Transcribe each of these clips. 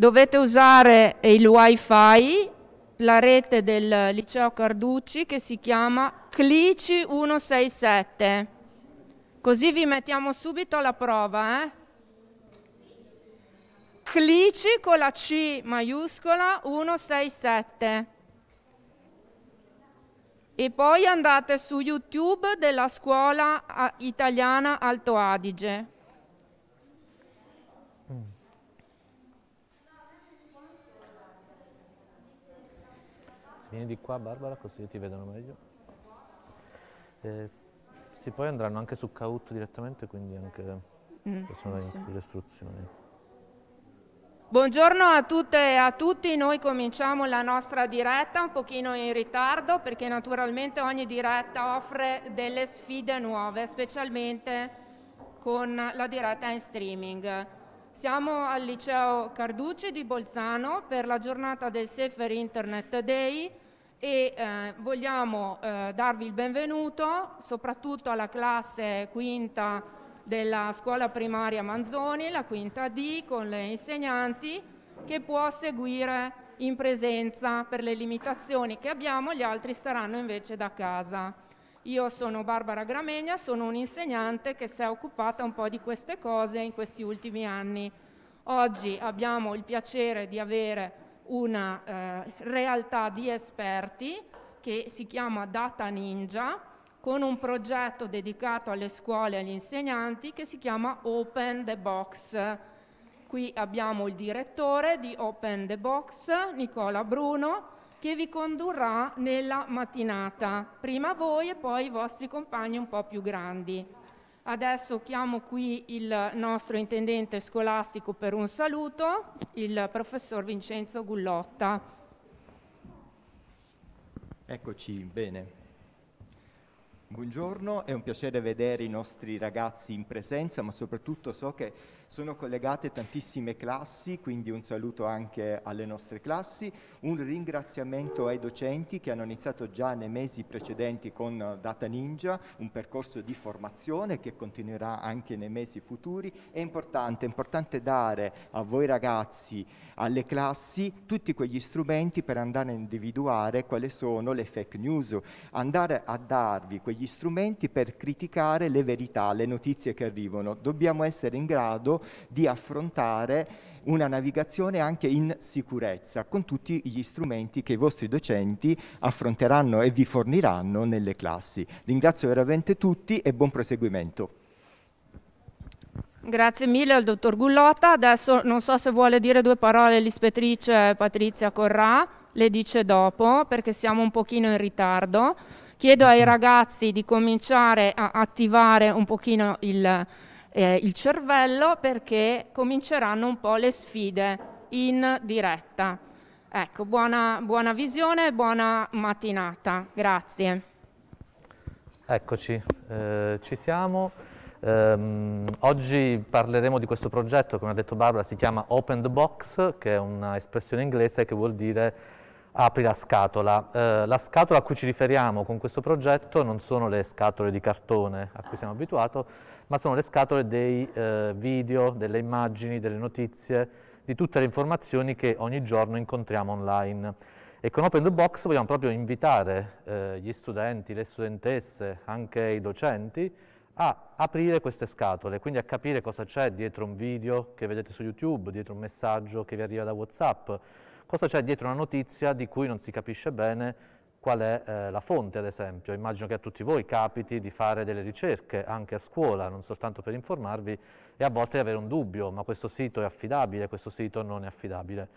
Dovete usare il wifi, la rete del liceo Carducci che si chiama Clici 167. Così vi mettiamo subito alla prova, eh? Clici con la C maiuscola 167. E poi andate su YouTube della scuola ah, italiana Alto Adige. Vieni di qua Barbara così ti vedono meglio. Eh, sì, poi andranno anche su Kahoot direttamente, quindi anche mm, possono dare sì. le istruzioni. Buongiorno a tutte e a tutti, noi cominciamo la nostra diretta un pochino in ritardo perché naturalmente ogni diretta offre delle sfide nuove, specialmente con la diretta in streaming. Siamo al liceo Carducci di Bolzano per la giornata del Safer Internet Day e eh, vogliamo eh, darvi il benvenuto soprattutto alla classe quinta della scuola primaria Manzoni, la quinta D, con le insegnanti che può seguire in presenza per le limitazioni che abbiamo, gli altri saranno invece da casa. Io sono Barbara Gramegna, sono un'insegnante che si è occupata un po' di queste cose in questi ultimi anni. Oggi abbiamo il piacere di avere una eh, realtà di esperti che si chiama Data Ninja con un progetto dedicato alle scuole e agli insegnanti che si chiama Open the Box. Qui abbiamo il direttore di Open the Box, Nicola Bruno, che vi condurrà nella mattinata, prima voi e poi i vostri compagni un po' più grandi. Adesso chiamo qui il nostro intendente scolastico per un saluto, il professor Vincenzo Gullotta. Eccoci, bene. Buongiorno, è un piacere vedere i nostri ragazzi in presenza, ma soprattutto so che sono collegate tantissime classi, quindi un saluto anche alle nostre classi, un ringraziamento ai docenti che hanno iniziato già nei mesi precedenti con Data Ninja, un percorso di formazione che continuerà anche nei mesi futuri. È importante, è importante dare a voi ragazzi, alle classi, tutti quegli strumenti per andare a individuare quali sono le fake news, andare a darvi quegli strumenti per criticare le verità, le notizie che arrivano. Dobbiamo essere in grado di affrontare una navigazione anche in sicurezza con tutti gli strumenti che i vostri docenti affronteranno e vi forniranno nelle classi. Ringrazio veramente tutti e buon proseguimento. Grazie mille al dottor Gullotta. Adesso non so se vuole dire due parole l'ispettrice Patrizia Corrà, le dice dopo perché siamo un pochino in ritardo. Chiedo ai ragazzi di cominciare a attivare un pochino il, eh, il cervello perché cominceranno un po' le sfide in diretta. Ecco, buona, buona visione e buona mattinata. Grazie. Eccoci, eh, ci siamo. Um, oggi parleremo di questo progetto, come ha detto Barbara, si chiama Open the Box, che è un'espressione inglese che vuol dire apri la scatola. Uh, la scatola a cui ci riferiamo con questo progetto non sono le scatole di cartone a cui siamo abituati, ma sono le scatole dei eh, video, delle immagini, delle notizie, di tutte le informazioni che ogni giorno incontriamo online. E con Open the Box vogliamo proprio invitare eh, gli studenti, le studentesse, anche i docenti, a aprire queste scatole, quindi a capire cosa c'è dietro un video che vedete su YouTube, dietro un messaggio che vi arriva da WhatsApp, cosa c'è dietro una notizia di cui non si capisce bene qual è eh, la fonte, ad esempio. Immagino che a tutti voi capiti di fare delle ricerche anche a scuola, non soltanto per informarvi, e a volte di avere un dubbio, ma questo sito è affidabile, questo sito non è affidabile.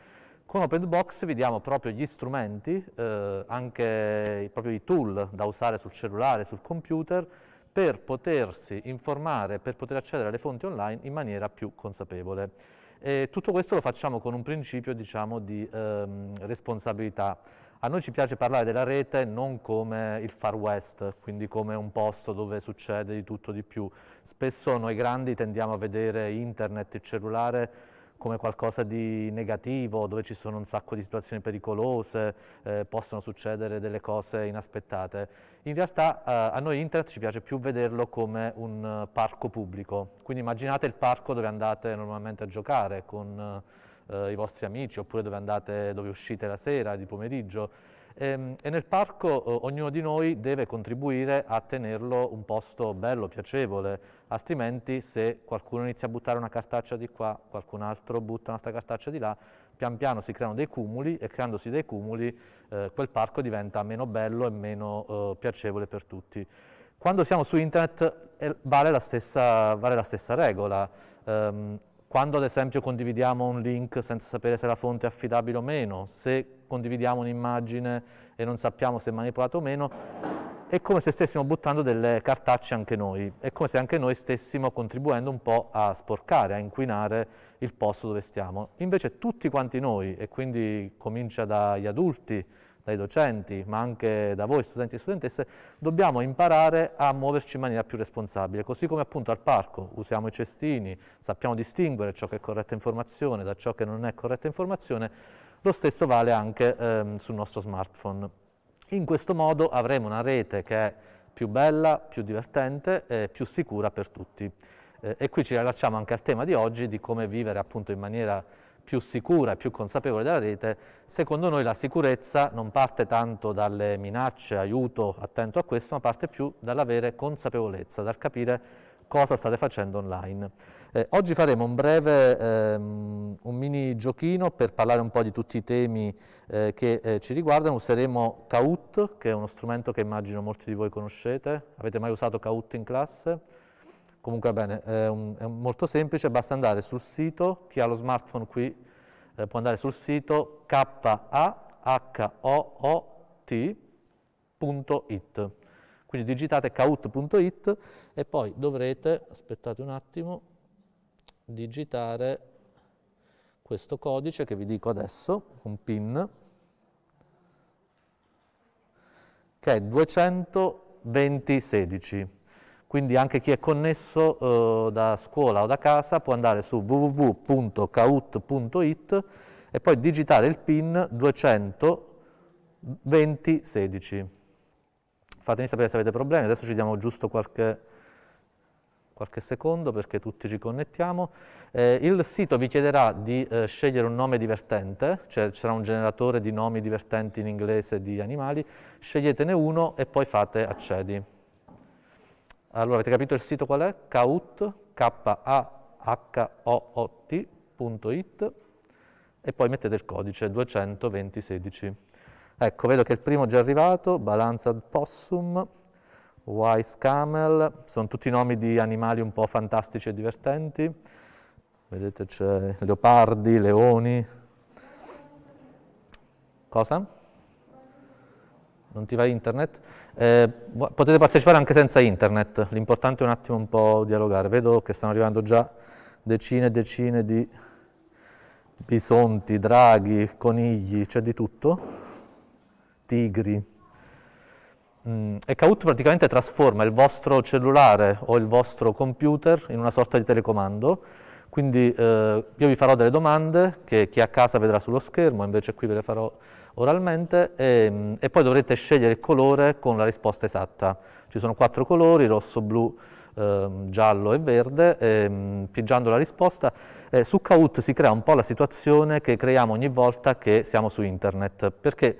Con OpenBox vi diamo proprio gli strumenti, eh, anche proprio i tool da usare sul cellulare, sul computer, per potersi informare, per poter accedere alle fonti online in maniera più consapevole. E tutto questo lo facciamo con un principio diciamo, di ehm, responsabilità a noi ci piace parlare della rete non come il far west, quindi come un posto dove succede di tutto di più. Spesso noi grandi tendiamo a vedere internet e cellulare come qualcosa di negativo, dove ci sono un sacco di situazioni pericolose, eh, possono succedere delle cose inaspettate. In realtà eh, a noi internet ci piace più vederlo come un eh, parco pubblico, quindi immaginate il parco dove andate normalmente a giocare con... Uh, eh, i vostri amici oppure dove andate, dove uscite la sera, di pomeriggio. E, ehm, e nel parco eh, ognuno di noi deve contribuire a tenerlo un posto bello, piacevole, altrimenti se qualcuno inizia a buttare una cartaccia di qua, qualcun altro butta un'altra cartaccia di là, pian piano si creano dei cumuli e creandosi dei cumuli eh, quel parco diventa meno bello e meno eh, piacevole per tutti. Quando siamo su internet eh, vale la stessa, vale la stessa regola. Um, quando ad esempio condividiamo un link senza sapere se la fonte è affidabile o meno, se condividiamo un'immagine e non sappiamo se è manipolata o meno, è come se stessimo buttando delle cartacce anche noi, è come se anche noi stessimo contribuendo un po' a sporcare, a inquinare il posto dove stiamo. Invece tutti quanti noi, e quindi comincia dagli adulti, dai docenti, ma anche da voi studenti e studentesse, dobbiamo imparare a muoverci in maniera più responsabile, così come appunto al parco usiamo i cestini, sappiamo distinguere ciò che è corretta informazione da ciò che non è corretta informazione, lo stesso vale anche ehm, sul nostro smartphone. In questo modo avremo una rete che è più bella, più divertente e più sicura per tutti. Eh, e qui ci rilasciamo anche al tema di oggi di come vivere appunto in maniera più sicura, e più consapevole della rete, secondo noi la sicurezza non parte tanto dalle minacce, aiuto, attento a questo, ma parte più dall'avere consapevolezza, dal capire cosa state facendo online. Eh, oggi faremo un breve, ehm, un mini giochino per parlare un po' di tutti i temi eh, che eh, ci riguardano. Useremo Kahoot, che è uno strumento che immagino molti di voi conoscete. Avete mai usato Kahoot in classe? Comunque bene, è, un, è molto semplice, basta andare sul sito, chi ha lo smartphone qui eh, può andare sul sito kahoot.it, quindi digitate kahoot.it e poi dovrete, aspettate un attimo, digitare questo codice che vi dico adesso, un PIN, che è 22016. Quindi anche chi è connesso eh, da scuola o da casa può andare su www.caut.it e poi digitare il PIN 22016. Fatemi sapere se avete problemi, adesso ci diamo giusto qualche, qualche secondo perché tutti ci connettiamo. Eh, il sito vi chiederà di eh, scegliere un nome divertente, cioè ci un generatore di nomi divertenti in inglese di animali, sceglietene uno e poi fate accedi. Allora, avete capito il sito qual è? Kahoot, K-A-H-O-O-T.it e poi mettete il codice 22016. Ecco, vedo che il primo è già arrivato, Balanced Possum, Wise Camel, sono tutti nomi di animali un po' fantastici e divertenti. Vedete c'è leopardi, leoni. Cosa? Cosa? non ti va internet? Eh, potete partecipare anche senza internet, l'importante è un attimo un po' dialogare. Vedo che stanno arrivando già decine e decine di bisonti, draghi, conigli, c'è cioè di tutto, tigri. Mm, e Kahoot praticamente trasforma il vostro cellulare o il vostro computer in una sorta di telecomando, quindi eh, io vi farò delle domande che chi a casa vedrà sullo schermo, invece qui ve le farò oralmente e, ehm, e, poi dovrete scegliere il colore con la risposta esatta. Ci sono quattro colori, rosso, blu, eh, giallo e verde, e, ehm, pigiando la risposta. Eh, su Kahoot si crea un po' la situazione che creiamo ogni volta che siamo su internet, perché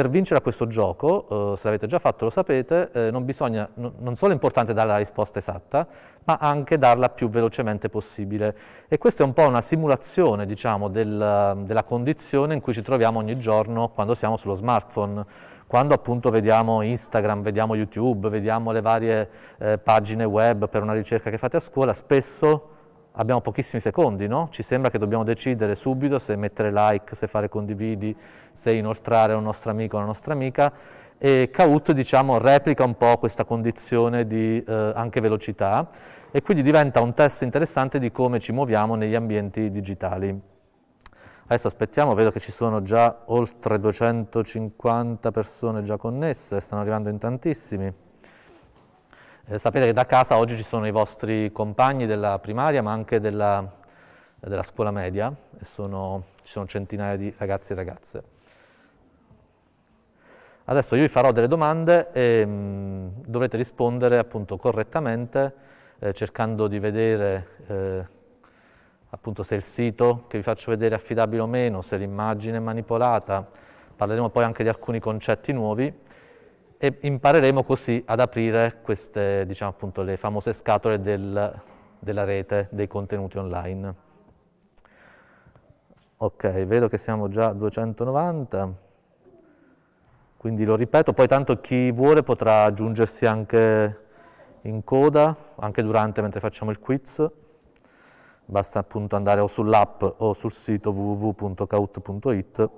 per vincere a questo gioco, eh, se l'avete già fatto lo sapete, eh, non, bisogna, no, non, solo è importante dare la risposta esatta, ma anche darla più velocemente possibile. E questa è un po' una simulazione, diciamo, del, della condizione in cui ci troviamo ogni giorno quando siamo sullo smartphone, quando appunto vediamo Instagram, vediamo YouTube, vediamo le varie eh, pagine web per una ricerca che fate a scuola, spesso abbiamo pochissimi secondi, no? Ci sembra che dobbiamo decidere subito se mettere like, se fare condividi, se inoltrare un nostro amico o una nostra amica e Kahoot diciamo, replica un po' questa condizione di eh, anche velocità e quindi diventa un test interessante di come ci muoviamo negli ambienti digitali. Adesso aspettiamo, vedo che ci sono già oltre 250 persone già connesse, stanno arrivando in tantissimi. Eh, sapete che da casa oggi ci sono i vostri compagni della primaria, ma anche della, della scuola media, e sono, ci sono centinaia di ragazzi e ragazze. Adesso io vi farò delle domande e mh, mm, dovrete rispondere appunto correttamente, eh, cercando di vedere eh, appunto se il sito che vi faccio vedere è affidabile o meno, se l'immagine è manipolata, parleremo poi anche di alcuni concetti nuovi e impareremo così ad aprire queste, diciamo appunto, le famose scatole del, della rete dei contenuti online. Ok, vedo che siamo già a 290, quindi lo ripeto, poi tanto chi vuole potrà aggiungersi anche in coda, anche durante mentre facciamo il quiz, basta appunto andare o sull'app o sul sito www.caut.it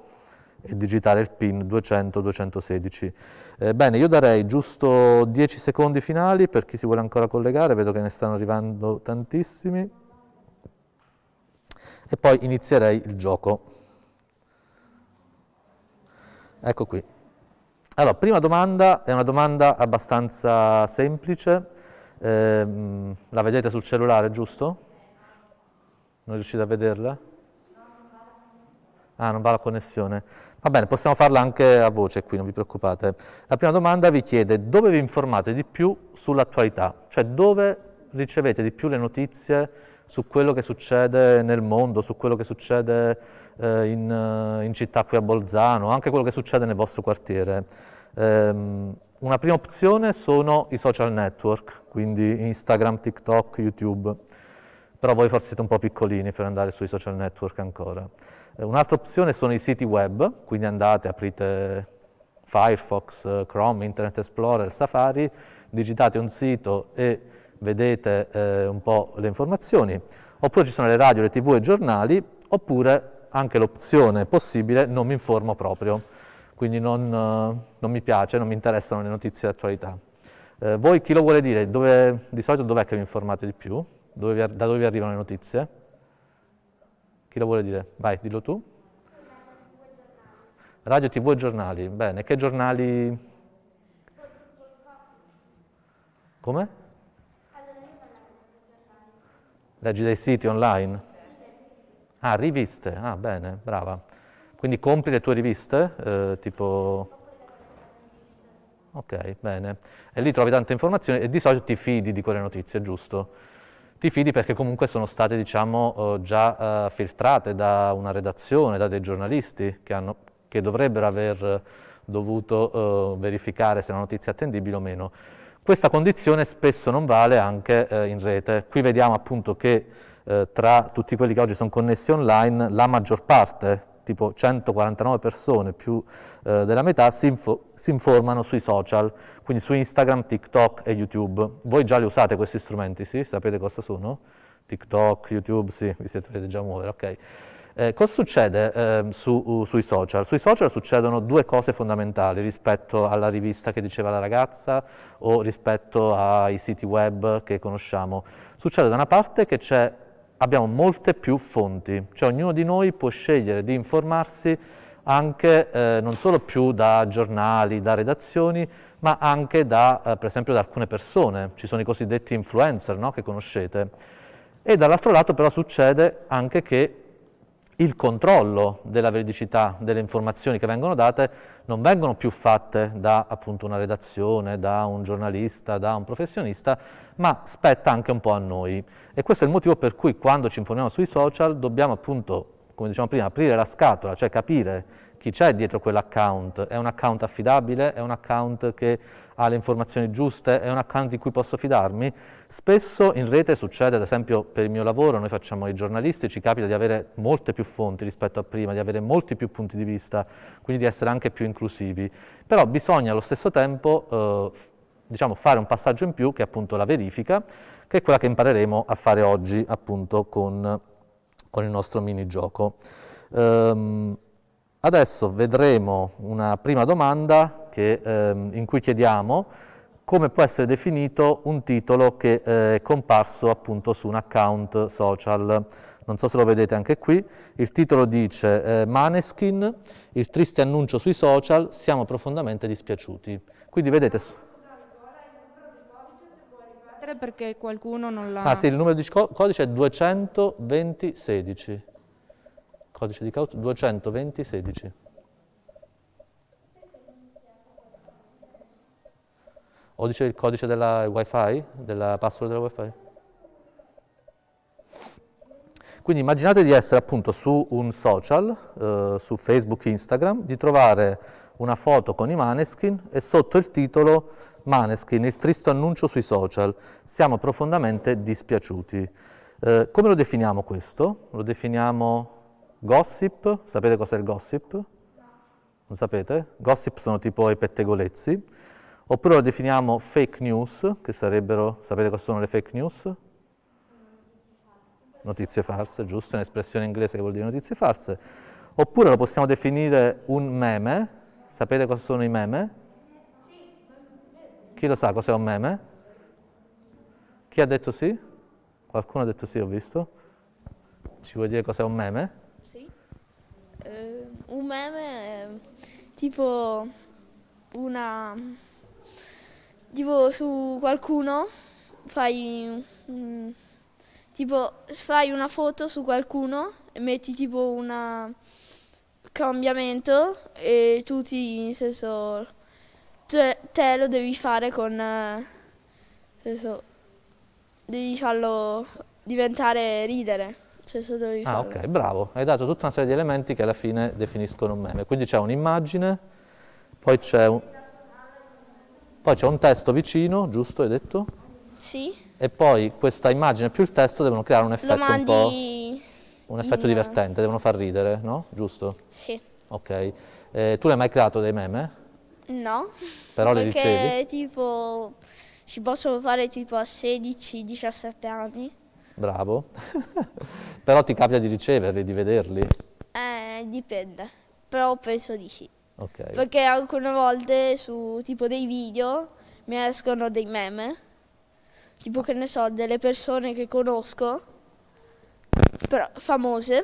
e digitare il PIN 200-216. Eh, bene, io darei giusto 10 secondi finali per chi si vuole ancora collegare, vedo che ne stanno arrivando tantissimi. E poi inizierei il gioco. Ecco qui. Allora, prima domanda è una domanda abbastanza semplice. Eh, la vedete sul cellulare, giusto? Non riuscite a vederla? Ah, non va la connessione. Va bene, possiamo farla anche a voce qui, non vi preoccupate. La prima domanda vi chiede dove vi informate di più sull'attualità, cioè dove ricevete di più le notizie su quello che succede nel mondo, su quello che succede eh, in, eh, in, città qui a Bolzano, anche quello che succede nel vostro quartiere. Ehm, una prima opzione sono i social network, quindi Instagram, TikTok, YouTube, però voi forse siete un po' piccolini per andare sui social network ancora. Eh, un'altra opzione sono i siti web, quindi andate, aprite Firefox, eh, Chrome, Internet Explorer, Safari, digitate un sito e vedete eh, un po' le informazioni. Oppure ci sono le radio, le tv e i giornali, oppure anche l'opzione possibile non mi informo proprio, quindi non, eh, non mi piace, non mi interessano le notizie d'attualità. Eh, voi chi lo vuole dire? Dove, di solito dov'è che vi informate di più? Dove vi, da dove vi arrivano le notizie? Chi lo vuole dire? Vai, dillo tu. Radio, TV e giornali. Bene, che giornali... Come? Leggi dei siti online? Ah, riviste. Ah, bene, brava. Quindi compri le tue riviste, eh, tipo... Ok, bene. E lì trovi tante informazioni e di solito ti fidi di quelle notizie, giusto? ti fidi perché comunque sono state diciamo, eh, già eh, filtrate da una redazione, da dei giornalisti che, hanno, che dovrebbero aver eh, dovuto verificare se la notizia è attendibile o meno. Questa condizione spesso non vale anche eh, in rete. Qui vediamo appunto che eh, tra tutti quelli che oggi sono connessi online, la maggior parte, tipo 149 persone, più eh, della metà, si, info- si, informano sui social, quindi su Instagram, TikTok e YouTube. Voi già li usate questi strumenti, sì? Sapete cosa sono? TikTok, YouTube, sì, vi siete già muovere, ok. Eh, cosa succede eh, su, uh, sui social? Sui social succedono due cose fondamentali rispetto alla rivista che diceva la ragazza o rispetto ai siti web che conosciamo. Succede da una parte che c'è abbiamo molte più fonti, cioè ognuno di noi può scegliere di informarsi anche eh, non solo più da giornali, da redazioni, ma anche da, eh, per esempio, da alcune persone. Ci sono i cosiddetti influencer no? che conoscete. E dall'altro lato però succede anche che il controllo della veridicità delle informazioni che vengono date non vengono più fatte da appunto, una redazione, da un giornalista, da un professionista, ma spetta anche un po' a noi. E questo è il motivo per cui quando ci informiamo sui social dobbiamo appunto, come diciamo prima, aprire la scatola, cioè capire chi c'è dietro quell'account, è un account affidabile, è un account che ha le informazioni giuste, è un account di cui posso fidarmi. Spesso in rete succede, ad esempio per il mio lavoro, noi facciamo i giornalisti, ci capita di avere molte più fonti rispetto a prima, di avere molti più punti di vista, quindi di essere anche più inclusivi. Però bisogna allo stesso tempo eh, diciamo, fare un passaggio in più che è appunto la verifica, che è quella che impareremo a fare oggi appunto con, con il nostro mini gioco. Um, ehm, Adesso vedremo una prima domanda che, ehm, in cui chiediamo come può essere definito un titolo che eh, è comparso appunto su un account social. Non so se lo vedete anche qui, il titolo dice eh, Maneskin, il triste annuncio sui social, siamo profondamente dispiaciuti. Quindi vedete... Perché qualcuno non l'ha... Ah sì, il numero di codice è 22016. Codice di Caucciù 220-16. O dice il codice della wifi, della password della wifi? Quindi immaginate di essere appunto su un social, eh, su Facebook, Instagram, di trovare una foto con i maneskin e sotto il titolo Maneskin, il tristo annuncio sui social, siamo profondamente dispiaciuti. Eh, come lo definiamo questo? Lo definiamo Gossip, sapete cos'è il gossip? Non sapete? Gossip sono tipo i pettegolezzi. Oppure lo definiamo fake news, che sarebbero, sapete cosa sono le fake news? Notizie false, giusto, è un'espressione inglese che vuol dire notizie false. Oppure lo possiamo definire un meme, sapete cosa sono i meme? Chi lo sa cos'è un meme? Chi ha detto sì? Qualcuno ha detto sì, ho visto. Ci vuol dire cos'è un meme? Sì. Eh, un meme è tipo una... tipo su qualcuno fai... Mm, tipo fai una foto su qualcuno e metti tipo un cambiamento e tu ti, in senso, te, te lo devi fare con, in senso, devi farlo diventare ridere. Cioè solo devi Ah, ok, bravo. Hai dato tutta una serie di elementi che alla fine definiscono un meme. Quindi c'è un'immagine, poi c'è un... Poi c'è un testo vicino, giusto, hai detto? Sì. E poi questa immagine più il testo devono creare un effetto mandi... un po'... Un effetto no. divertente, devono far ridere, no? Giusto? Sì. Ok. Eh, tu l'hai mai creato dei meme? No. Però perché, li ricevi? tipo... Ci possono fare tipo a 16-17 anni. Bravo. Però ti capita di riceverli, di vederli? Eh, dipende, però penso di sì. Ok. Perché alcune volte su tipo dei video mi escono dei meme, tipo che ne so, delle persone che conosco, però famose,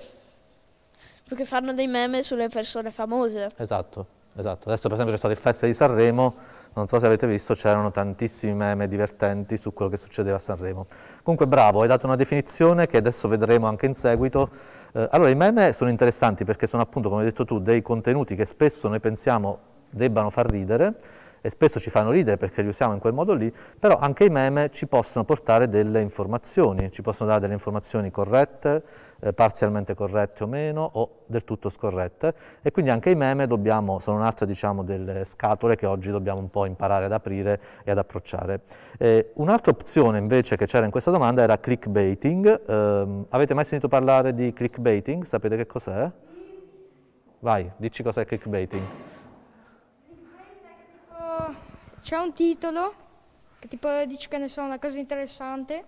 perché fanno dei meme sulle persone famose. Esatto. Esatto, adesso per esempio c'è stato il Festival di Sanremo, non so se avete visto, c'erano tantissimi meme divertenti su quello che succedeva a Sanremo. Comunque bravo, hai dato una definizione che adesso vedremo anche in seguito. Eh, allora, i meme sono interessanti perché sono appunto, come hai detto tu, dei contenuti che spesso noi pensiamo debbano far ridere e spesso ci fanno ridere perché li usiamo in quel modo lì, però anche i meme ci possono portare delle informazioni, ci possono dare delle informazioni corrette, eh, parzialmente corrette o meno o del tutto scorrette e quindi anche i meme dobbiamo, sono un'altra diciamo, delle scatole che oggi dobbiamo un po' imparare ad aprire e ad approcciare. Eh, un'altra opzione invece che c'era in questa domanda era clickbaiting. Eh, avete mai sentito parlare di clickbaiting? Sapete che cos'è? Vai, dici cos'è clickbaiting. C'è un titolo che tipo dice che ne so, una cosa interessante,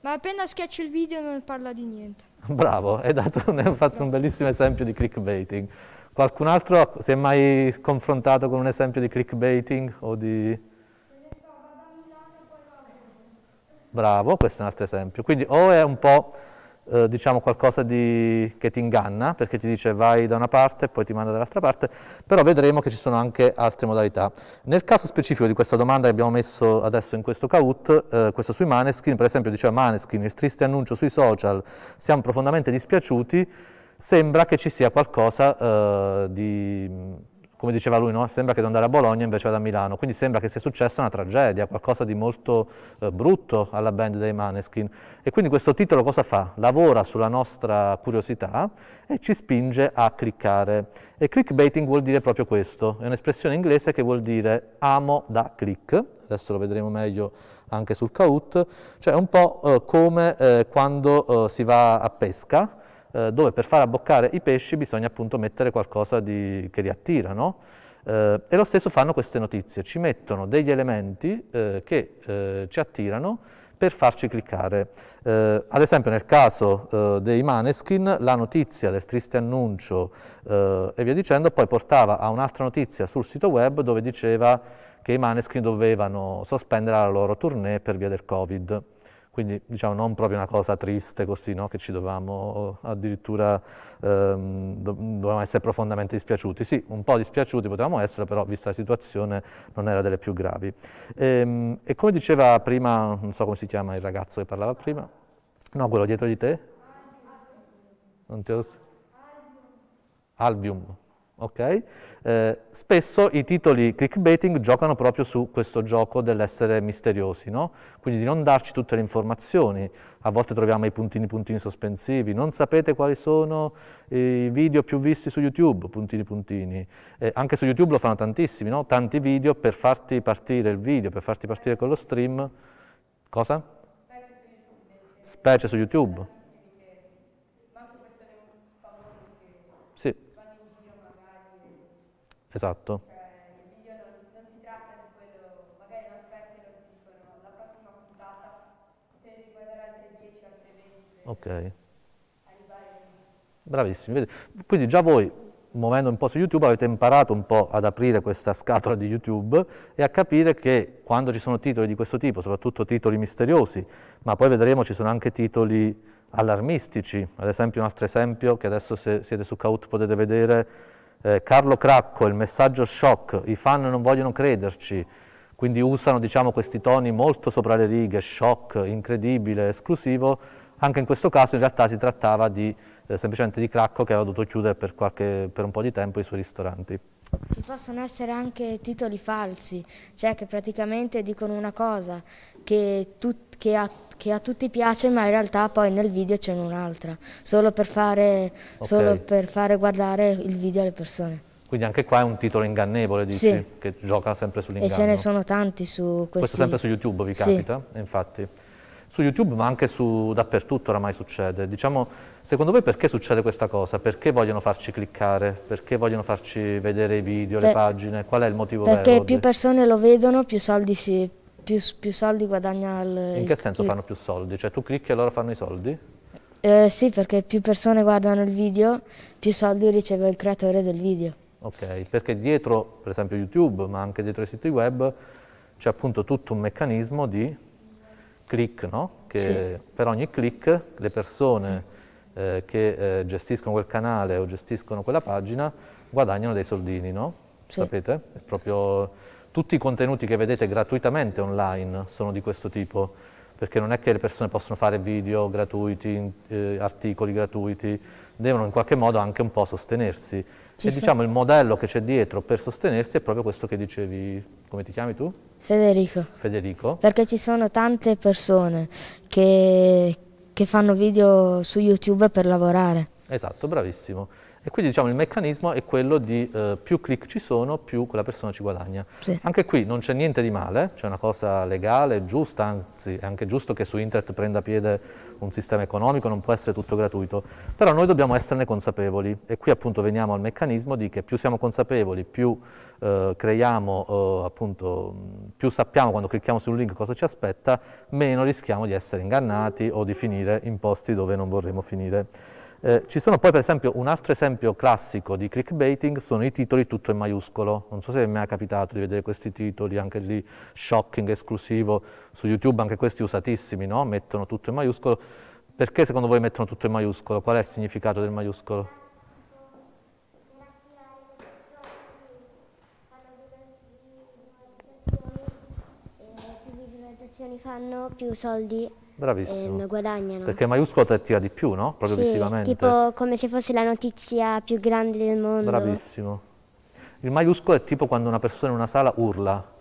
ma appena schiaccio il video non parla di niente. Bravo, hai, un, hai fatto un bellissimo esempio di clickbaiting. Qualcun altro si è mai confrontato con un esempio di clickbaiting o di... Bravo, questo è un altro esempio. Quindi o è un po' Eh, diciamo qualcosa di, che ti inganna, perché ti dice vai da una parte e poi ti manda dall'altra parte, però vedremo che ci sono anche altre modalità. Nel caso specifico di questa domanda che abbiamo messo adesso in questo Kahoot, eh, questo sui Maneskin, per esempio diceva Maneskin, il triste annuncio sui social, siamo profondamente dispiaciuti, sembra che ci sia qualcosa eh, di come diceva lui, no? sembra che devo andare a Bologna invece vado a Milano, quindi sembra che sia successa una tragedia, qualcosa di molto eh, brutto alla band dei Maneskin. E quindi questo titolo cosa fa? Lavora sulla nostra curiosità e ci spinge a cliccare. E clickbaiting vuol dire proprio questo, è un'espressione inglese che vuol dire amo da click, adesso lo vedremo meglio anche sul Kahoot, cioè un po' eh, come eh, quando eh, si va a pesca, eh, dove per far abboccare i pesci bisogna appunto mettere qualcosa di, che li attira, no? eh, e lo stesso fanno queste notizie, ci mettono degli elementi eh, che eh, ci attirano per farci cliccare. Eh, ad esempio nel caso eh, dei Maneskin, la notizia del triste annuncio e via dicendo poi portava a un'altra notizia sul sito web dove diceva che i Maneskin dovevano sospendere la loro tournée per via del Covid. Quindi diciamo non proprio una cosa triste così, no? che ci dovevamo eh, addirittura, ehm, do dovevamo essere profondamente dispiaciuti. Sì, un po' dispiaciuti potevamo essere, però vista la situazione non era delle più gravi. E, ehm, e come diceva prima, non so come si chiama il ragazzo che parlava prima, no, quello dietro di te? Non ti ho... Albium. Okay? Eh, spesso i titoli clickbaiting giocano proprio su questo gioco dell'essere misteriosi, no? quindi di non darci tutte le informazioni, a volte troviamo i puntini puntini sospensivi, non sapete quali sono i video più visti su YouTube, puntini puntini, eh, anche su YouTube lo fanno tantissimi, no? tanti video per farti partire il video, per farti partire con lo stream, cosa? Specie su YouTube. Esatto. Cioè, ok. Bravissimi. Quindi già voi, muovendo un po' su YouTube, avete imparato un po' ad aprire questa scatola di YouTube e a capire che quando ci sono titoli di questo tipo, soprattutto titoli misteriosi, ma poi vedremo ci sono anche titoli allarmistici, ad esempio un altro esempio che adesso se siete su Kaut potete vedere eh, Carlo Cracco, il messaggio shock, i fan non vogliono crederci, quindi usano diciamo, questi toni molto sopra le righe, shock, incredibile, esclusivo, anche in questo caso in realtà si trattava di, eh, semplicemente di Cracco che aveva dovuto chiudere per, qualche, per un po' di tempo i suoi ristoranti. Ci possono essere anche titoli falsi, cioè che praticamente dicono una cosa che, tut, che, a, che a, tutti piace ma in realtà poi nel video c'è un'altra, solo, okay. solo, per fare guardare il video alle persone. Quindi anche qua è un titolo ingannevole, dici, sì. che gioca sempre sull'inganno. E ce ne sono tanti su questi... Questo sempre su YouTube vi capita, sì. infatti su YouTube ma anche su, dappertutto oramai succede. Diciamo, secondo voi perché succede questa cosa? Perché vogliono farci cliccare? Perché vogliono farci vedere i video, per, le pagine? Qual è il motivo perché Perché più persone lo vedono, più soldi si... Più, più soldi guadagna il... In che senso click. fanno più soldi? Cioè tu clicchi e loro fanno i soldi? Eh, sì, perché più persone guardano il video, più soldi riceve il creatore del video. Ok, perché dietro, per esempio YouTube, ma anche dietro i siti web, c'è appunto tutto un meccanismo di click, no? che sì. per ogni click le persone eh, che eh, gestiscono quel canale o gestiscono quella pagina guadagnano dei soldini, no? sì. sapete? È proprio... Tutti i contenuti che vedete gratuitamente online sono di questo tipo, perché non è che le persone possono fare video gratuiti, eh, articoli gratuiti, devono in qualche modo anche un po' sostenersi. Ci e diciamo il modello che c'è dietro per sostenersi è proprio questo che dicevi, come ti chiami tu? Federico. Federico. Perché ci sono tante persone che, che fanno video su YouTube per lavorare. Esatto, bravissimo. E quindi diciamo, il meccanismo è quello di eh, più click ci sono, più quella persona ci guadagna. Sì. Anche qui non c'è niente di male, c'è una cosa legale, giusta, anzi è anche giusto che su internet prenda piede un sistema economico, non può essere tutto gratuito, però noi dobbiamo esserne consapevoli e qui appunto veniamo al meccanismo di che più siamo consapevoli, più eh, creiamo, eh, appunto, più sappiamo quando clicchiamo su un link cosa ci aspetta, meno rischiamo di essere ingannati o di finire in posti dove non vorremmo finire. Eh, ci sono poi per esempio un altro esempio classico di clickbaiting sono i titoli tutto in maiuscolo, non so se mi è capitato di vedere questi titoli, anche lì shocking, esclusivo, su YouTube anche questi usatissimi, no? mettono tutto in maiuscolo, perché secondo voi mettono tutto in maiuscolo? Qual è il significato del maiuscolo? Le visualizzazioni fanno, più soldi Bravissimo. guadagnano. Perché maiuscolo ti attira di più, no? Progressivamente. Sì, tipo come se fosse la notizia più grande del mondo. Bravissimo. Il maiuscolo è tipo quando una persona in una sala urla,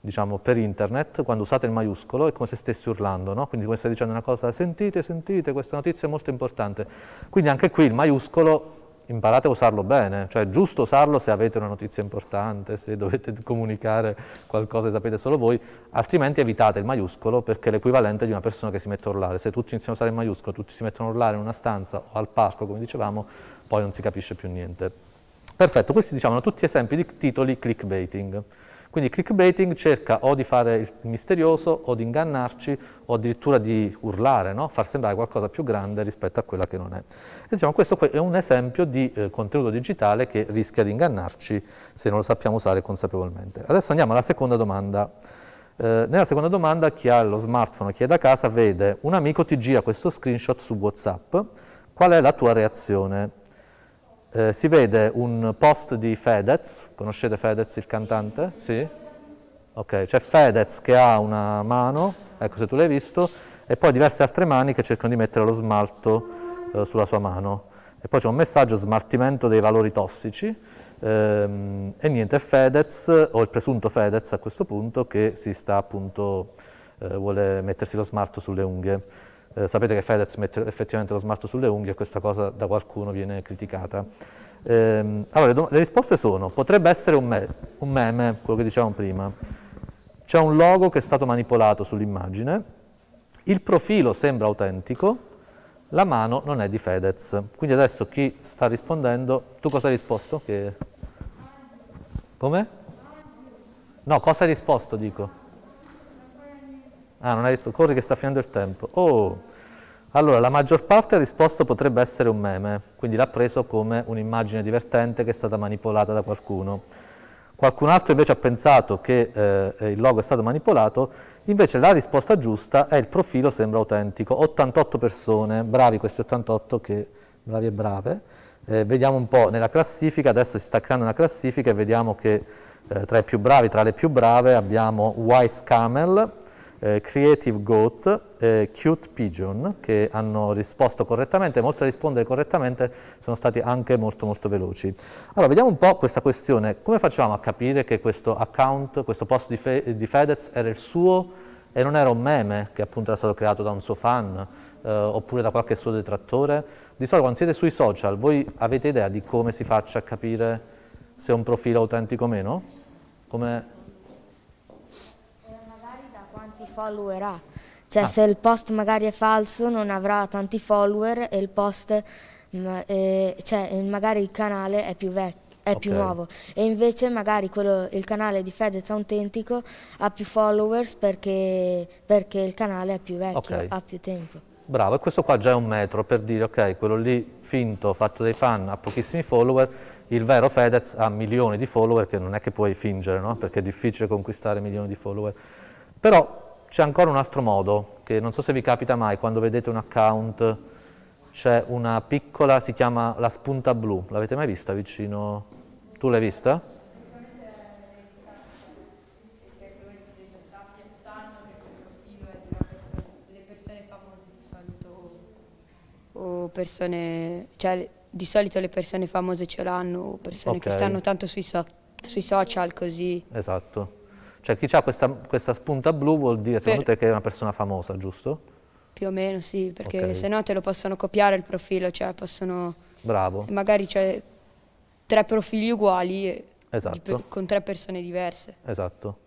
diciamo, per internet, quando usate il maiuscolo è come se stessi urlando, no? Quindi come se stai dicendo una cosa, sentite, sentite, questa notizia è molto importante. Quindi anche qui il maiuscolo imparate a usarlo bene, cioè è giusto usarlo se avete una notizia importante, se dovete comunicare qualcosa che sapete solo voi, altrimenti evitate il maiuscolo perché è l'equivalente di una persona che si mette a urlare. Se tutti iniziano a usare il maiuscolo, tutti si mettono a urlare in una stanza o al parco, come dicevamo, poi non si capisce più niente. Perfetto, questi diciamo sono tutti esempi di titoli clickbaiting. Quindi clickbaiting cerca o di fare il misterioso o di ingannarci o addirittura di urlare, no? far sembrare qualcosa più grande rispetto a quella che non è. E diciamo, questo è un esempio di eh, contenuto digitale che rischia di ingannarci se non lo sappiamo usare consapevolmente. Adesso andiamo alla seconda domanda. Eh, nella seconda domanda chi ha lo smartphone, chi è da casa, vede un amico ti gira questo screenshot su WhatsApp, qual è la tua reazione? eh, si vede un post di Fedez, conoscete Fedez il cantante? Sì? Ok, c'è Fedez che ha una mano, ecco se tu l'hai visto, e poi diverse altre mani che cercano di mettere lo smalto eh, sulla sua mano. E poi c'è un messaggio smaltimento dei valori tossici, ehm, e niente, è Fedez, o il presunto Fedez a questo punto, che si sta appunto, eh, vuole mettersi lo smalto sulle unghie. Eh, sapete che Fedex mette effettivamente lo smalto sulle unghie e questa cosa da qualcuno viene criticata. Eh, allora, le, le, risposte sono, potrebbe essere un, me un meme, quello che dicevamo prima, c'è un logo che è stato manipolato sull'immagine, il profilo sembra autentico, la mano non è di Fedez. Quindi adesso chi sta rispondendo, tu cosa hai risposto? Che... Come? No, cosa hai risposto, dico? Ah, non hai risposto. Corri che sta finendo il tempo. Oh, allora, la maggior parte ha risposto potrebbe essere un meme, quindi l'ha preso come un'immagine divertente che è stata manipolata da qualcuno. Qualcun altro invece ha pensato che eh, il logo è stato manipolato, invece la risposta giusta è il profilo sembra autentico. 88 persone, bravi questi 88, che, bravi e brave. Eh, vediamo un po' nella classifica, adesso si sta creando una classifica e vediamo che eh, tra i più bravi, tra le più brave abbiamo Wise Camel, eh, Creative Goat, e eh, Cute Pigeon, che hanno risposto correttamente, molti a rispondere correttamente sono stati anche molto molto veloci. Allora, vediamo un po' questa questione, come facevamo a capire che questo account, questo post di, Fe- di Fedez era il suo e non era un meme che appunto era stato creato da un suo fan eh, oppure da qualche suo detrattore? Di solito quando siete sui social voi avete idea di come si faccia a capire se un profilo è autentico o meno? Come followerà. Cioè ah. se il post magari è falso non avrà tanti follower e il post, mh, mm, eh, cioè magari il canale è più vecchio è okay. più nuovo e invece magari quello, il canale di Fedez autentico ha più followers perché, perché il canale è più vecchio, okay. ha più tempo. Bravo, e questo qua già è un metro per dire ok, quello lì finto, fatto dai fan, ha pochissimi follower, il vero Fedez ha milioni di follower che non è che puoi fingere, no? perché è difficile conquistare milioni di follower. Però c'è ancora un altro modo, che non so se vi capita mai, quando vedete un account c'è una piccola, si chiama la spunta blu, l'avete mai vista vicino? Tu l'hai vista? O persone, cioè di solito le persone famose ce l'hanno, o persone okay. che stanno tanto sui, so sui social così. Esatto. Cioè chi ha questa, questa, spunta blu vuol dire secondo per... te che è una persona famosa, giusto? Più o meno sì, perché okay. se no te lo possono copiare il profilo, cioè possono... Bravo. Magari c'è tre profili uguali esatto. con tre persone diverse. Esatto.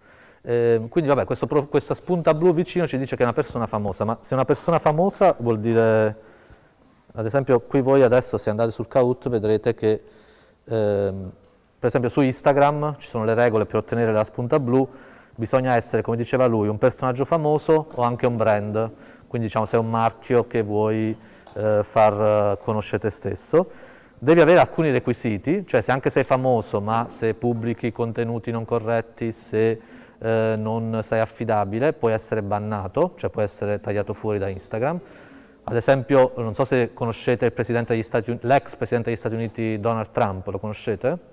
Eh, quindi vabbè, questo, questa spunta blu vicino ci dice che è una persona famosa, ma se una persona famosa vuol dire, ad esempio qui voi adesso se andate sul Kahoot vedrete che ehm, per esempio su Instagram ci sono le regole per ottenere la spunta blu, bisogna essere, come diceva lui, un personaggio famoso o anche un brand, quindi diciamo se è un marchio che vuoi eh, far eh, conoscere te stesso. Devi avere alcuni requisiti, cioè se anche sei famoso, ma se pubblichi contenuti non corretti, se eh, non sei affidabile, puoi essere bannato, cioè puoi essere tagliato fuori da Instagram. Ad esempio, non so se conoscete l'ex presidente degli Stati Uniti Donald Trump, lo conoscete?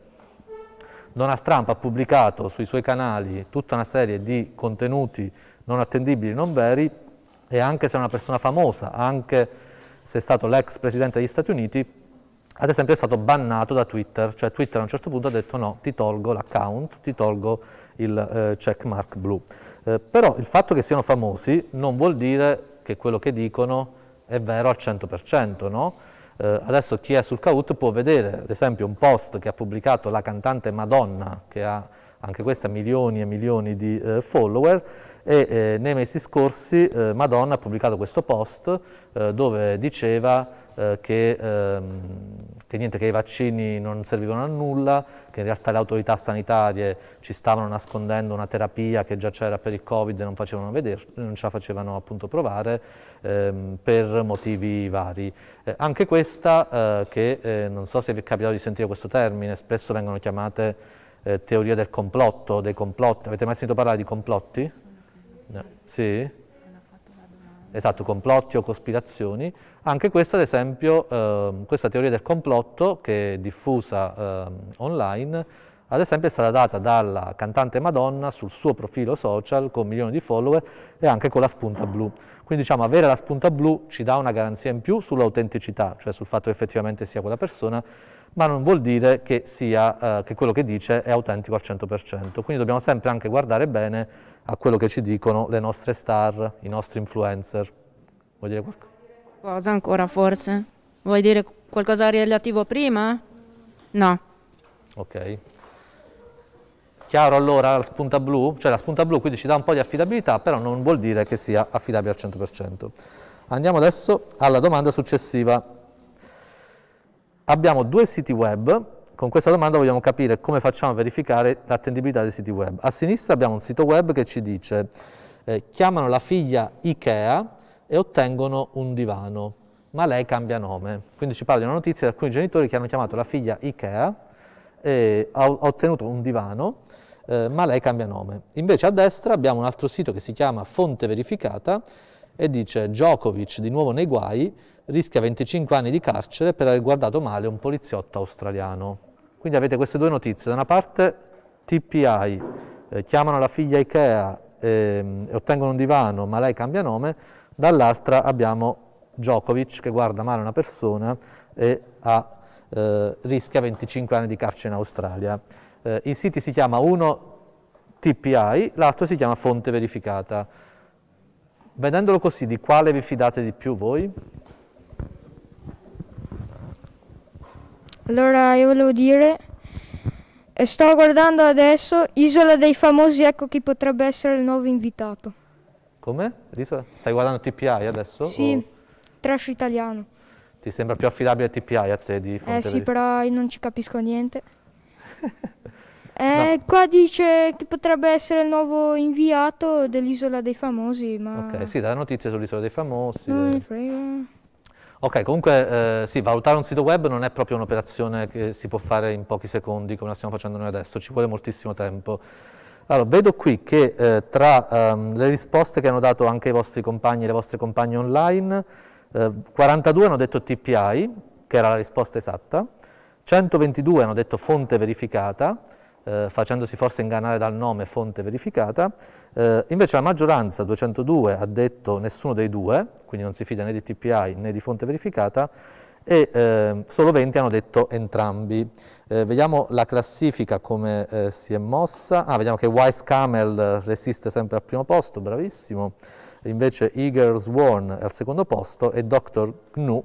Donald Trump ha pubblicato sui suoi canali tutta una serie di contenuti non attendibili, non veri, e anche se è una persona famosa, anche se è stato l'ex presidente degli Stati Uniti, ad esempio è stato bannato da Twitter, cioè Twitter a un certo punto ha detto no, ti tolgo l'account, ti tolgo il eh, checkmark blu. Eh, però il fatto che siano famosi non vuol dire che quello che dicono è vero al 100%, no? Eh, adesso chi è sul Kahoot può vedere, ad esempio, un post che ha pubblicato la cantante Madonna, che ha anche questa milioni e milioni di eh, follower, e eh, nei mesi scorsi eh, Madonna ha pubblicato questo post eh, dove diceva che, ehm, che, niente, che, i vaccini non servivano a nulla, che in realtà le autorità sanitarie ci stavano nascondendo una terapia che già c'era per il Covid e non, non, ce la facevano appunto provare ehm, per motivi vari. Eh, anche questa, eh, che eh, non so se vi è capitato di sentire questo termine, spesso vengono chiamate eh, teoria del complotto, dei complotti. Avete mai sentito parlare di complotti? No. Sì? Esatto, complotti o cospirazioni. Anche questa, ad esempio, ehm, questa teoria del complotto che è diffusa ehm, online, ad esempio è stata data dalla cantante Madonna sul suo profilo social con milioni di follower e anche con la spunta blu. Quindi diciamo avere la spunta blu ci dà una garanzia in più sull'autenticità, cioè sul fatto che effettivamente sia quella persona, ma non vuol dire che, sia, eh, che quello che dice è autentico al 100%. Quindi dobbiamo sempre anche guardare bene a quello che ci dicono le nostre star, i nostri influencer. Vuoi dire qualcosa? ancora forse? Vuoi dire qualcosa relativo prima? No. Ok. Chiaro allora la spunta blu? Cioè la spunta blu quindi ci dà un po' di affidabilità, però non vuol dire che sia affidabile al 100%. Andiamo adesso alla domanda successiva. Abbiamo due siti web, con questa domanda vogliamo capire come facciamo a verificare l'attendibilità dei siti web. A sinistra abbiamo un sito web che ci dice eh, chiamano la figlia Ikea e ottengono un divano, ma lei cambia nome. Quindi ci parla di una notizia di alcuni genitori che hanno chiamato la figlia Ikea e eh, ha ottenuto un divano, eh, ma lei cambia nome. Invece a destra abbiamo un altro sito che si chiama Fonte Verificata e dice Djokovic di nuovo nei guai, rischia 25 anni di carcere per aver guardato male un poliziotto australiano. Quindi avete queste due notizie, da una parte TPI, eh, chiamano la figlia Ikea eh, e ottengono un divano ma lei cambia nome, dall'altra abbiamo Djokovic che guarda male una persona e ha, eh, rischia 25 anni di carcere in Australia eh, il sito si chiama uno TPI, l'altro si chiama fonte verificata. Vedendolo così, di quale vi fidate di più voi? Allora io volevo dire, eh, sto guardando adesso Isola dei Famosi, ecco chi potrebbe essere il nuovo invitato. Come? L'isola? Stai guardando TPI adesso? Sì, o... trash italiano. Ti sembra più affidabile TPI a te di eh Fonte Eh sì, però io non ci capisco niente eh, no. Qua dice che potrebbe essere il nuovo inviato dell'Isola dei Famosi, ma... Ok, sì, dà notizie sull'Isola dei Famosi. Non mi frega. Ok, comunque eh, sì, valutare un sito web non è proprio un'operazione che si può fare in pochi secondi come la stiamo facendo noi adesso, ci vuole moltissimo tempo. Allora, vedo qui che eh, tra ehm, le risposte che hanno dato anche i vostri compagni e le vostre compagne online, eh, 42 hanno detto TPI, che era la risposta esatta, 122 hanno detto fonte verificata, eh, facendosi forse ingannare dal nome fonte verificata, eh, invece la maggioranza, 202, ha detto nessuno dei due, quindi non si fida né di TPI né di fonte verificata, e eh, solo 20 hanno detto entrambi. Eh, vediamo la classifica come eh, si è mossa. Ah, vediamo che Wise Camel resiste sempre al primo posto, bravissimo. Invece Eager Sworn è al secondo posto e Dr. GNU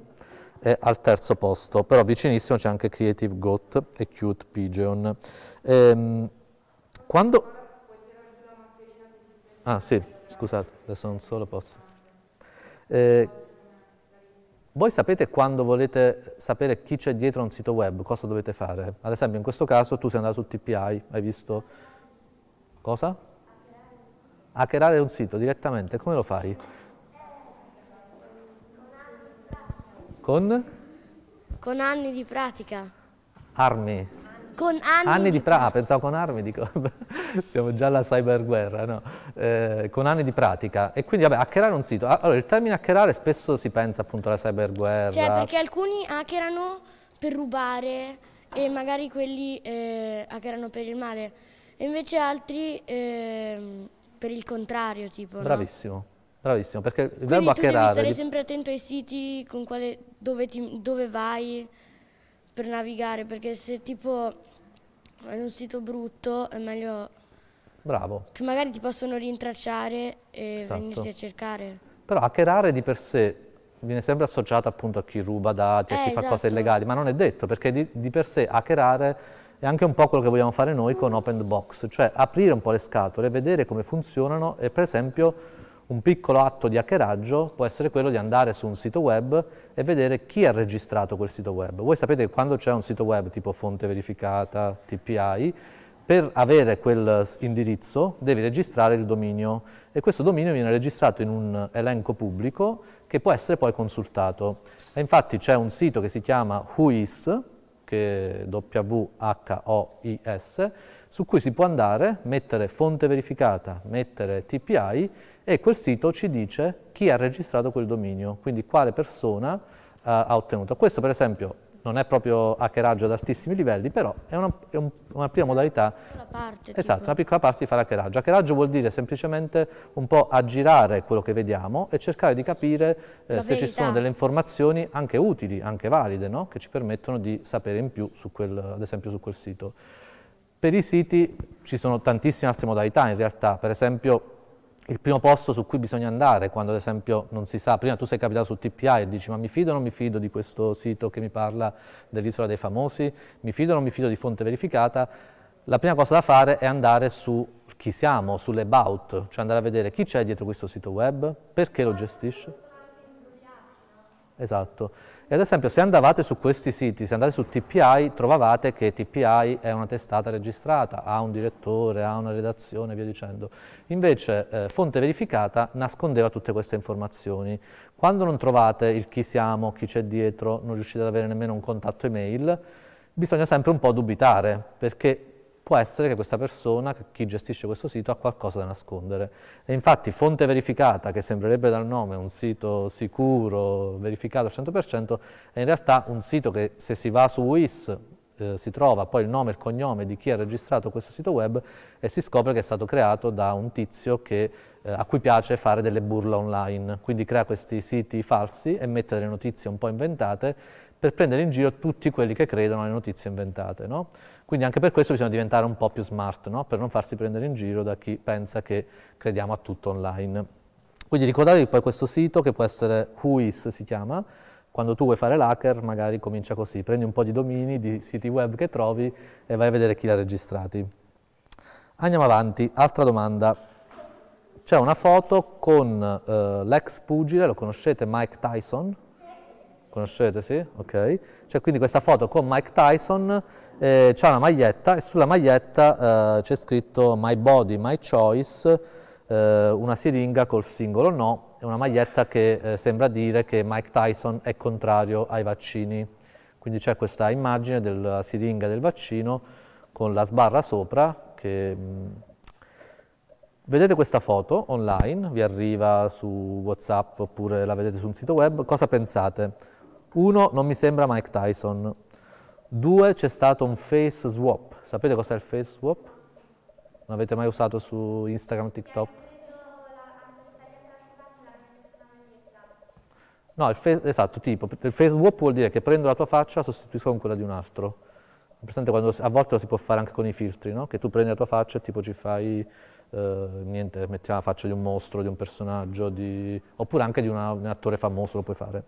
è al terzo posto, però vicinissimo c'è anche Creative Goat e Cute Pigeon. Ehm, quando... Ah sì, scusate, adesso non solo posso. Eh, voi sapete quando volete sapere chi c'è dietro un sito web, cosa dovete fare? Ad esempio in questo caso tu sei andato su TPI, hai visto cosa? Hackerare un sito direttamente, come lo fai? Con? Con anni di pratica. Armi. Con anni, anni di, ah, pratica. Ah, pensavo con armi, dico. Siamo già alla cyberguerra, no? Eh, con anni di pratica. E quindi, vabbè, hackerare un sito. Ah, allora, il termine hackerare spesso si pensa appunto alla cyberguerra. Cioè, perché alcuni hackerano per rubare e magari quelli eh, hackerano per il male. E invece altri eh, per il contrario, tipo. Bravissimo. No? Bravissimo, perché il Quindi verbo hackerare... devi stare sempre attento ai siti quale, dove, ti, dove vai per navigare, perché se tipo è un sito brutto è meglio... Bravo. Che magari ti possono rintracciare e esatto. venirti a cercare. Però hackerare di per sé viene sempre associato appunto a chi ruba dati, a eh, chi esatto. fa cose esatto. illegali, ma non è detto, perché di, di per sé hackerare è anche un po' quello che vogliamo fare noi con Open Box, cioè aprire un po' le scatole, vedere come funzionano e per esempio un piccolo atto di hackeraggio può essere quello di andare su un sito web e vedere chi ha registrato quel sito web. Voi sapete che quando c'è un sito web tipo fonte verificata, TPI, per avere quel indirizzo devi registrare il dominio e questo dominio viene registrato in un elenco pubblico che può essere poi consultato. E infatti c'è un sito che si chiama WHOIS, che è W-H-O-I-S, su cui si può andare, mettere fonte verificata, mettere TPI e quel sito ci dice chi ha registrato quel dominio, quindi quale persona eh, ha ottenuto. Questo per esempio non è proprio hackeraggio ad altissimi livelli, però è una, è un, una prima modalità. Una piccola parte, esatto, tipo. una piccola parte di fare hackeraggio. Hackeraggio vuol dire semplicemente un po' aggirare quello che vediamo e cercare di capire eh, se ci sono delle informazioni anche utili, anche valide, no? che ci permettono di sapere in più, quel, ad esempio su quel sito. Per i siti ci sono tantissime altre modalità in realtà, per esempio il primo posto su cui bisogna andare quando ad esempio non si sa, prima tu sei capitato su TPI e dici ma mi fido o non mi fido di questo sito che mi parla dell'isola dei famosi, mi fido o non mi fido di fonte verificata, la prima cosa da fare è andare su chi siamo, sulle about, cioè andare a vedere chi c'è dietro questo sito web, perché lo gestisce. Esatto. E ad esempio se andavate su questi siti, se andate su TPI, trovavate che TPI è una testata registrata, ha un direttore, ha una redazione e via dicendo. Invece eh, Fonte Verificata nascondeva tutte queste informazioni. Quando non trovate il chi siamo, chi c'è dietro, non riuscite ad avere nemmeno un contatto email, bisogna sempre un po' dubitare, perché può essere che questa persona, chi gestisce questo sito, ha qualcosa da nascondere. E infatti fonte verificata, che sembrerebbe dal nome un sito sicuro, verificato al 100%, è in realtà un sito che se si va su WIS eh, si trova poi il nome e il cognome di chi ha registrato questo sito web e si scopre che è stato creato da un tizio che, eh, a cui piace fare delle burla online, quindi crea questi siti falsi e mette delle notizie un po' inventate per prendere in giro tutti quelli che credono alle notizie inventate. No? Quindi anche per questo bisogna diventare un po' più smart, no? per non farsi prendere in giro da chi pensa che crediamo a tutto online. Quindi ricordatevi poi questo sito che può essere Whois si chiama, quando tu vuoi fare l'hacker magari comincia così, prendi un po' di domini di siti web che trovi e vai a vedere chi l'ha registrati. Andiamo avanti, altra domanda. C'è una foto con eh, l'ex pugile, lo conoscete, Mike Tyson, conoscete, sì? Ok. C'è cioè, quindi questa foto con Mike Tyson, eh, c'è una maglietta e sulla maglietta eh, c'è scritto My Body, My Choice, eh, una siringa col singolo no, è una maglietta che eh, sembra dire che Mike Tyson è contrario ai vaccini. Quindi c'è questa immagine della siringa del vaccino con la sbarra sopra che... Mh, mm, Vedete questa foto online, vi arriva su WhatsApp oppure la vedete su un sito web, cosa pensate? Uno, non mi sembra Mike Tyson. Due, c'è stato un face swap. Sapete cos'è il face swap? Non avete mai usato su Instagram, TikTok? No, face, esatto, tipo, il face swap vuol dire che prendo la tua faccia e sostituisco con quella di un altro. Presente quando, a volte lo si può fare anche con i filtri, no? Che tu prendi la tua faccia e tipo ci fai eh, niente, mettiamo la faccia di un mostro, di un personaggio, di... oppure anche di una, un attore famoso lo puoi fare.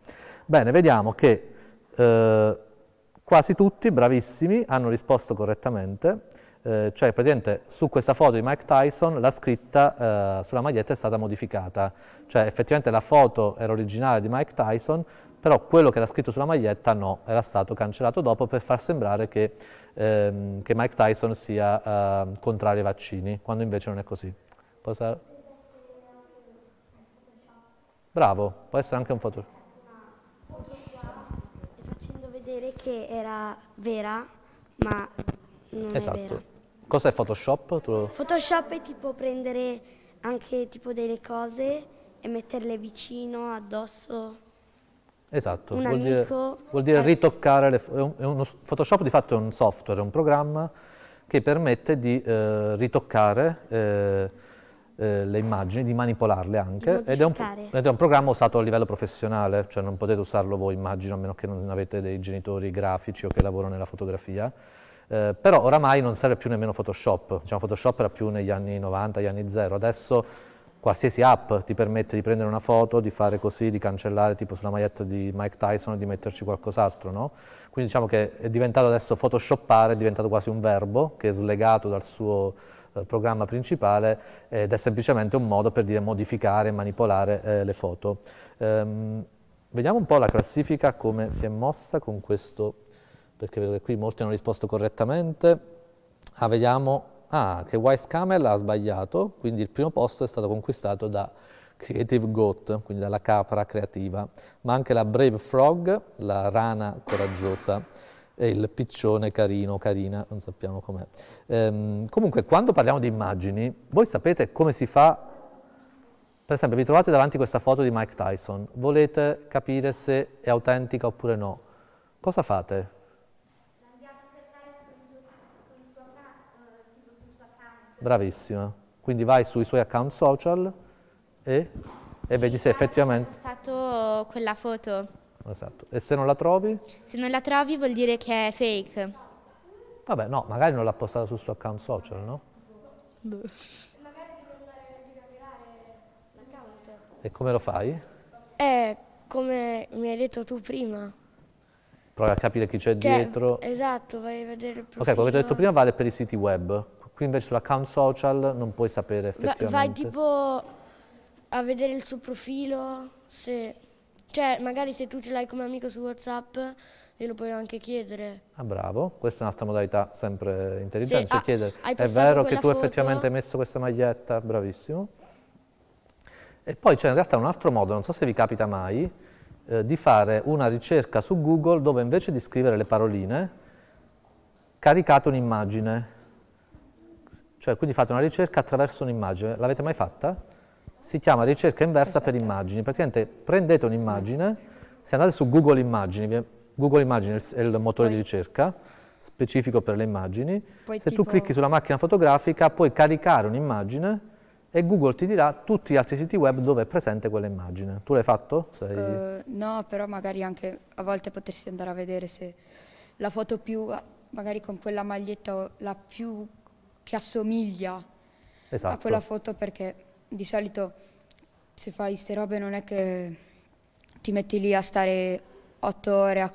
Bene, vediamo che eh, quasi tutti, bravissimi, hanno risposto correttamente, eh, cioè praticamente su questa foto di Mike Tyson la scritta eh, sulla maglietta è stata modificata, cioè effettivamente la foto era originale di Mike Tyson, però quello che era scritto sulla maglietta no, era stato cancellato dopo per far sembrare che, ehm, che Mike Tyson sia eh, contrario ai vaccini, quando invece non è così. Cosa... Bravo, può essere anche un foto. Facendo vedere che era vera, ma non esatto. è vera. Esatto. Cos'è Photoshop? Tu... Photoshop è tipo prendere anche tipo delle cose e metterle vicino, addosso. Esatto, un vuol, dire, vuol dire è... Eh. ritoccare, le, uno, Photoshop di fatto è un software, è un programma che permette di eh, ritoccare eh, eh, le immagini, di manipolarle anche, di ed, è un, ed è, un, programma usato a livello professionale, cioè non potete usarlo voi immagino, a meno che non avete dei genitori grafici o che lavorano nella fotografia, eh, però oramai non serve più nemmeno Photoshop, diciamo, Photoshop era più negli anni 90, gli anni 0, adesso qualsiasi app ti permette di prendere una foto, di fare così, di cancellare tipo sulla maglietta di Mike Tyson e di metterci qualcos'altro, no? Quindi diciamo che è diventato adesso photoshoppare, è diventato quasi un verbo che è slegato dal suo eh, programma principale ed è semplicemente un modo per dire modificare, e manipolare eh, le foto. Ehm, vediamo un po' la classifica come si è mossa con questo, perché vedo che qui molti hanno risposto correttamente. Ah, vediamo ah, che Wise Camel ha sbagliato, quindi il primo posto è stato conquistato da Creative Goat, quindi dalla capra creativa, ma anche la Brave Frog, la rana coraggiosa, e il piccione carino, carina, non sappiamo com'è. Ehm, comunque, quando parliamo di immagini, voi sapete come si fa, per esempio, vi trovate davanti questa foto di Mike Tyson, volete capire se è autentica oppure no. Cosa fate? Bravissima. Quindi vai sui suoi account social e, e vedi se esatto, effettivamente... Ho stato quella foto. Esatto. E se non la trovi? Se non la trovi vuol dire che è fake. Vabbè, no, magari non l'ha postata sul suo account social, no? Magari devi andare a rivelare l'account. E come lo fai? Eh, come mi hai detto tu prima. Provi a capire chi c'è cioè, dietro. Esatto, vai a vedere il profilo. Ok, come ti ho detto prima vale per i siti web. Qui invece sull'account social non puoi sapere effettivamente. Va, vai tipo a vedere il suo profilo, se, cioè magari se tu ce l'hai come amico su WhatsApp glielo puoi anche chiedere. Ah bravo, questa è un'altra modalità sempre intelligente, se, cioè ah, chiedere è vero che tu foto? effettivamente hai messo questa maglietta, bravissimo. E poi c'è in realtà un altro modo, non so se vi capita mai, eh, di fare una ricerca su Google dove invece di scrivere le paroline caricate un'immagine cioè, quindi fate una ricerca attraverso un'immagine. L'avete mai fatta? Si chiama ricerca inversa per esatto. immagini. Praticamente prendete un'immagine, se andate su Google Immagini, Google Immagini è il motore poi, di ricerca specifico per le immagini, se tipo... tu clicchi sulla macchina fotografica puoi caricare un'immagine e Google ti dirà tutti gli altri siti web dove è presente quell'immagine. Tu l'hai fatto? Sei... Uh, no, però magari anche a volte potresti andare a vedere se la foto più, magari con quella maglietta, la più che assomiglia esatto. a quella foto perché di solito se fai queste robe non è che ti metti lì a stare otto ore a,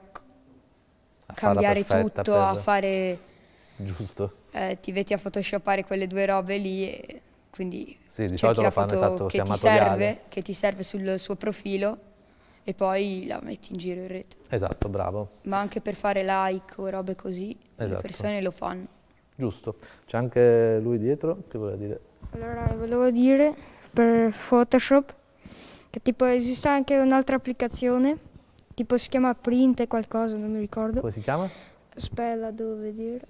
a cambiare tutto, per... a fare... Giusto. Eh, ti metti a photoshoppare quelle due robe lì e quindi sì, di solito lo fanno esatto che ti, serve, che ti serve sul suo profilo e poi la metti in giro in rete. Esatto, bravo. Ma anche per fare like o robe così, esatto. le persone lo fanno. Giusto. C'è anche lui dietro che voleva dire. Allora, volevo dire per Photoshop che tipo esiste anche un'altra applicazione, tipo si chiama Print e qualcosa, non mi ricordo. Come si chiama? Spella, dove dire?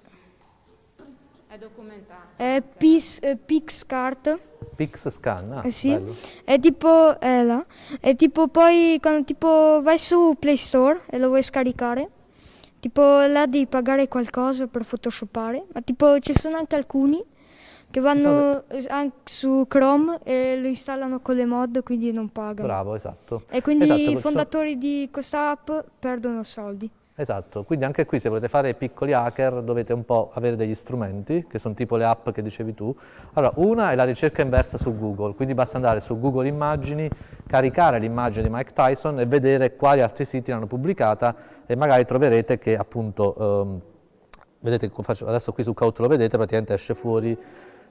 È documentato. È eh, PixCart. PixScan, ah, eh, sì. Bello. È tipo, è là, è tipo poi quando tipo vai su Play Store e lo vuoi scaricare, Tipo là devi pagare qualcosa per photoshopare, ma tipo ci sono anche alcuni che vanno esatto. su Chrome e lo installano con le mod, quindi non pagano. Bravo, esatto. E quindi esatto, i fondatori questo... di questa app perdono soldi. Esatto, quindi anche qui se volete fare piccoli hacker dovete un po' avere degli strumenti, che sono tipo le app che dicevi tu. Allora, una è la ricerca inversa su Google, quindi basta andare su Google Immagini, caricare l'immagine di Mike Tyson e vedere quali altri siti l'hanno pubblicata e magari troverete che appunto, ehm, vedete, adesso qui su Kaut lo vedete, praticamente esce fuori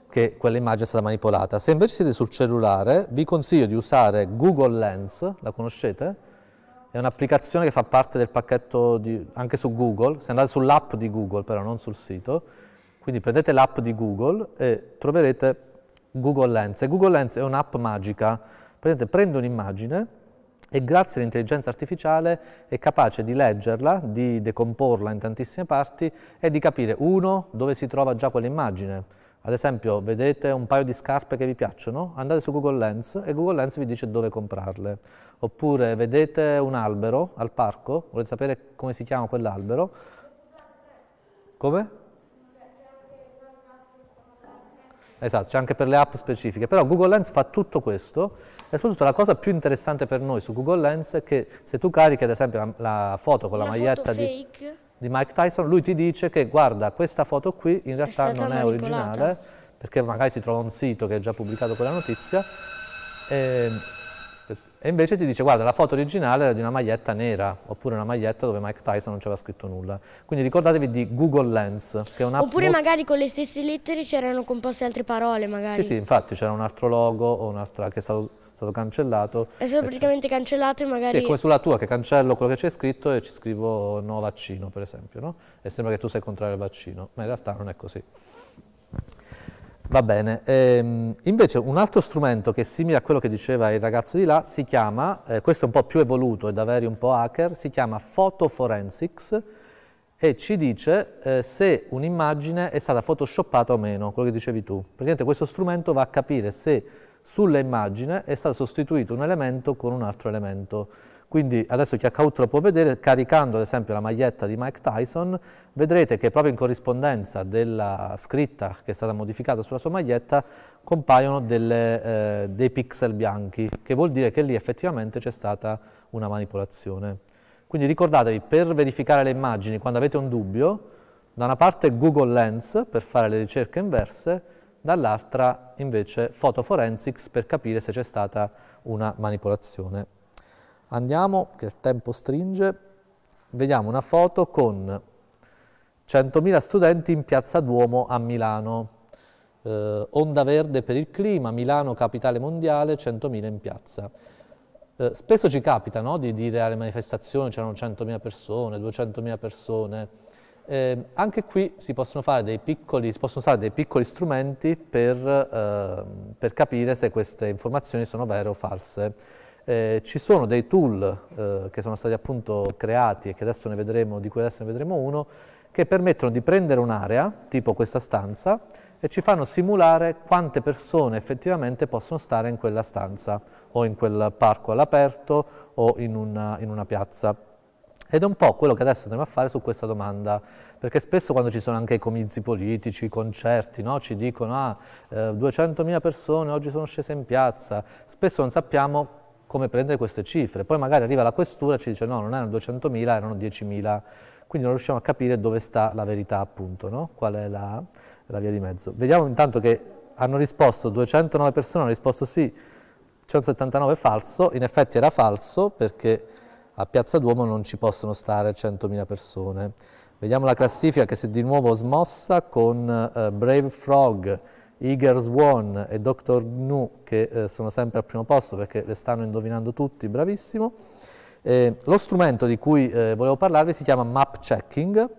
che quell'immagine è stata manipolata. Se invece siete sul cellulare, vi consiglio di usare Google Lens, la conoscete? è un'applicazione che fa parte del pacchetto di, anche su Google, se andate sull'app di Google però non sul sito, quindi prendete l'app di Google e troverete Google Lens. E Google Lens è un'app magica, prendete, prende un'immagine e grazie all'intelligenza artificiale è capace di leggerla, di decomporla in tantissime parti e di capire, uno, dove si trova già quell'immagine, ad esempio, vedete un paio di scarpe che vi piacciono? Andate su Google Lens e Google Lens vi dice dove comprarle. Oppure vedete un albero al parco, volete sapere come si chiama quell'albero? Come? Esatto, c'è anche per le app specifiche, però Google Lens fa tutto questo e soprattutto la cosa più interessante per noi su Google Lens è che se tu carichi ad esempio la, la foto con la, la maglietta di di Mike Tyson, lui ti dice che guarda questa foto qui in realtà è non è manipolata. originale, perché magari ti trova un sito che ha già pubblicato quella notizia, e, e, invece ti dice guarda la foto originale era di una maglietta nera, oppure una maglietta dove Mike Tyson non c'era scritto nulla. Quindi ricordatevi di Google Lens, che è un'app... Oppure magari con le stesse lettere c'erano composte altre parole magari. Sì, sì, infatti c'era un altro logo o un'altra che è stato stato cancellato. È stato praticamente cancellato e magari... Sì, come sulla tua che cancello quello che c'è scritto e ci scrivo no vaccino per esempio, no? E sembra che tu sei contrario al vaccino, ma in realtà non è così. Va bene, ehm, invece un altro strumento che è simile a quello che diceva il ragazzo di là si chiama, eh, questo è un po' più evoluto e da veri un po' hacker, si chiama Photoforensics e ci dice eh, se un'immagine è stata photoshoppata o meno, quello che dicevi tu. Praticamente questo strumento va a capire se sulla immagine è stato sostituito un elemento con un altro elemento. Quindi adesso chi ha cauto lo può vedere, caricando ad esempio la maglietta di Mike Tyson, vedrete che proprio in corrispondenza della scritta che è stata modificata sulla sua maglietta compaiono delle, eh, dei pixel bianchi, che vuol dire che lì effettivamente c'è stata una manipolazione. Quindi ricordatevi, per verificare le immagini, quando avete un dubbio, da una parte Google Lens per fare le ricerche inverse dall'altra invece forensics per capire se c'è stata una manipolazione. Andiamo, che il tempo stringe, vediamo una foto con 100.000 studenti in Piazza Duomo a Milano. Eh, onda verde per il clima, Milano capitale mondiale, 100.000 in piazza. Eh, spesso ci capita no, di dire alle manifestazioni c'erano 100.000 persone, 200.000 persone, eh, anche qui si possono, piccoli, si possono, usare dei piccoli strumenti per, eh, per, capire se queste informazioni sono vere o false. Eh, ci sono dei tool eh, che sono stati appunto creati e vedremo, di cui adesso ne vedremo uno, che permettono di prendere un'area, tipo questa stanza, e ci fanno simulare quante persone effettivamente possono stare in quella stanza o in quel parco all'aperto o in una, in una piazza. Ed è un po' quello che adesso andremo a fare su questa domanda, perché spesso quando ci sono anche i comizi politici, i concerti, no? ci dicono ah, 200.000 eh, persone oggi sono scese in piazza, spesso non sappiamo come prendere queste cifre, poi magari arriva la questura e ci dice no, non erano 200.000, erano 10.000 quindi non riusciamo a capire dove sta la verità appunto, no? qual è la, la, via di mezzo. Vediamo intanto che hanno risposto 209 persone, hanno risposto sì, 179 falso, in effetti era falso perché a Piazza Duomo non ci possono stare 100.000 persone. Vediamo la classifica che si è di nuovo smossa con eh, Brave Frog, Eager Swan e Dr. Nu che eh, sono sempre al primo posto perché le stanno indovinando tutti, bravissimo. Eh, lo strumento di cui eh, volevo parlarvi si chiama Map Checking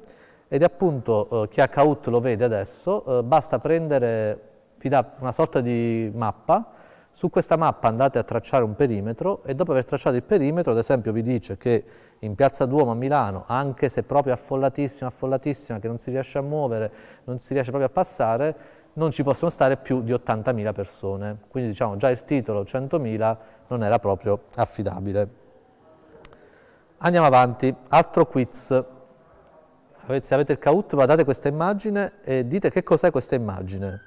ed è appunto, eh, chi ha Kahoot lo vede adesso, eh, basta prendere, vi dà una sorta di mappa, su questa mappa andate a tracciare un perimetro e dopo aver tracciato il perimetro, ad esempio vi dice che in Piazza Duomo a Milano, anche se proprio affollatissima, affollatissima, che non si riesce a muovere, non si riesce proprio a passare, non ci possono stare più di 80.000 persone. Quindi diciamo già il titolo 100.000 non era proprio affidabile. Andiamo avanti, altro quiz. Se avete il CAUT guardate questa immagine e dite che cos'è questa immagine.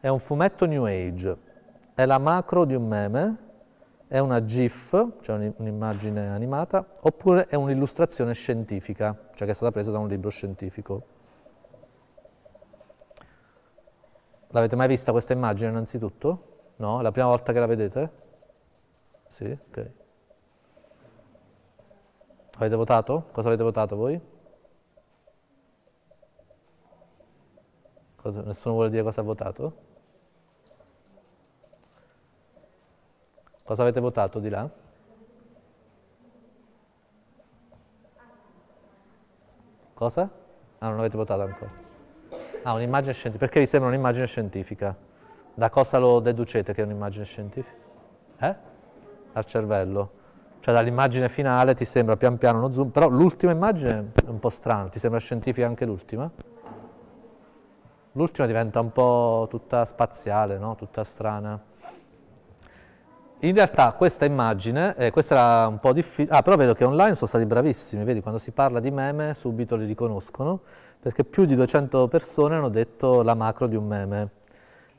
È un fumetto New Age è la macro di un meme, è una GIF, cioè un'immagine animata, oppure è un'illustrazione scientifica, cioè che è stata presa da un libro scientifico. L'avete mai vista questa immagine innanzitutto? No? È la prima volta che la vedete? Sì? Ok. Avete votato? Cosa avete votato voi? Cosa, nessuno vuole dire cosa ha votato? Cosa avete votato di là? Cosa? Ah, non avete votato ancora. Ah, un'immagine scientifica. Perché vi sembra un'immagine scientifica? Da cosa lo deducete che è un'immagine scientifica? Eh? Dal cervello. Cioè dall'immagine finale ti sembra pian piano uno zoom, però l'ultima immagine è un po' strana, ti sembra scientifica anche l'ultima? L'ultima diventa un po' tutta spaziale, no? Tutta strana in realtà questa immagine, eh, questa era un po' difficile, ah però vedo che online sono stati bravissimi, vedi quando si parla di meme subito li riconoscono, perché più di 200 persone hanno detto la macro di un meme.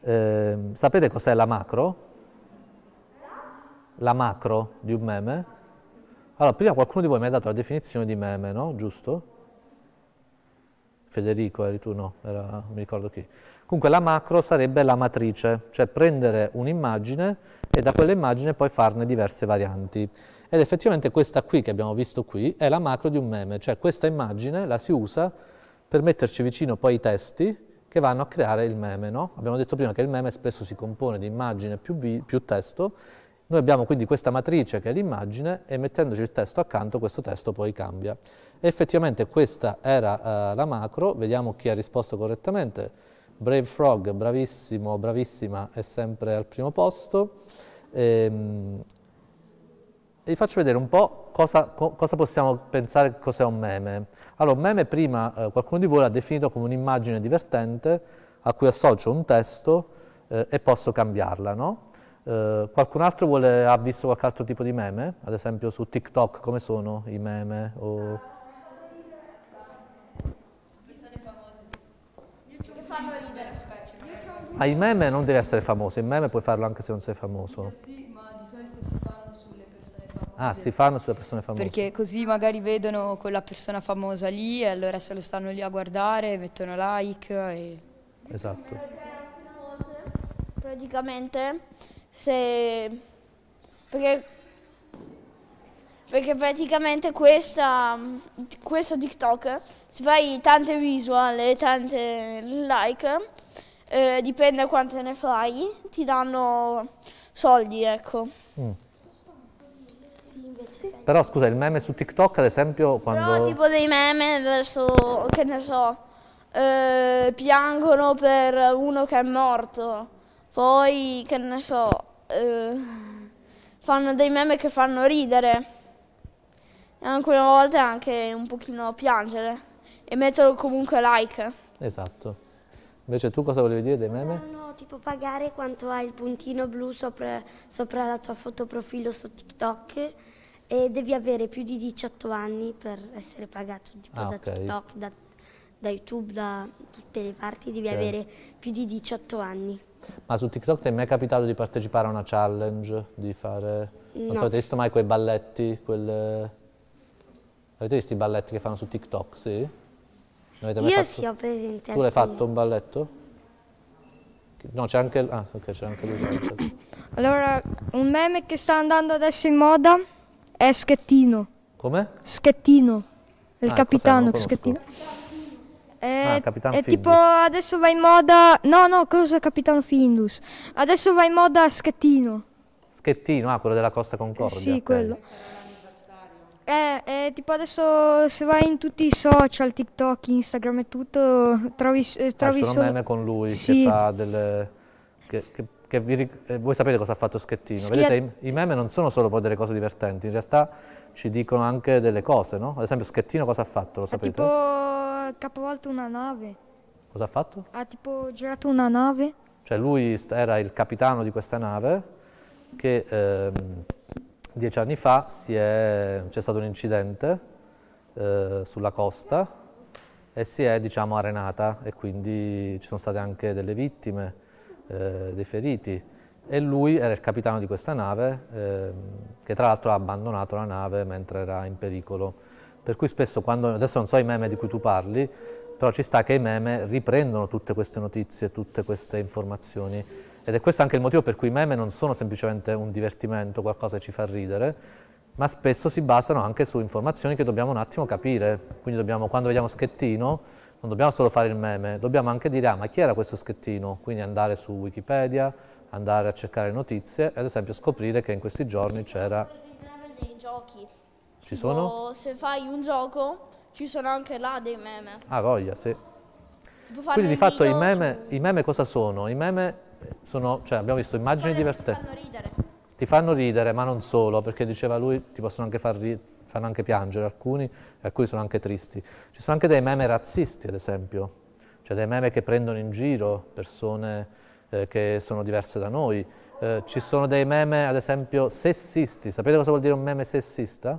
Eh, sapete cos'è la macro? La macro di un meme? Allora, prima qualcuno di voi mi ha dato la definizione di meme, no? Giusto? Federico, eri tu? No, era, non mi ricordo chi. Comunque la macro sarebbe la matrice, cioè prendere un'immagine e da quell'immagine poi farne diverse varianti. Ed effettivamente questa qui che abbiamo visto qui è la macro di un meme, cioè questa immagine la si usa per metterci vicino poi i testi che vanno a creare il meme. No? Abbiamo detto prima che il meme spesso si compone di immagine più, più testo, noi abbiamo quindi questa matrice che è l'immagine e mettendoci il testo accanto questo testo poi cambia. E effettivamente questa era eh, la macro, vediamo chi ha risposto correttamente. Brave Frog, bravissimo, bravissima, è sempre al primo posto. Ehm, vi faccio vedere un po' cosa, co cosa possiamo pensare cos'è un meme. Allora, un meme prima eh, qualcuno di voi l'ha definito come un'immagine divertente a cui associo un testo eh, e posso cambiarla, no? eh, qualcun altro vuole, ha visto qualche altro tipo di meme? Ad esempio su TikTok come sono i meme? O... fanno ridere specie. Ah, il meme non deve essere famoso, il meme puoi farlo anche se non sei famoso. Eh sì, ma di solito si fanno sulle persone famose. Ah, si fanno sulle persone famose. Perché così magari vedono quella persona famosa lì e allora se lo stanno lì a guardare mettono like e... Esatto. Praticamente se... perché perché praticamente questa, questo TikTok se fai tante visual e tante like, eh, dipende quante ne fai, ti danno soldi, ecco. Mm. Sì. Però scusa, il meme su TikTok ad esempio quando... Però tipo dei meme verso, che ne so, eh, piangono per uno che è morto, poi che ne so, eh, fanno dei meme che fanno ridere e una volta anche un pochino piangere e metterò comunque like. Esatto. Invece tu cosa volevi dire dei meme? No, tipo pagare quanto hai il puntino blu sopra, sopra la tua foto profilo su TikTok e devi avere più di 18 anni per essere pagato tipo ah, da okay. TikTok, da, da, YouTube, da tutte le parti, devi okay. avere più di 18 anni. Ma su TikTok ti è mai capitato di partecipare a una challenge, di fare... No. Non so, avete visto mai quei balletti, quelle... Avete visto i balletti che fanno su TikTok, sì? Non avete mai Io fatto... sì ho presente. Tu l'hai fatto un balletto? No, c'è anche... Ah, ok, anche lui. allora, un meme che sta andando adesso in moda è Schettino. Come? Schettino. Il ah, ecco, capitano Schettino. È, ah, capitano è tipo adesso va in moda... No, no, cosa capitano Findus? Adesso va in moda Schettino. Schettino, ah, quello della Costa Concordia. sì, okay. quello. Eh, eh, tipo adesso se vai in tutti i social, TikTok, Instagram e tutto, trovi, eh, trovi ah, solo... meme con lui sì. che fa delle... Che, che, che vi, eh, voi sapete cosa ha fatto Schettino. Schia... Vedete, i, i, meme non sono solo poi delle cose divertenti, in realtà ci dicono anche delle cose, no? Ad esempio Schettino cosa ha fatto, lo sapete? Ha tipo capovolto una nave. Cosa ha fatto? Ha tipo girato una nave. Cioè lui era il capitano di questa nave che... Ehm, dieci anni fa c'è stato un incidente eh, sulla costa e si è diciamo, arenata e quindi ci sono state anche delle vittime, eh, dei feriti e lui era il capitano di questa nave eh, che tra l'altro ha abbandonato la nave mentre era in pericolo. Per cui spesso quando, adesso non so i meme di cui tu parli, però ci sta che i meme riprendono tutte queste notizie, tutte queste informazioni ed è questo anche il motivo per cui i meme non sono semplicemente un divertimento, qualcosa che ci fa ridere, ma spesso si basano anche su informazioni che dobbiamo un attimo capire. Quindi dobbiamo, quando vediamo schettino, non dobbiamo solo fare il meme, dobbiamo anche dire, ah, ma chi era questo schettino? Quindi andare su Wikipedia, andare a cercare notizie e ad esempio scoprire che in questi giorni c'era... dei giochi. Ci sono? Se fai un gioco, ci sono anche là dei meme. Ah, voglia, sì. Quindi di fatto i meme, su... i meme cosa sono? I meme sono, cioè, abbiamo visto immagini divertenti. Ti fanno ridere. Ti fanno ridere, ma non solo, perché diceva lui, ti possono anche far ridere fanno anche piangere alcuni e alcuni sono anche tristi. Ci sono anche dei meme razzisti, ad esempio, cioè dei meme che prendono in giro persone eh, che sono diverse da noi. Eh, ci sono dei meme, ad esempio, sessisti. Sapete cosa vuol dire un meme sessista?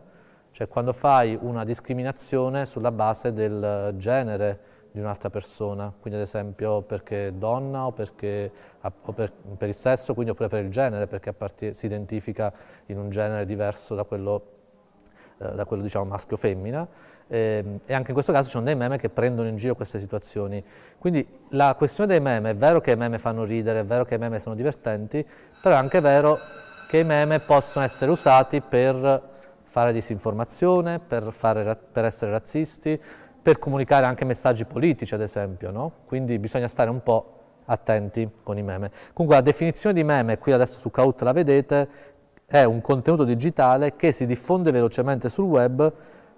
Cioè quando fai una discriminazione sulla base del genere di un'altra persona, quindi ad esempio perché è donna o, perché, o per, per, il sesso, quindi oppure per il genere, perché si identifica in un genere diverso da quello, eh, da quello diciamo maschio-femmina. E, ehm, e anche in questo caso ci sono dei meme che prendono in giro queste situazioni. Quindi la questione dei meme, è vero che i meme fanno ridere, è vero che i meme sono divertenti, però è anche vero che i meme possono essere usati per fare disinformazione, per, fare, per essere razzisti, per comunicare anche messaggi politici, ad esempio, no? Quindi bisogna stare un po' attenti con i meme. Comunque la definizione di meme, qui adesso su Kaut la vedete, è un contenuto digitale che si diffonde velocemente sul web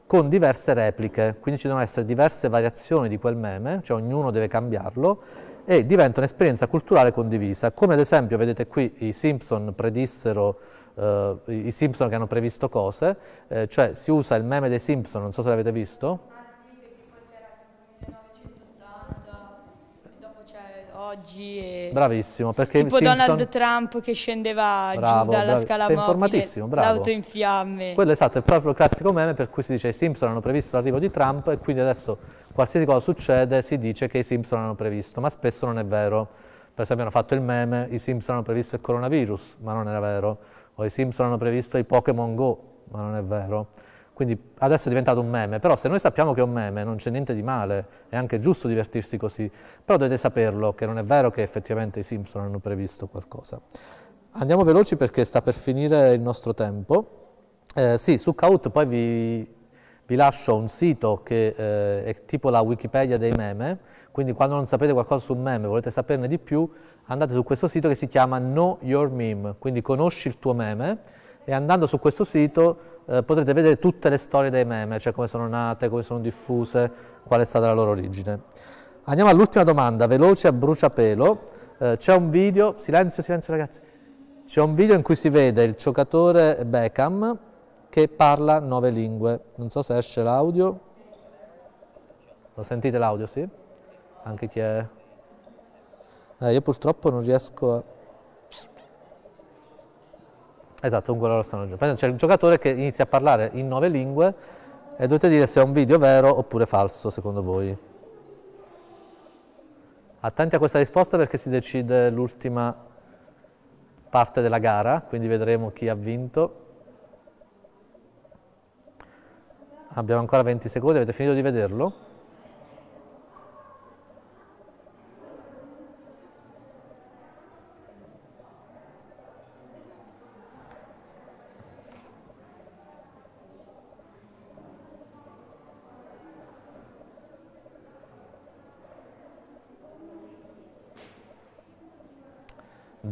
con diverse repliche, quindi ci devono essere diverse variazioni di quel meme, cioè ognuno deve cambiarlo, e diventa un'esperienza culturale condivisa, come ad esempio vedete qui i Simpson predissero, eh, i Simpson che hanno previsto cose, eh, cioè si usa il meme dei Simpson, non so se l'avete visto, oggi. E... Bravissimo, perché... Tipo Simpson... Donald Trump che scendeva bravo, giù dalla bravi. scala Sei mobile, bravo. l'auto in fiamme. Quello esatto, è proprio il classico meme per cui si dice i Simpson hanno previsto l'arrivo di Trump e quindi adesso qualsiasi cosa succede si dice che i Simpson hanno previsto, ma spesso non è vero. Per esempio hanno fatto il meme, i Simpson hanno previsto il coronavirus, ma non era vero. O i Simpson hanno previsto i Pokémon Go, ma non è vero. Quindi adesso è diventato un meme, però se noi sappiamo che è un meme non c'è niente di male, è anche giusto divertirsi così, però dovete saperlo che non è vero che effettivamente i Simpson hanno previsto qualcosa. Andiamo veloci perché sta per finire il nostro tempo. Eh, sì, su Kaut poi vi, vi lascio un sito che eh, è tipo la Wikipedia dei meme, quindi quando non sapete qualcosa su un meme, volete saperne di più, andate su questo sito che si chiama Know Your Meme, quindi conosci il tuo meme, e andando su questo sito eh, potrete vedere tutte le storie dei meme, cioè come sono nate, come sono diffuse, qual è stata la loro origine. Andiamo all'ultima domanda, veloce a bruciapelo. Eh, c'è un video, silenzio, silenzio ragazzi, c'è un video in cui si vede il giocatore Beckham che parla nove lingue. Non so se esce l'audio. Lo sentite l'audio, sì? Anche chi è... Eh, io purtroppo non riesco a... Esatto, un gol allo strano straniero. C'è un giocatore che inizia a parlare in nove lingue e dovete dire se è un video vero oppure falso, secondo voi. Attenti a questa risposta perché si decide l'ultima parte della gara, quindi vedremo chi ha vinto. Abbiamo ancora 20 secondi, avete finito di vederlo?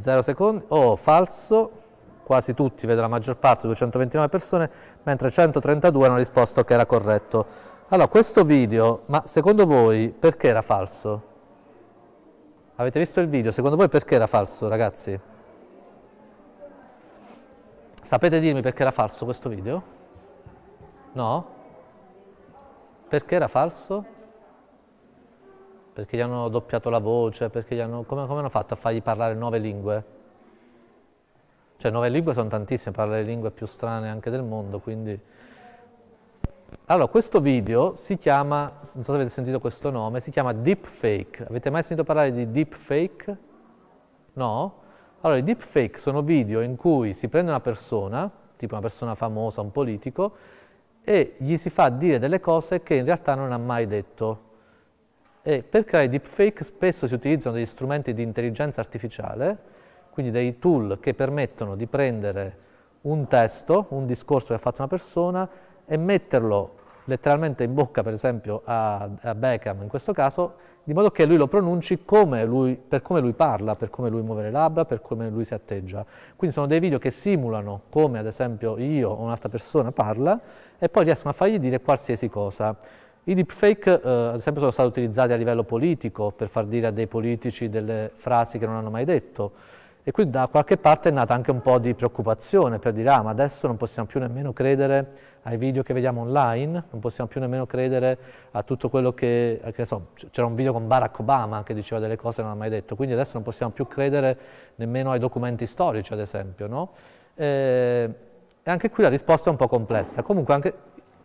0 secondi, oh falso, quasi tutti, vedo la maggior parte, 229 persone, mentre 132 hanno risposto che era corretto. Allora, questo video, ma secondo voi perché era falso? Avete visto il video? Secondo voi perché era falso, ragazzi? Sapete dirmi perché era falso questo video? No? Perché era falso? perché gli hanno doppiato la voce, perché gli hanno, come, come, hanno fatto a fargli parlare nove lingue? Cioè nove lingue sono tantissime, parla le lingue più strane anche del mondo, quindi... Allora, questo video si chiama, non so se avete sentito questo nome, si chiama Deepfake. Avete mai sentito parlare di Deepfake? No? Allora, i Deepfake sono video in cui si prende una persona, tipo una persona famosa, un politico, e gli si fa dire delle cose che in realtà non ha mai detto e per creare deepfake spesso si utilizzano degli strumenti di intelligenza artificiale, quindi dei tool che permettono di prendere un testo, un discorso che ha fatto una persona e metterlo letteralmente in bocca, per esempio, a, a Beckham in questo caso, di modo che lui lo pronunci come lui, per come lui parla, per come lui muove le labbra, per come lui si atteggia. Quindi sono dei video che simulano come ad esempio io o un'altra persona parla e poi riescono a fargli dire qualsiasi cosa. I deepfake eh, ad esempio sono stati utilizzati a livello politico per far dire a dei politici delle frasi che non hanno mai detto e qui da qualche parte è nata anche un po' di preoccupazione per dire ah ma adesso non possiamo più nemmeno credere ai video che vediamo online, non possiamo più nemmeno credere a tutto quello che, che so, c'era un video con Barack Obama che diceva delle cose che non ha mai detto, quindi adesso non possiamo più credere nemmeno ai documenti storici ad esempio, no? Eh, e anche qui la risposta è un po' complessa. Comunque anche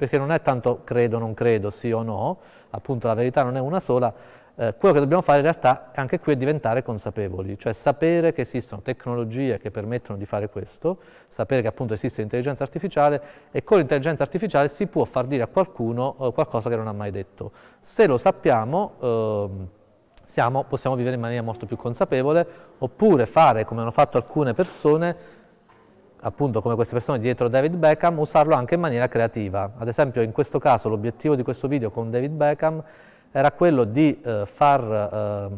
perché non è tanto credo, non credo, sì o no, appunto la verità non è una sola, eh, quello che dobbiamo fare in realtà anche qui è diventare consapevoli, cioè sapere che esistono tecnologie che permettono di fare questo, sapere che appunto esiste l'intelligenza artificiale e con l'intelligenza artificiale si può far dire a qualcuno eh, qualcosa che non ha mai detto. Se lo sappiamo eh, siamo, possiamo vivere in maniera molto più consapevole oppure fare come hanno fatto alcune persone appunto come queste persone dietro David Beckham, usarlo anche in maniera creativa. Ad esempio in questo caso l'obiettivo di questo video con David Beckham era quello di eh, far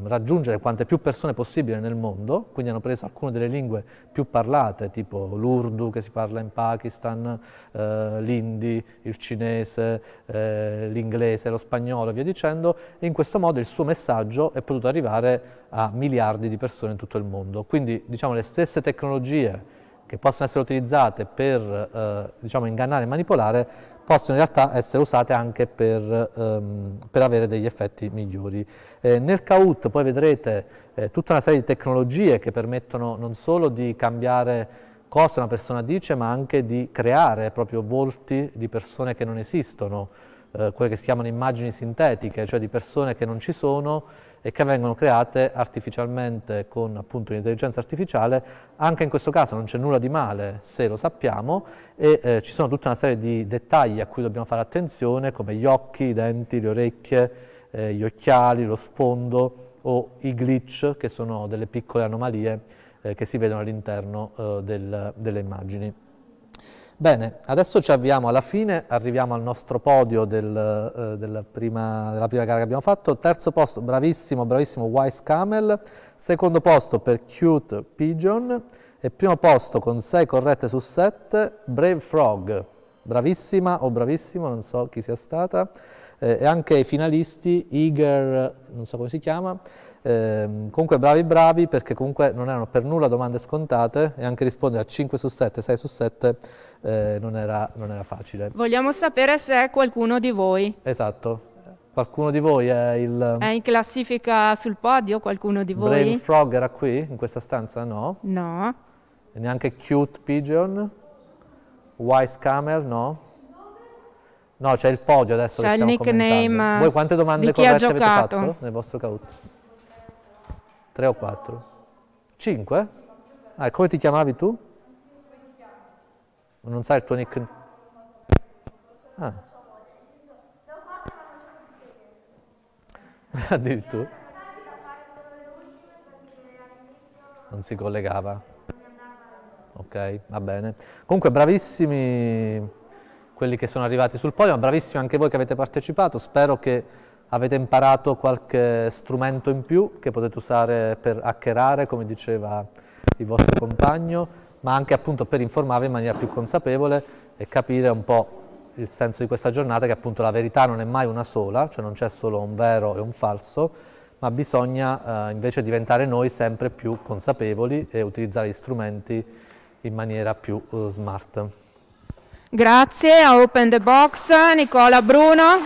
eh, raggiungere quante più persone possibile nel mondo, quindi hanno preso alcune delle lingue più parlate, tipo l'urdu che si parla in Pakistan, eh, l'indi, il cinese, eh, l'inglese, lo spagnolo e via dicendo, e in questo modo il suo messaggio è potuto arrivare a miliardi di persone in tutto il mondo. Quindi diciamo le stesse tecnologie che possono essere utilizzate per eh, diciamo, ingannare e manipolare possono in realtà essere usate anche per, ehm, per avere degli effetti migliori. Eh, nel CAUT poi vedrete eh, tutta una serie di tecnologie che permettono non solo di cambiare cosa una persona dice, ma anche di creare proprio volti di persone che non esistono, eh, quelle che si chiamano immagini sintetiche, cioè di persone che non ci sono, e che vengono create artificialmente con appunto l'intelligenza artificiale. Anche in questo caso non c'è nulla di male se lo sappiamo e eh, ci sono tutta una serie di dettagli a cui dobbiamo fare attenzione come gli occhi, i denti, le orecchie, eh, gli occhiali, lo sfondo o i glitch che sono delle piccole anomalie eh, che si vedono all'interno eh, del, delle immagini. Bene, adesso ci avviamo alla fine, arriviamo al nostro podio del, eh, della, prima, della, prima, gara che abbiamo fatto. Terzo posto, bravissimo, bravissimo Wise Camel. Secondo posto per Cute Pigeon. E primo posto con 6 corrette su 7, Brave Frog. Bravissima o bravissimo, non so chi sia stata eh, e anche i finalisti, Eager, non so come si chiama, eh, comunque bravi bravi perché comunque non erano per nulla domande scontate e anche rispondere a 5 su 7, 6 su 7 eh, non, era, non era facile. Vogliamo sapere se è qualcuno di voi. Esatto, Qualcuno di voi è il... È in classifica sul podio qualcuno di voi? Brave Frog era qui, in questa stanza? No. No. E neanche Cute Pigeon? Wise Camel? No. No, c'è il podio adesso che stiamo il nickname Voi quante domande corrette avete fatto nel vostro cautto? Tre o quattro? Cinque? Ah, come ti chiamavi tu? Non sai il tuo nickname? Ah. Addirittura. Non si collegava. Ok, va bene. Comunque, bravissimi quelli che sono arrivati sul podio, bravissimi anche voi che avete partecipato, spero che avete imparato qualche strumento in più che potete usare per hackerare, come diceva il vostro compagno, ma anche appunto per informarvi in maniera più consapevole e capire un po' il senso di questa giornata, che appunto la verità non è mai una sola, cioè non c'è solo un vero e un falso, ma bisogna eh, invece diventare noi sempre più consapevoli e utilizzare gli strumenti in maniera più eh, smart. Grazie a Open the Box, Nicola Bruno.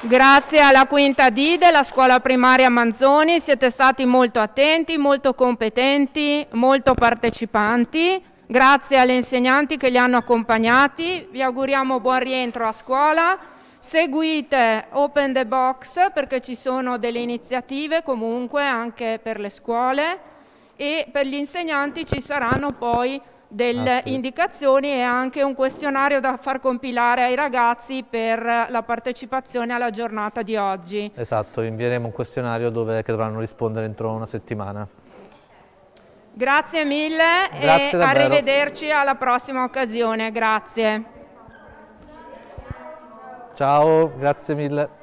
Grazie alla quinta D della scuola primaria Manzoni, siete stati molto attenti, molto competenti, molto partecipanti. Grazie alle insegnanti che li hanno accompagnati, vi auguriamo buon rientro a scuola. Seguite Open the Box perché ci sono delle iniziative comunque anche per le scuole e per gli insegnanti ci saranno poi delle Grazie. indicazioni e anche un questionario da far compilare ai ragazzi per la partecipazione alla giornata di oggi. Esatto, invieremo un questionario dove, che dovranno rispondere entro una settimana. Grazie mille Grazie e davvero. arrivederci alla prossima occasione. Grazie. Ciao, grazie mille.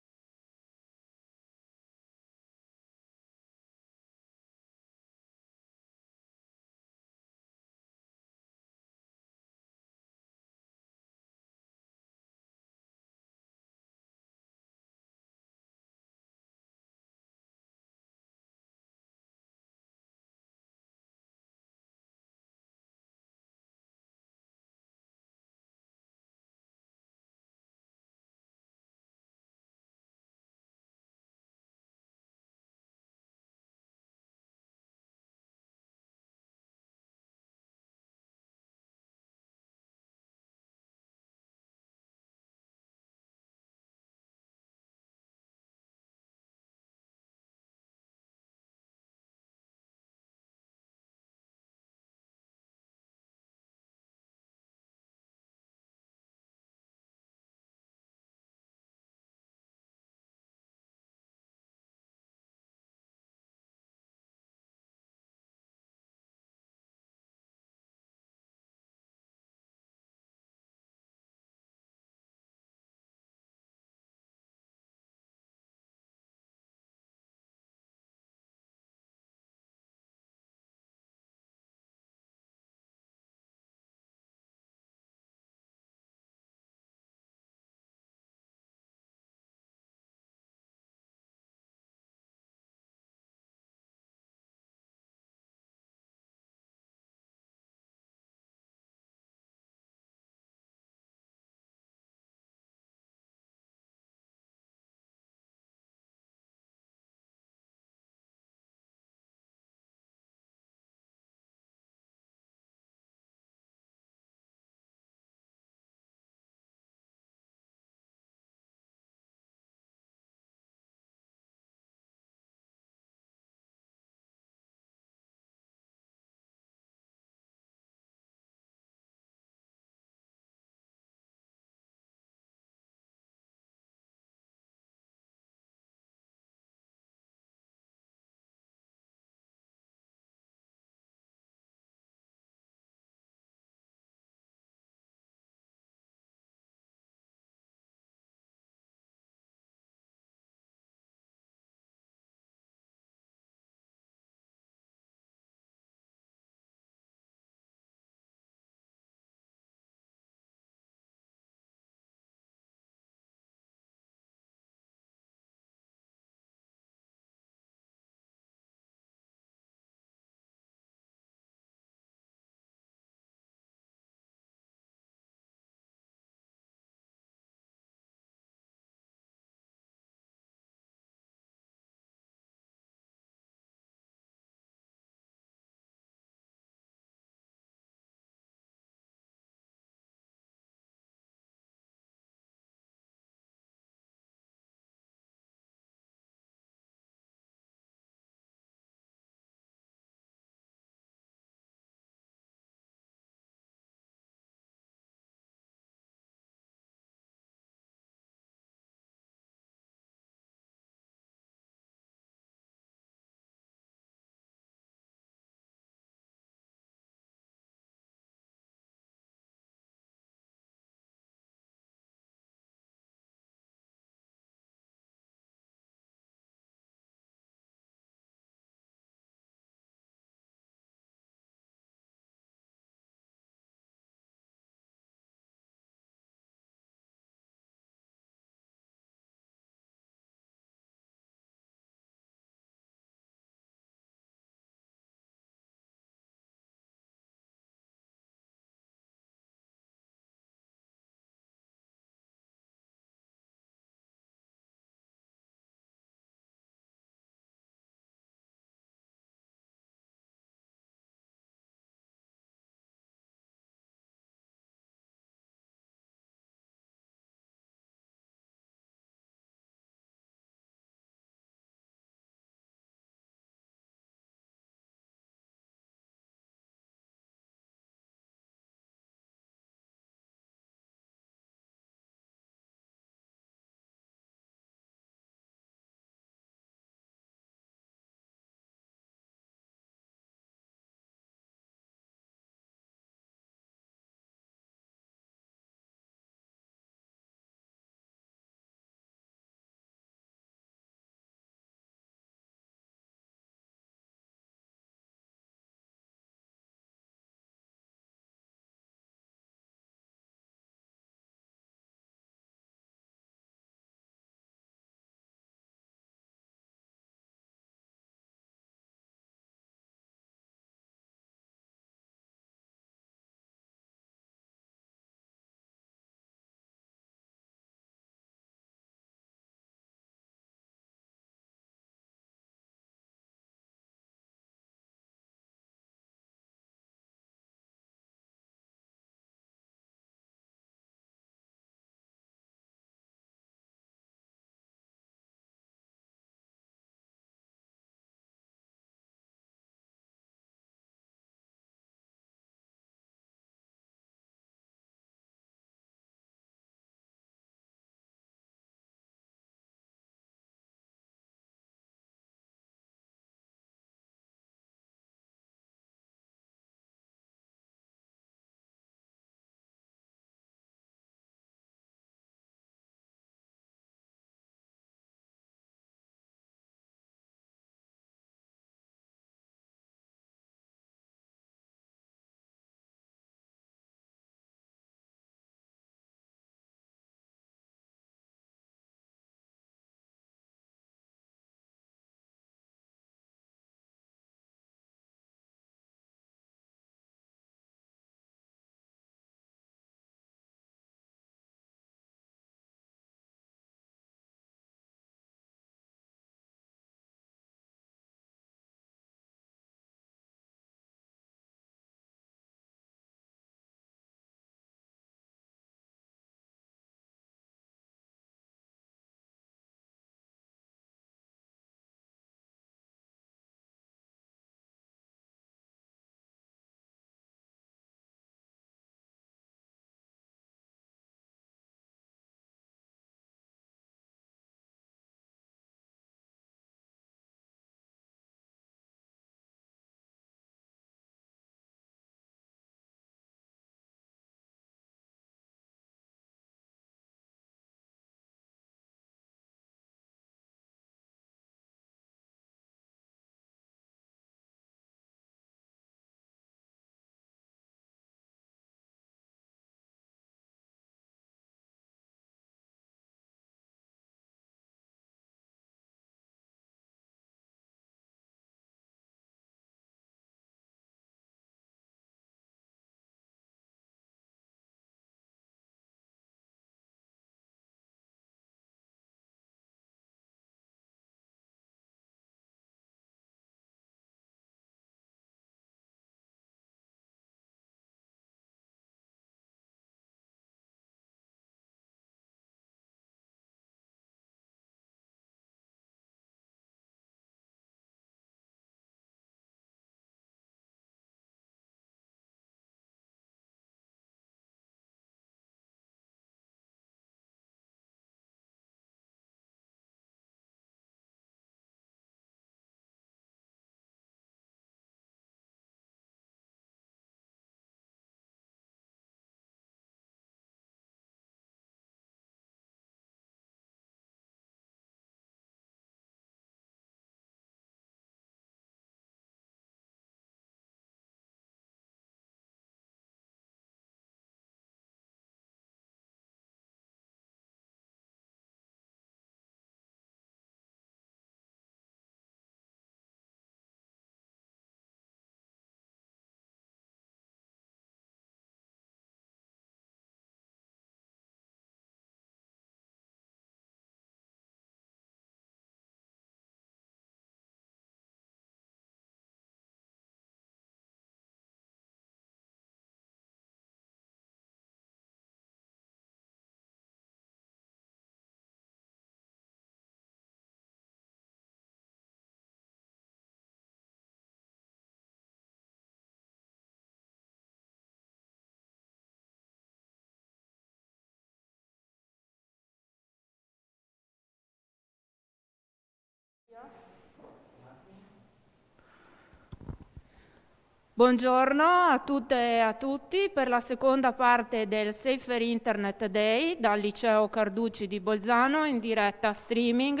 Buongiorno a tutte e a tutti per la seconda parte del Safer Internet Day dal liceo Carducci di Bolzano in diretta streaming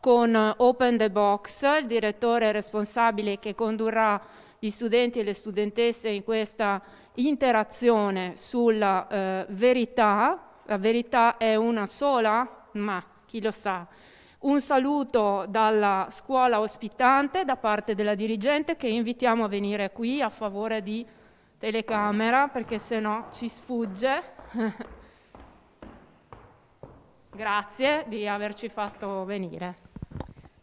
con Open the Box, il direttore responsabile che condurrà gli studenti e le studentesse in questa interazione sulla eh, verità. La verità è una sola, ma chi lo sa. Un saluto dalla scuola ospitante da parte della dirigente che invitiamo a venire qui a favore di telecamera perché se no ci sfugge. grazie di averci fatto venire.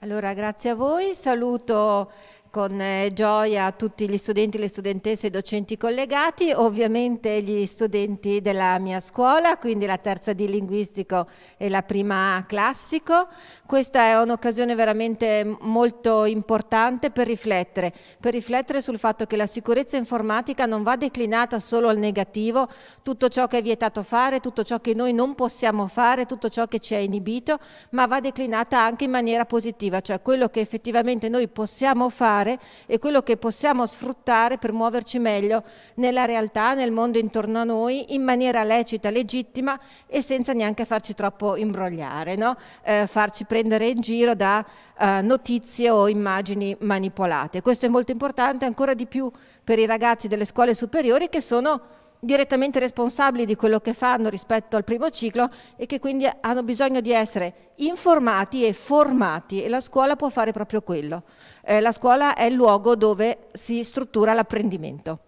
Allora, grazie a voi, saluto con eh, gioia a tutti gli studenti, le studentesse e i docenti collegati, ovviamente gli studenti della mia scuola, quindi la terza di linguistico e la prima A classico. Questa è un'occasione veramente molto importante per riflettere, per riflettere sul fatto che la sicurezza informatica non va declinata solo al negativo, tutto ciò che è vietato fare, tutto ciò che noi non possiamo fare, tutto ciò che ci è inibito, ma va declinata anche in maniera positiva, cioè quello che effettivamente noi possiamo fare fare e quello che possiamo sfruttare per muoverci meglio nella realtà, nel mondo intorno a noi, in maniera lecita, legittima e senza neanche farci troppo imbrogliare, no? eh, farci prendere in giro da eh, notizie o immagini manipolate. Questo è molto importante ancora di più per i ragazzi delle scuole superiori che sono direttamente responsabili di quello che fanno rispetto al primo ciclo e che quindi hanno bisogno di essere informati e formati e la scuola può fare proprio quello. Eh, la scuola è il luogo dove si struttura l'apprendimento.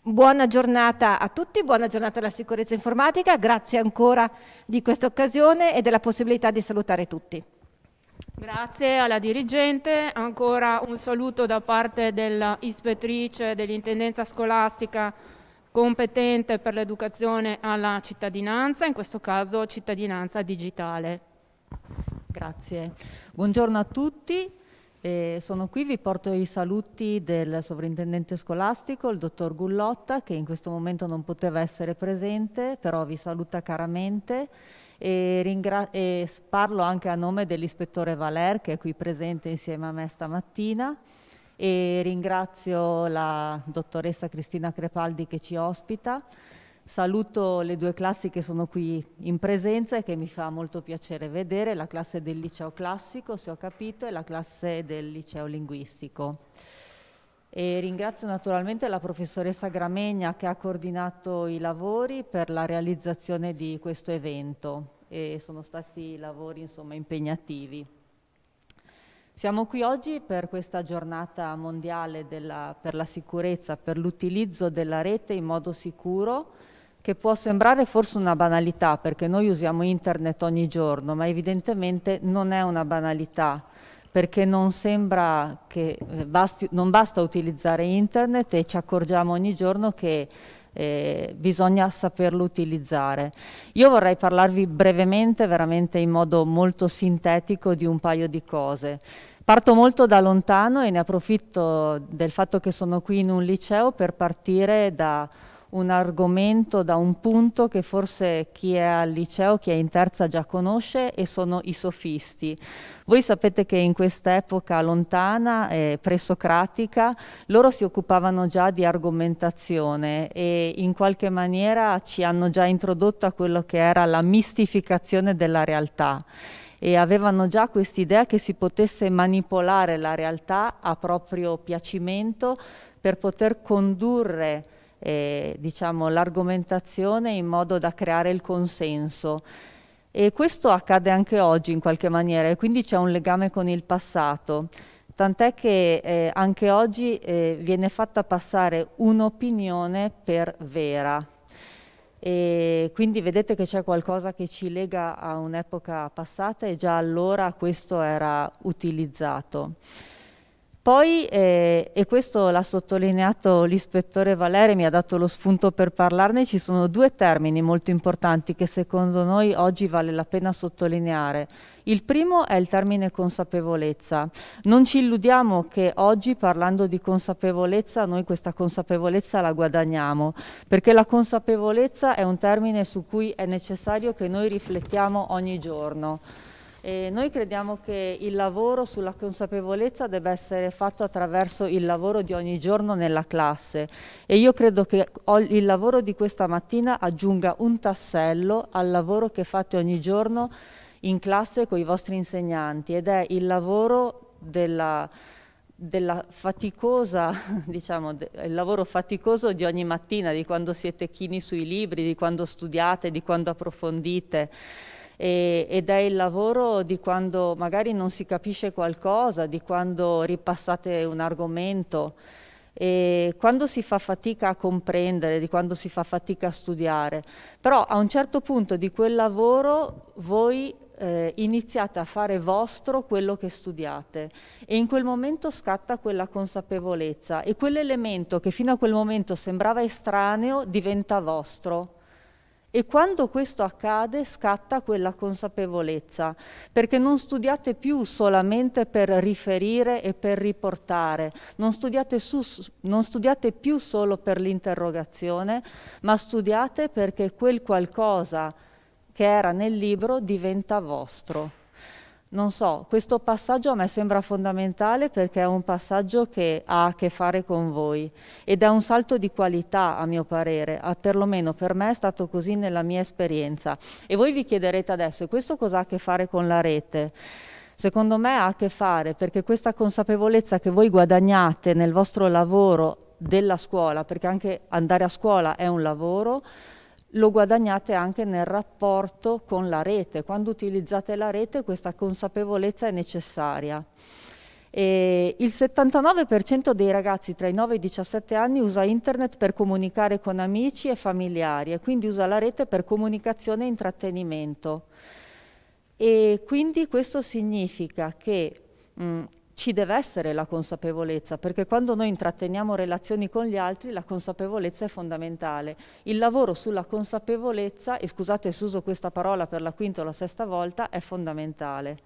Buona giornata a tutti, buona giornata alla sicurezza informatica, grazie ancora di questa occasione e della possibilità di salutare tutti. Grazie alla dirigente, ancora un saluto da parte dell'ispettrice dell'intendenza scolastica competente per l'educazione alla cittadinanza, in questo caso cittadinanza digitale. Grazie. Buongiorno a tutti. Eh, sono qui, vi porto i saluti del sovrintendente scolastico, il dottor Gullotta, che in questo momento non poteva essere presente, però vi saluta caramente e, e parlo anche a nome dell'ispettore Valer che è qui presente insieme a me stamattina e ringrazio la dottoressa Cristina Crepaldi che ci ospita. Saluto le due classi che sono qui in presenza e che mi fa molto piacere vedere, la classe del liceo classico, se ho capito, e la classe del liceo linguistico. E ringrazio naturalmente la professoressa Gramegna che ha coordinato i lavori per la realizzazione di questo evento e sono stati lavori insomma, impegnativi. Siamo qui oggi per questa giornata mondiale della, per la sicurezza, per l'utilizzo della rete in modo sicuro, che può sembrare forse una banalità perché noi usiamo internet ogni giorno, ma evidentemente non è una banalità perché non sembra che eh, basti, non basta utilizzare internet e ci accorgiamo ogni giorno che eh, bisogna saperlo utilizzare. Io vorrei parlarvi brevemente, veramente in modo molto sintetico, di un paio di cose. Parto molto da lontano e ne approfitto del fatto che sono qui in un liceo per partire da un argomento da un punto che forse chi è al liceo, chi è in terza già conosce e sono i sofisti. Voi sapete che in questa epoca lontana, eh, presocratica, loro si occupavano già di argomentazione e in qualche maniera ci hanno già introdotto a quello che era la mistificazione della realtà e avevano già quest'idea che si potesse manipolare la realtà a proprio piacimento per poter condurre eh, diciamo, l'argomentazione in modo da creare il consenso. E questo accade anche oggi in qualche maniera e quindi c'è un legame con il passato, tant'è che eh, anche oggi eh, viene fatta passare un'opinione per vera. E quindi vedete che c'è qualcosa che ci lega a un'epoca passata e già allora questo era utilizzato. Poi, eh, e questo l'ha sottolineato l'ispettore Valeri, mi ha dato lo spunto per parlarne, ci sono due termini molto importanti che secondo noi oggi vale la pena sottolineare. Il primo è il termine consapevolezza. Non ci illudiamo che oggi parlando di consapevolezza noi questa consapevolezza la guadagniamo, perché la consapevolezza è un termine su cui è necessario che noi riflettiamo ogni giorno. E noi crediamo che il lavoro sulla consapevolezza debba essere fatto attraverso il lavoro di ogni giorno nella classe e io credo che il lavoro di questa mattina aggiunga un tassello al lavoro che fate ogni giorno in classe con i vostri insegnanti ed è il lavoro della della faticosa, diciamo, il lavoro faticoso di ogni mattina, di quando siete chini sui libri, di quando studiate, di quando approfondite e, ed è il lavoro di quando magari non si capisce qualcosa, di quando ripassate un argomento. E quando si fa fatica a comprendere, di quando si fa fatica a studiare, però a un certo punto di quel lavoro voi eh, iniziate a fare vostro quello che studiate e in quel momento scatta quella consapevolezza e quell'elemento che fino a quel momento sembrava estraneo diventa vostro. E quando questo accade scatta quella consapevolezza, perché non studiate più solamente per riferire e per riportare, non studiate, su, non studiate più solo per l'interrogazione, ma studiate perché quel qualcosa che era nel libro diventa vostro. Non so, questo passaggio a me sembra fondamentale perché è un passaggio che ha a che fare con voi ed è un salto di qualità a mio parere, a, perlomeno per me è stato così nella mia esperienza. E voi vi chiederete adesso, questo cosa ha a che fare con la rete? Secondo me ha a che fare perché questa consapevolezza che voi guadagnate nel vostro lavoro della scuola, perché anche andare a scuola è un lavoro, lo guadagnate anche nel rapporto con la rete. Quando utilizzate la rete questa consapevolezza è necessaria. E il 79% dei ragazzi tra i 9 e i 17 anni usa internet per comunicare con amici e familiari e quindi usa la rete per comunicazione e intrattenimento. E quindi questo significa che mh, ci deve essere la consapevolezza, perché quando noi intratteniamo relazioni con gli altri la consapevolezza è fondamentale. Il lavoro sulla consapevolezza, e scusate se uso questa parola per la quinta o la sesta volta, è fondamentale.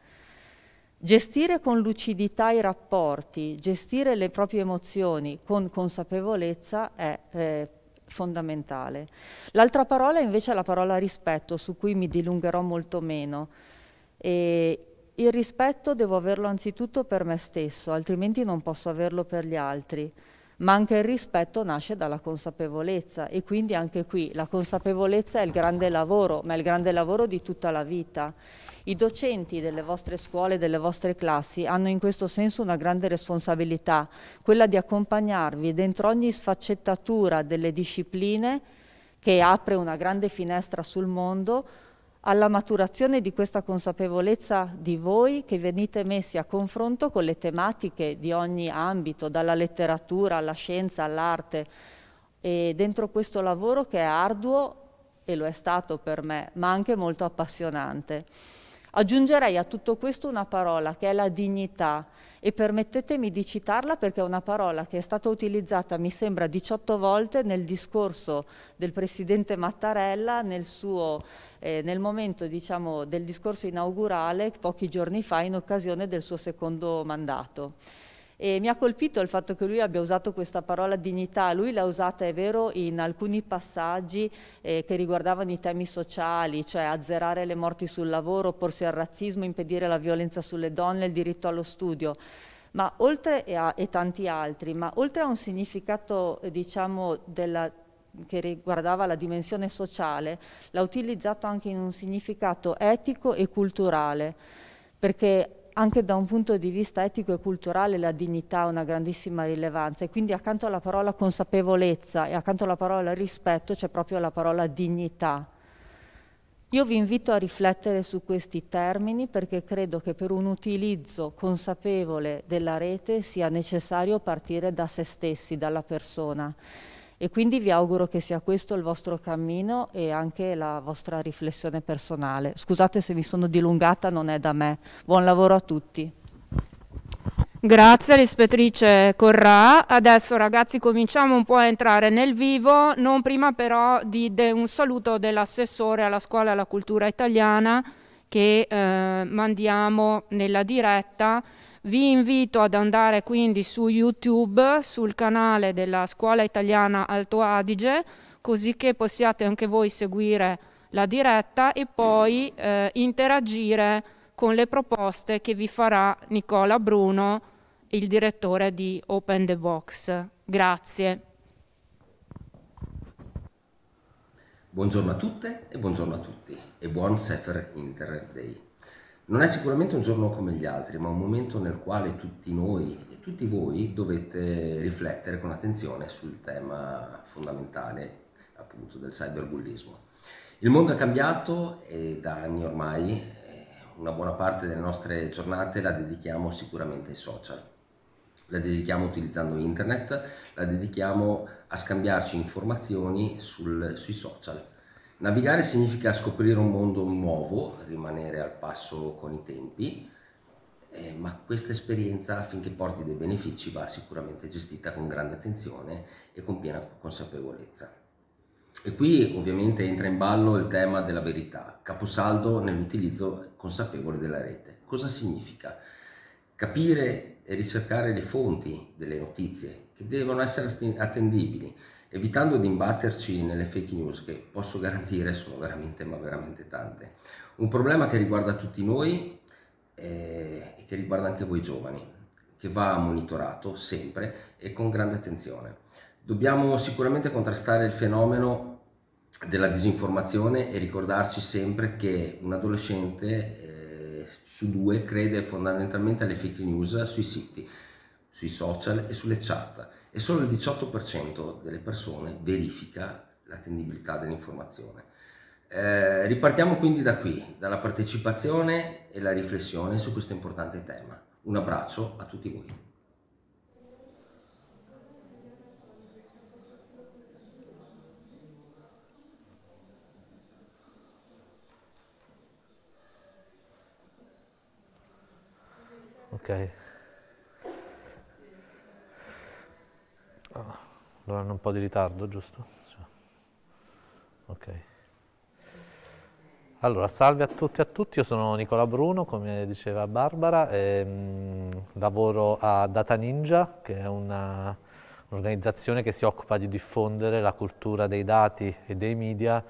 Gestire con lucidità i rapporti, gestire le proprie emozioni con consapevolezza è eh, fondamentale. L'altra parola invece è la parola rispetto, su cui mi dilungherò molto meno. E il rispetto devo averlo anzitutto per me stesso, altrimenti non posso averlo per gli altri. Ma anche il rispetto nasce dalla consapevolezza e quindi anche qui la consapevolezza è il grande lavoro, ma è il grande lavoro di tutta la vita. I docenti delle vostre scuole, delle vostre classi hanno in questo senso una grande responsabilità, quella di accompagnarvi dentro ogni sfaccettatura delle discipline che apre una grande finestra sul mondo alla maturazione di questa consapevolezza di voi che venite messi a confronto con le tematiche di ogni ambito, dalla letteratura alla scienza all'arte e dentro questo lavoro che è arduo e lo è stato per me, ma anche molto appassionante. Aggiungerei a tutto questo una parola che è la dignità e permettetemi di citarla perché è una parola che è stata utilizzata mi sembra 18 volte nel discorso del Presidente Mattarella nel, suo, eh, nel momento diciamo, del discorso inaugurale pochi giorni fa in occasione del suo secondo mandato. E mi ha colpito il fatto che lui abbia usato questa parola dignità, lui l'ha usata, è vero, in alcuni passaggi eh, che riguardavano i temi sociali, cioè azzerare le morti sul lavoro, opporsi al razzismo, impedire la violenza sulle donne, il diritto allo studio ma oltre a, e tanti altri, ma oltre a un significato eh, diciamo, della, che riguardava la dimensione sociale, l'ha utilizzato anche in un significato etico e culturale, perché anche da un punto di vista etico e culturale la dignità ha una grandissima rilevanza e quindi accanto alla parola consapevolezza e accanto alla parola rispetto c'è proprio la parola dignità. Io vi invito a riflettere su questi termini perché credo che per un utilizzo consapevole della rete sia necessario partire da se stessi, dalla persona. E quindi vi auguro che sia questo il vostro cammino e anche la vostra riflessione personale. Scusate se mi sono dilungata, non è da me. Buon lavoro a tutti. Grazie l'ispettrice Corrà. Adesso ragazzi cominciamo un po' a entrare nel vivo, non prima però di un saluto dell'assessore alla scuola e alla cultura italiana che eh, mandiamo nella diretta. Vi invito ad andare quindi su YouTube, sul canale della Scuola Italiana Alto Adige, così che possiate anche voi seguire la diretta e poi eh, interagire con le proposte che vi farà Nicola Bruno, il direttore di Open the Box. Grazie. Buongiorno a tutte e buongiorno a tutti e buon Sefer Inter Day. Non è sicuramente un giorno come gli altri, ma un momento nel quale tutti noi e tutti voi dovete riflettere con attenzione sul tema fondamentale appunto del cyberbullismo. Il mondo è cambiato e da anni ormai eh, una buona parte delle nostre giornate la dedichiamo sicuramente ai social. La dedichiamo utilizzando internet, la dedichiamo a scambiarci informazioni sul, sui social Navigare significa scoprire un mondo nuovo, rimanere al passo con i tempi, eh, ma questa esperienza affinché porti dei benefici va sicuramente gestita con grande attenzione e con piena consapevolezza. E qui ovviamente entra in ballo il tema della verità, caposaldo nell'utilizzo consapevole della rete. Cosa significa? Capire e ricercare le fonti delle notizie che devono essere attendibili, evitando di imbatterci nelle fake news che posso garantire sono veramente ma veramente tante. Un problema che riguarda tutti noi eh, e che riguarda anche voi giovani, che va monitorato sempre e con grande attenzione. Dobbiamo sicuramente contrastare il fenomeno della disinformazione e ricordarci sempre che un adolescente eh, su due crede fondamentalmente alle fake news sui siti, sui social e sulle chat e solo il 18% delle persone verifica l'attendibilità dell'informazione. Eh, ripartiamo quindi da qui, dalla partecipazione e la riflessione su questo importante tema. Un abbraccio a tutti voi. Okay. lo ah, hanno un po' di ritardo, giusto? Cioè, ok. Allora, salve a tutti e a tutti, io sono Nicola Bruno, come diceva Barbara, e, ehm, mh, lavoro a Data Ninja, che è un'organizzazione che si occupa di diffondere la cultura dei dati e dei media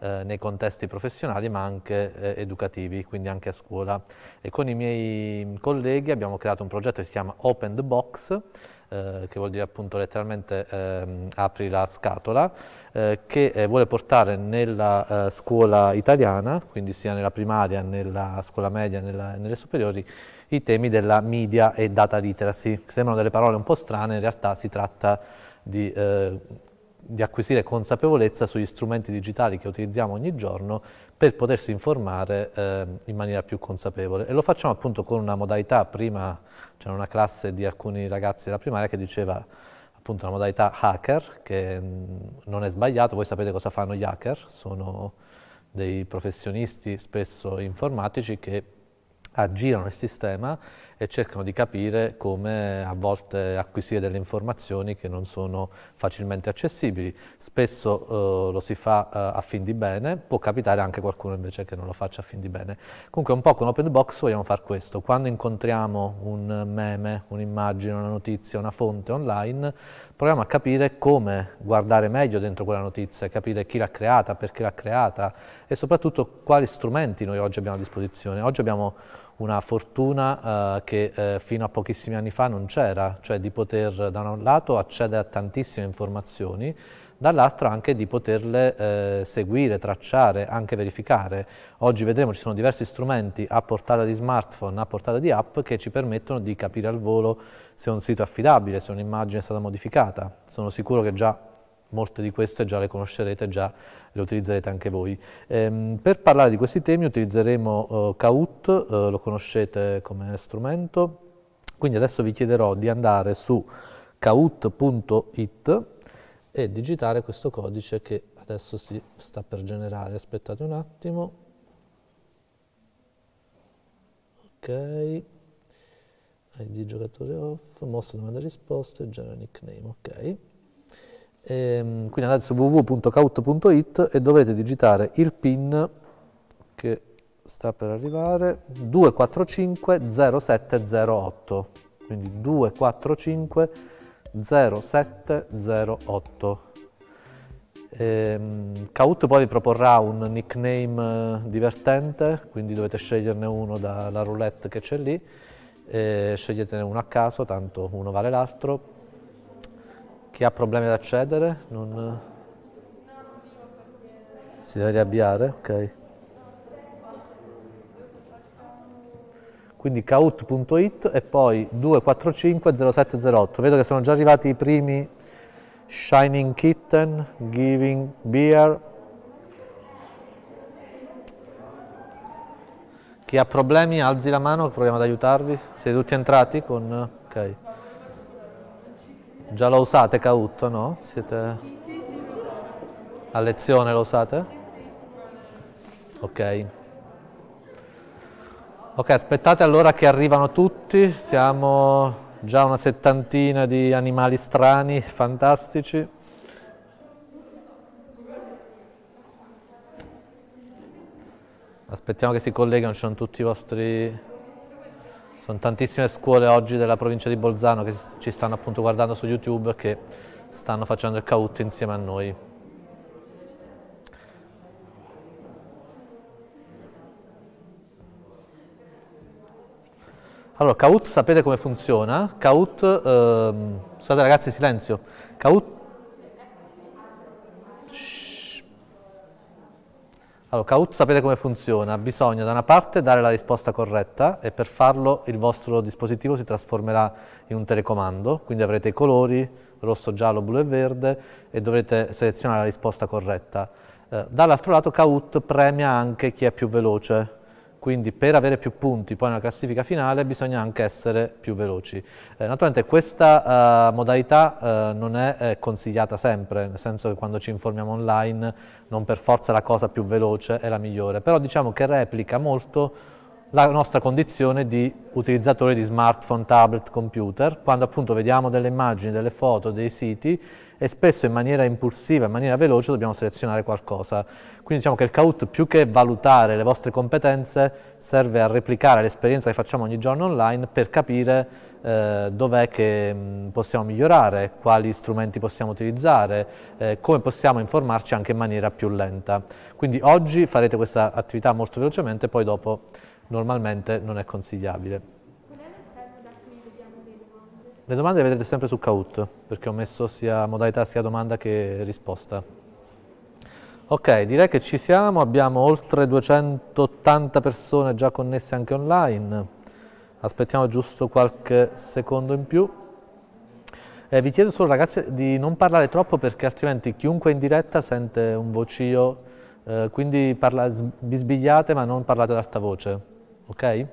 eh, nei contesti professionali ma anche eh, educativi, quindi anche a scuola. E con i miei colleghi abbiamo creato un progetto che si chiama Open the Box, eh, che vuol dire appunto letteralmente ehm, apri la scatola, eh, che eh, vuole portare nella eh, scuola italiana, quindi sia nella primaria, nella scuola media, nella, nelle superiori, i temi della media e data literacy. Sembrano delle parole un po' strane, in realtà si tratta di eh, di acquisire consapevolezza sugli strumenti digitali che utilizziamo ogni giorno per potersi informare eh, in maniera più consapevole. E lo facciamo appunto con una modalità, prima c'era una classe di alcuni ragazzi della primaria che diceva appunto una modalità hacker, che mm, non è sbagliato, voi sapete cosa fanno gli hacker, sono dei professionisti spesso informatici che aggirano il sistema e cercano di capire come a volte acquisire delle informazioni che non sono facilmente accessibili. Spesso eh, lo si fa eh, a fin di bene, può capitare anche qualcuno invece che non lo faccia a fin di bene. Comunque un po' con Open Box vogliamo fare questo. Quando incontriamo un meme, un'immagine, una notizia, una fonte online, proviamo a capire come guardare meglio dentro quella notizia, capire chi l'ha creata, perché l'ha creata e soprattutto quali strumenti noi oggi abbiamo a disposizione. Oggi abbiamo una fortuna eh, che eh, fino a pochissimi anni fa non c'era, cioè di poter da un lato accedere a tantissime informazioni, dall'altro anche di poterle eh, seguire, tracciare, anche verificare. Oggi vedremo ci sono diversi strumenti a portata di smartphone, a portata di app che ci permettono di capire al volo se un sito è affidabile, se un'immagine è stata modificata. Sono sicuro che già molte di queste già le conoscerete, già le utilizzerete anche voi. Ehm, per parlare di questi temi utilizzeremo eh, Kahoot, eh, lo conoscete come strumento, quindi adesso vi chiederò di andare su caut.it e digitare questo codice che adesso si sta per generare, aspettate un attimo. Ok. ID giocatore off, mostra domanda e risposta genera nickname, ok. Ehm, quindi andate su www.caut.it e dovete digitare il PIN che sta per arrivare 245 0708 quindi 245 0708 ehm, poi vi proporrà un nickname eh, divertente quindi dovete sceglierne uno dalla roulette che c'è lì eh, sceglietene uno a caso tanto uno vale l'altro chi ha problemi ad accedere? Non... Si deve riavviare? Ok. Quindi caut.it e poi 2450708. Vedo che sono già arrivati i primi Shining Kitten, Giving Beer. Chi ha problemi alzi la mano, proviamo ad aiutarvi. Siete tutti entrati con... Ok. Già lo usate Cautto, no? Siete a lezione lo usate? Ok. Ok, aspettate allora che arrivano tutti, siamo già una settantina di animali strani, fantastici. Aspettiamo che si collegano, ci sono tutti i vostri sono tantissime scuole oggi della provincia di Bolzano che ci stanno appunto guardando su YouTube e che stanno facendo il cautto insieme a noi. Allora, Kahoot sapete come funziona? Kahoot, ehm, scusate ragazzi silenzio, Kahoot Allora, Kahoot sapete come funziona, bisogna da una parte dare la risposta corretta e per farlo il vostro dispositivo si trasformerà in un telecomando, quindi avrete i colori rosso, giallo, blu e verde e dovrete selezionare la risposta corretta. Eh, dall'altro lato Kahoot premia anche chi è più veloce, quindi per avere più punti poi nella classifica finale bisogna anche essere più veloci. Eh, naturalmente questa eh, modalità eh, non è eh, consigliata sempre, nel senso che quando ci informiamo online non per forza la cosa più veloce è la migliore, però diciamo che replica molto la nostra condizione di utilizzatore di smartphone, tablet, computer, quando appunto vediamo delle immagini, delle foto, dei siti, e spesso in maniera impulsiva, in maniera veloce dobbiamo selezionare qualcosa. Quindi diciamo che il CAUT più che valutare le vostre competenze serve a replicare l'esperienza che facciamo ogni giorno online per capire eh, dov'è che mm, possiamo migliorare, quali strumenti possiamo utilizzare, eh, come possiamo informarci anche in maniera più lenta. Quindi oggi farete questa attività molto velocemente, poi dopo normalmente non è consigliabile. Le domande le vedrete sempre su Kahoot, perché ho messo sia modalità sia domanda che risposta. Ok, direi che ci siamo, abbiamo oltre 280 persone già connesse anche online. Aspettiamo giusto qualche secondo in più. Eh, vi chiedo solo ragazzi di non parlare troppo perché altrimenti chiunque in diretta sente un vocio, eh, quindi parla, bisbigliate ma non parlate ad alta voce, ok?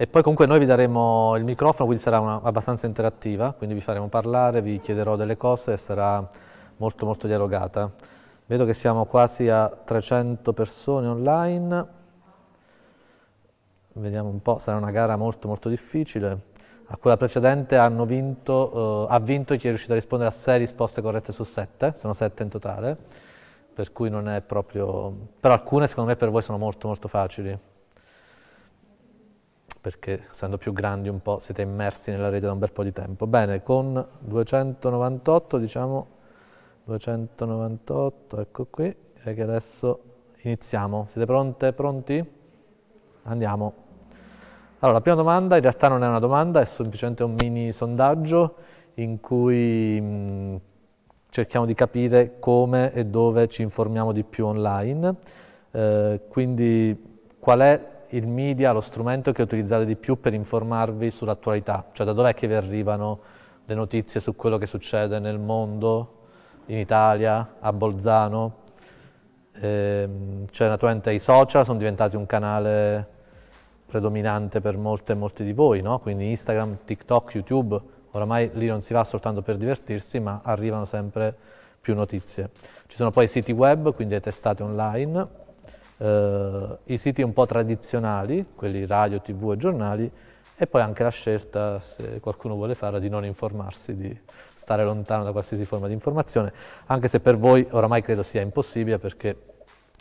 E poi comunque noi vi daremo il microfono, quindi sarà una, abbastanza interattiva, quindi vi faremo parlare, vi chiederò delle cose e sarà molto molto dialogata. Vedo che siamo quasi a 300 persone online, vediamo un po', sarà una gara molto molto difficile. A quella precedente vinto, eh, ha vinto chi è riuscito a rispondere a 6 risposte corrette su 7, sono 7 in totale, per cui non è proprio... però alcune secondo me per voi sono molto molto facili perché essendo più grandi un po' siete immersi nella rete da un bel po' di tempo. Bene, con 298 diciamo 298, ecco qui, direi che adesso iniziamo. Siete pronte? Pronti? Andiamo. Allora, la prima domanda in realtà non è una domanda, è semplicemente un mini sondaggio in cui mh, cerchiamo di capire come e dove ci informiamo di più online. Eh, quindi qual è il media lo strumento che utilizzate di più per informarvi sull'attualità? Cioè da dov'è che vi arrivano le notizie su quello che succede nel mondo, in Italia, a Bolzano? Ehm, cioè naturalmente i social sono diventati un canale predominante per molte e molti di voi, no? Quindi Instagram, TikTok, YouTube, oramai lì non si va soltanto per divertirsi, ma arrivano sempre più notizie. Ci sono poi i siti web, quindi le testate online, eh, i siti un po' tradizionali, quelli radio, tv e giornali, e poi anche la scelta, se qualcuno vuole farla, di non informarsi, di stare lontano da qualsiasi forma di informazione, anche se per voi oramai credo sia impossibile perché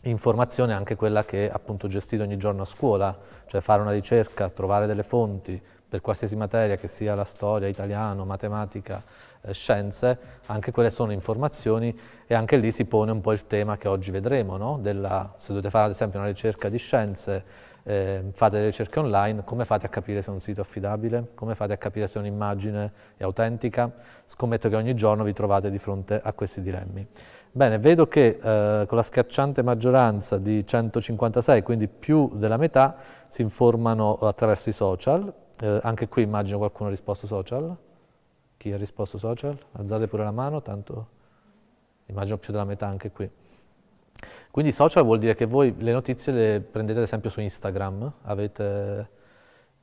informazione è anche quella che appunto gestite ogni giorno a scuola, cioè fare una ricerca, trovare delle fonti per qualsiasi materia, che sia la storia, italiano, matematica, eh, scienze, anche quelle sono informazioni e anche lì si pone un po' il tema che oggi vedremo, no? Della, se dovete fare ad esempio una ricerca di scienze, eh, fate delle ricerche online, come fate a capire se un sito è affidabile, come fate a capire se un'immagine è autentica, scommetto che ogni giorno vi trovate di fronte a questi dilemmi. Bene, vedo che eh, con la schiacciante maggioranza di 156, quindi più della metà, si informano attraverso i social, eh, anche qui immagino qualcuno ha risposto social, chi ha risposto social? Alzate pure la mano, tanto immagino più della metà anche qui. Quindi social vuol dire che voi le notizie le prendete ad esempio su Instagram, avete,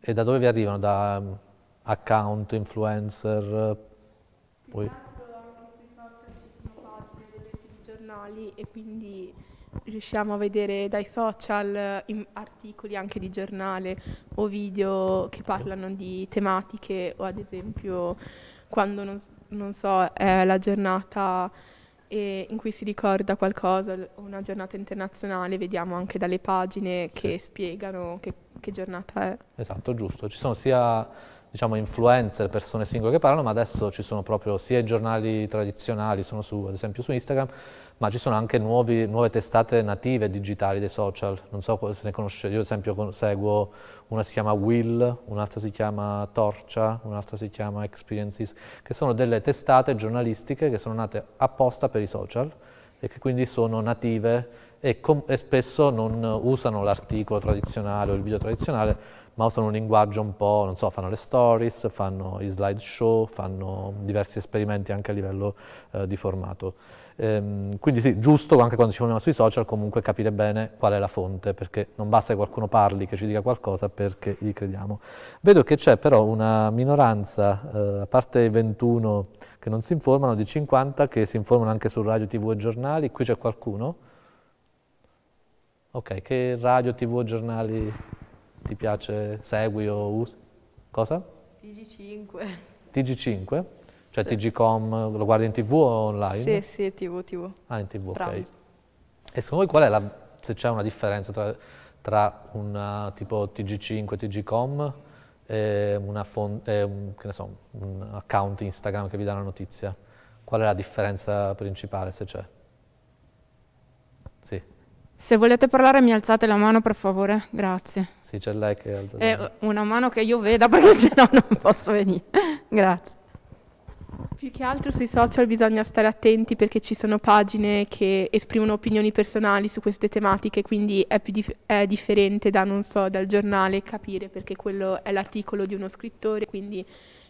e da dove vi arrivano? Da mm, account, influencer, poi... Esatto, giornali e quindi riusciamo a vedere dai social articoli anche di giornale o video che parlano di tematiche o ad esempio quando non, non so, è la giornata in cui si ricorda qualcosa, una giornata internazionale, vediamo anche dalle pagine che sì. spiegano che, che, giornata è. Esatto, giusto. Ci sono sia diciamo, influencer, persone singole che parlano, ma adesso ci sono proprio sia i giornali tradizionali, sono su, ad esempio su Instagram, ma ci sono anche nuovi, nuove testate native digitali dei social, non so se ne conosce, io ad esempio seguo, una si chiama Will, un'altra si chiama Torcia, un'altra si chiama Experiences, che sono delle testate giornalistiche che sono nate apposta per i social e che quindi sono native e, e spesso non usano l'articolo tradizionale o il video tradizionale, ma usano un linguaggio un po', non so, fanno le stories, fanno i slideshow, fanno diversi esperimenti anche a livello eh, di formato. Ehm, quindi sì, giusto anche quando ci formiamo sui social comunque capire bene qual è la fonte, perché non basta che qualcuno parli, che ci dica qualcosa perché gli crediamo. Vedo che c'è però una minoranza, eh, a parte i 21 che non si informano, di 50 che si informano anche su radio, tv e giornali. Qui c'è qualcuno? Ok, che radio, tv o giornali ti piace, segui o usi? Cosa? TG5. TG5? Cioè sì. TGcom, lo guardi in tv o online? Sì, sì, tv, tv. Ah, in tv, Pranzo. ok. E secondo voi qual è la, se c'è una differenza tra, tra uh, una tipo TG5, TGcom e eh, un, so, un account Instagram che vi dà la notizia? Qual è la differenza principale se c'è? Sì. Se volete parlare mi alzate la mano per favore, grazie. Sì, c'è lei che alza la mano. Eh, una mano che io veda perché sennò non posso venire. grazie. Più che altro sui social bisogna stare attenti perché ci sono pagine che esprimono opinioni personali su queste tematiche, quindi è, dif- è differente da, so, dal giornale capire perché quello è l'articolo di uno scrittore, quindi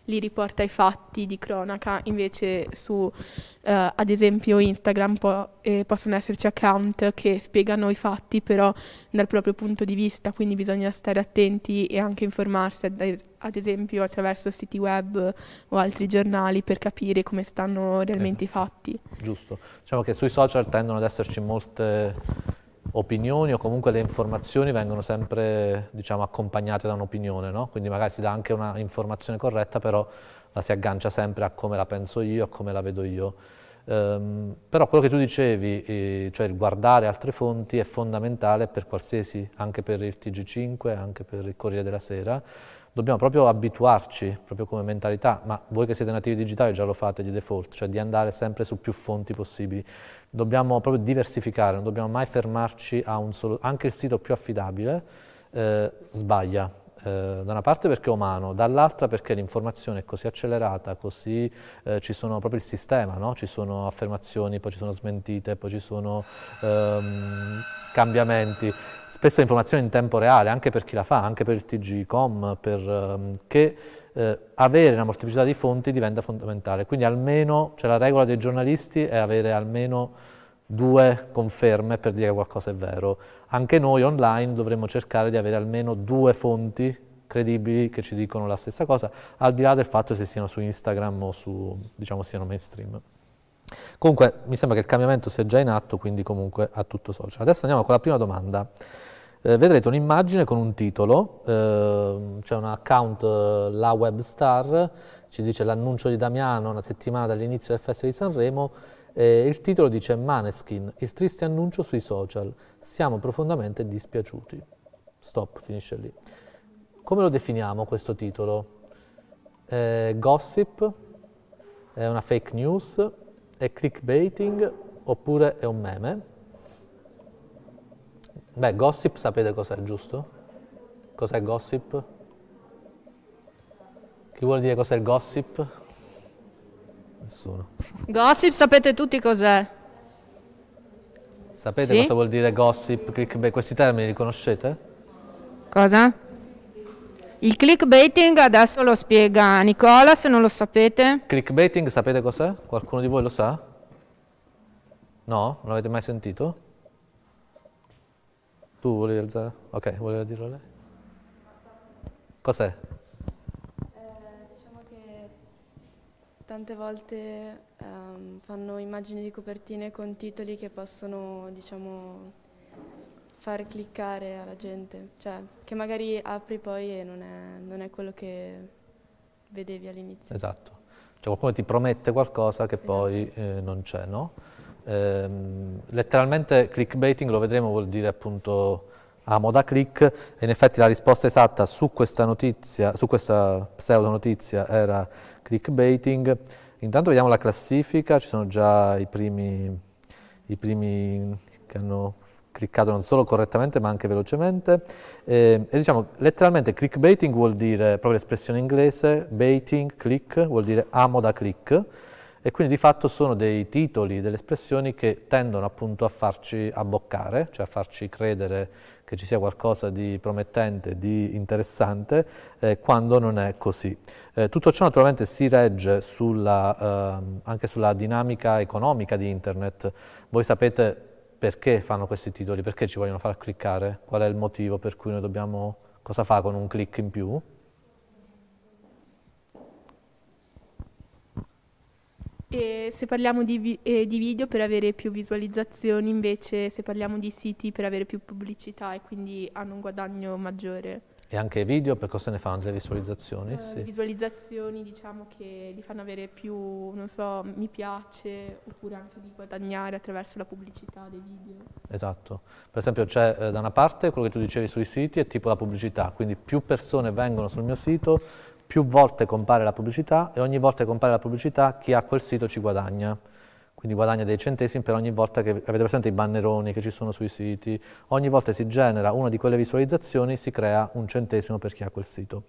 li riporta i fatti di cronaca, invece su eh, ad esempio Instagram po eh, possono esserci account che spiegano i fatti però dal proprio punto di vista, quindi bisogna stare attenti e anche informarsi ad, es ad esempio attraverso siti web o altri giornali per capire come stanno realmente esatto. i fatti. Giusto, diciamo che sui social tendono ad esserci molte opinioni o comunque le informazioni vengono sempre diciamo, accompagnate da un'opinione, no? quindi magari si dà anche una informazione corretta, però la si aggancia sempre a come la penso io, a come la vedo io. Um, però quello che tu dicevi, eh, cioè il guardare altre fonti, è fondamentale per qualsiasi, anche per il TG5, anche per il Corriere della Sera, dobbiamo proprio abituarci, proprio come mentalità, ma voi che siete nativi digitali già lo fate di default, cioè di andare sempre su più fonti possibili. Dobbiamo proprio diversificare, non dobbiamo mai fermarci a un solo... Anche il sito più affidabile eh, sbaglia, eh, da una parte perché è umano, dall'altra perché l'informazione è così accelerata, così eh, ci sono proprio il sistema, no? ci sono affermazioni, poi ci sono smentite, poi ci sono ehm, cambiamenti, spesso informazione in tempo reale, anche per chi la fa, anche per il TG.com, per, ehm, che eh, avere una molteplicità di fonti diventa fondamentale, quindi almeno, cioè la regola dei giornalisti è avere almeno due conferme per dire che qualcosa è vero. Anche noi online dovremmo cercare di avere almeno due fonti credibili che ci dicono la stessa cosa, al di là del fatto se siano su Instagram o su, diciamo, siano mainstream. Comunque mi sembra che il cambiamento sia già in atto, quindi comunque a tutto social. Adesso andiamo con la prima domanda. Eh, vedrete un'immagine con un titolo, eh, c'è un account eh, La Webstar, ci dice l'annuncio di Damiano una settimana dall'inizio del Festival di Sanremo, eh, il titolo dice Maneskin, il triste annuncio sui social. Siamo profondamente dispiaciuti. Stop, finisce lì. Come lo definiamo questo titolo? Eh, gossip? È una fake news? È clickbaiting? Oppure è un meme? Beh, gossip sapete cos'è, giusto? Cos'è gossip? Chi vuole dire cos'è il gossip? Nessuno. Gossip sapete tutti cos'è? Sapete sì? cosa vuol dire gossip, clickbait? Questi termini li conoscete? Cosa? Il clickbaiting adesso lo spiega Nicola, se non lo sapete. Clickbaiting sapete cos'è? Qualcuno di voi lo sa? No? Non l'avete mai sentito? Tu volevi alzare? Ok, voleva dirlo lei. Cos'è? tante volte um, fanno immagini di copertine con titoli che possono, diciamo, far cliccare alla gente, cioè che magari apri poi e non è, non è quello che vedevi all'inizio. Esatto, cioè qualcuno ti promette qualcosa che esatto. poi eh, non c'è, no? Ehm, letteralmente clickbaiting, lo vedremo, vuol dire appunto a moda click e in effetti la risposta esatta su questa notizia, su questa pseudo notizia era clickbaiting. Intanto vediamo la classifica, ci sono già i primi, i primi che hanno cliccato non solo correttamente ma anche velocemente. Eh, e diciamo, letteralmente clickbaiting vuol dire, proprio l'espressione inglese, baiting, click, vuol dire amo da click, e quindi di fatto sono dei titoli, delle espressioni che tendono appunto a farci abboccare, cioè a farci credere che ci sia qualcosa di promettente, di interessante, eh, quando non è così. Eh, tutto ciò naturalmente si regge sulla, eh, anche sulla dinamica economica di Internet. Voi sapete perché fanno questi titoli, perché ci vogliono far cliccare, qual è il motivo per cui noi dobbiamo, cosa fa con un click in più? E se parliamo di, eh, di, video per avere più visualizzazioni, invece se parliamo di siti per avere più pubblicità e quindi hanno un guadagno maggiore. E anche video, per cosa ne fanno delle visualizzazioni? Eh, sì. Visualizzazioni diciamo che li fanno avere più, non so, mi piace, oppure anche di guadagnare attraverso la pubblicità dei video. Esatto. Per esempio c'è eh, da una parte quello che tu dicevi sui siti è tipo la pubblicità, quindi più persone vengono sul mio sito, più volte compare la pubblicità e ogni volta che compare la pubblicità chi ha quel sito ci guadagna. Quindi guadagna dei centesimi per ogni volta che avete presente i banneroni che ci sono sui siti. Ogni volta che si genera una di quelle visualizzazioni si crea un centesimo per chi ha quel sito.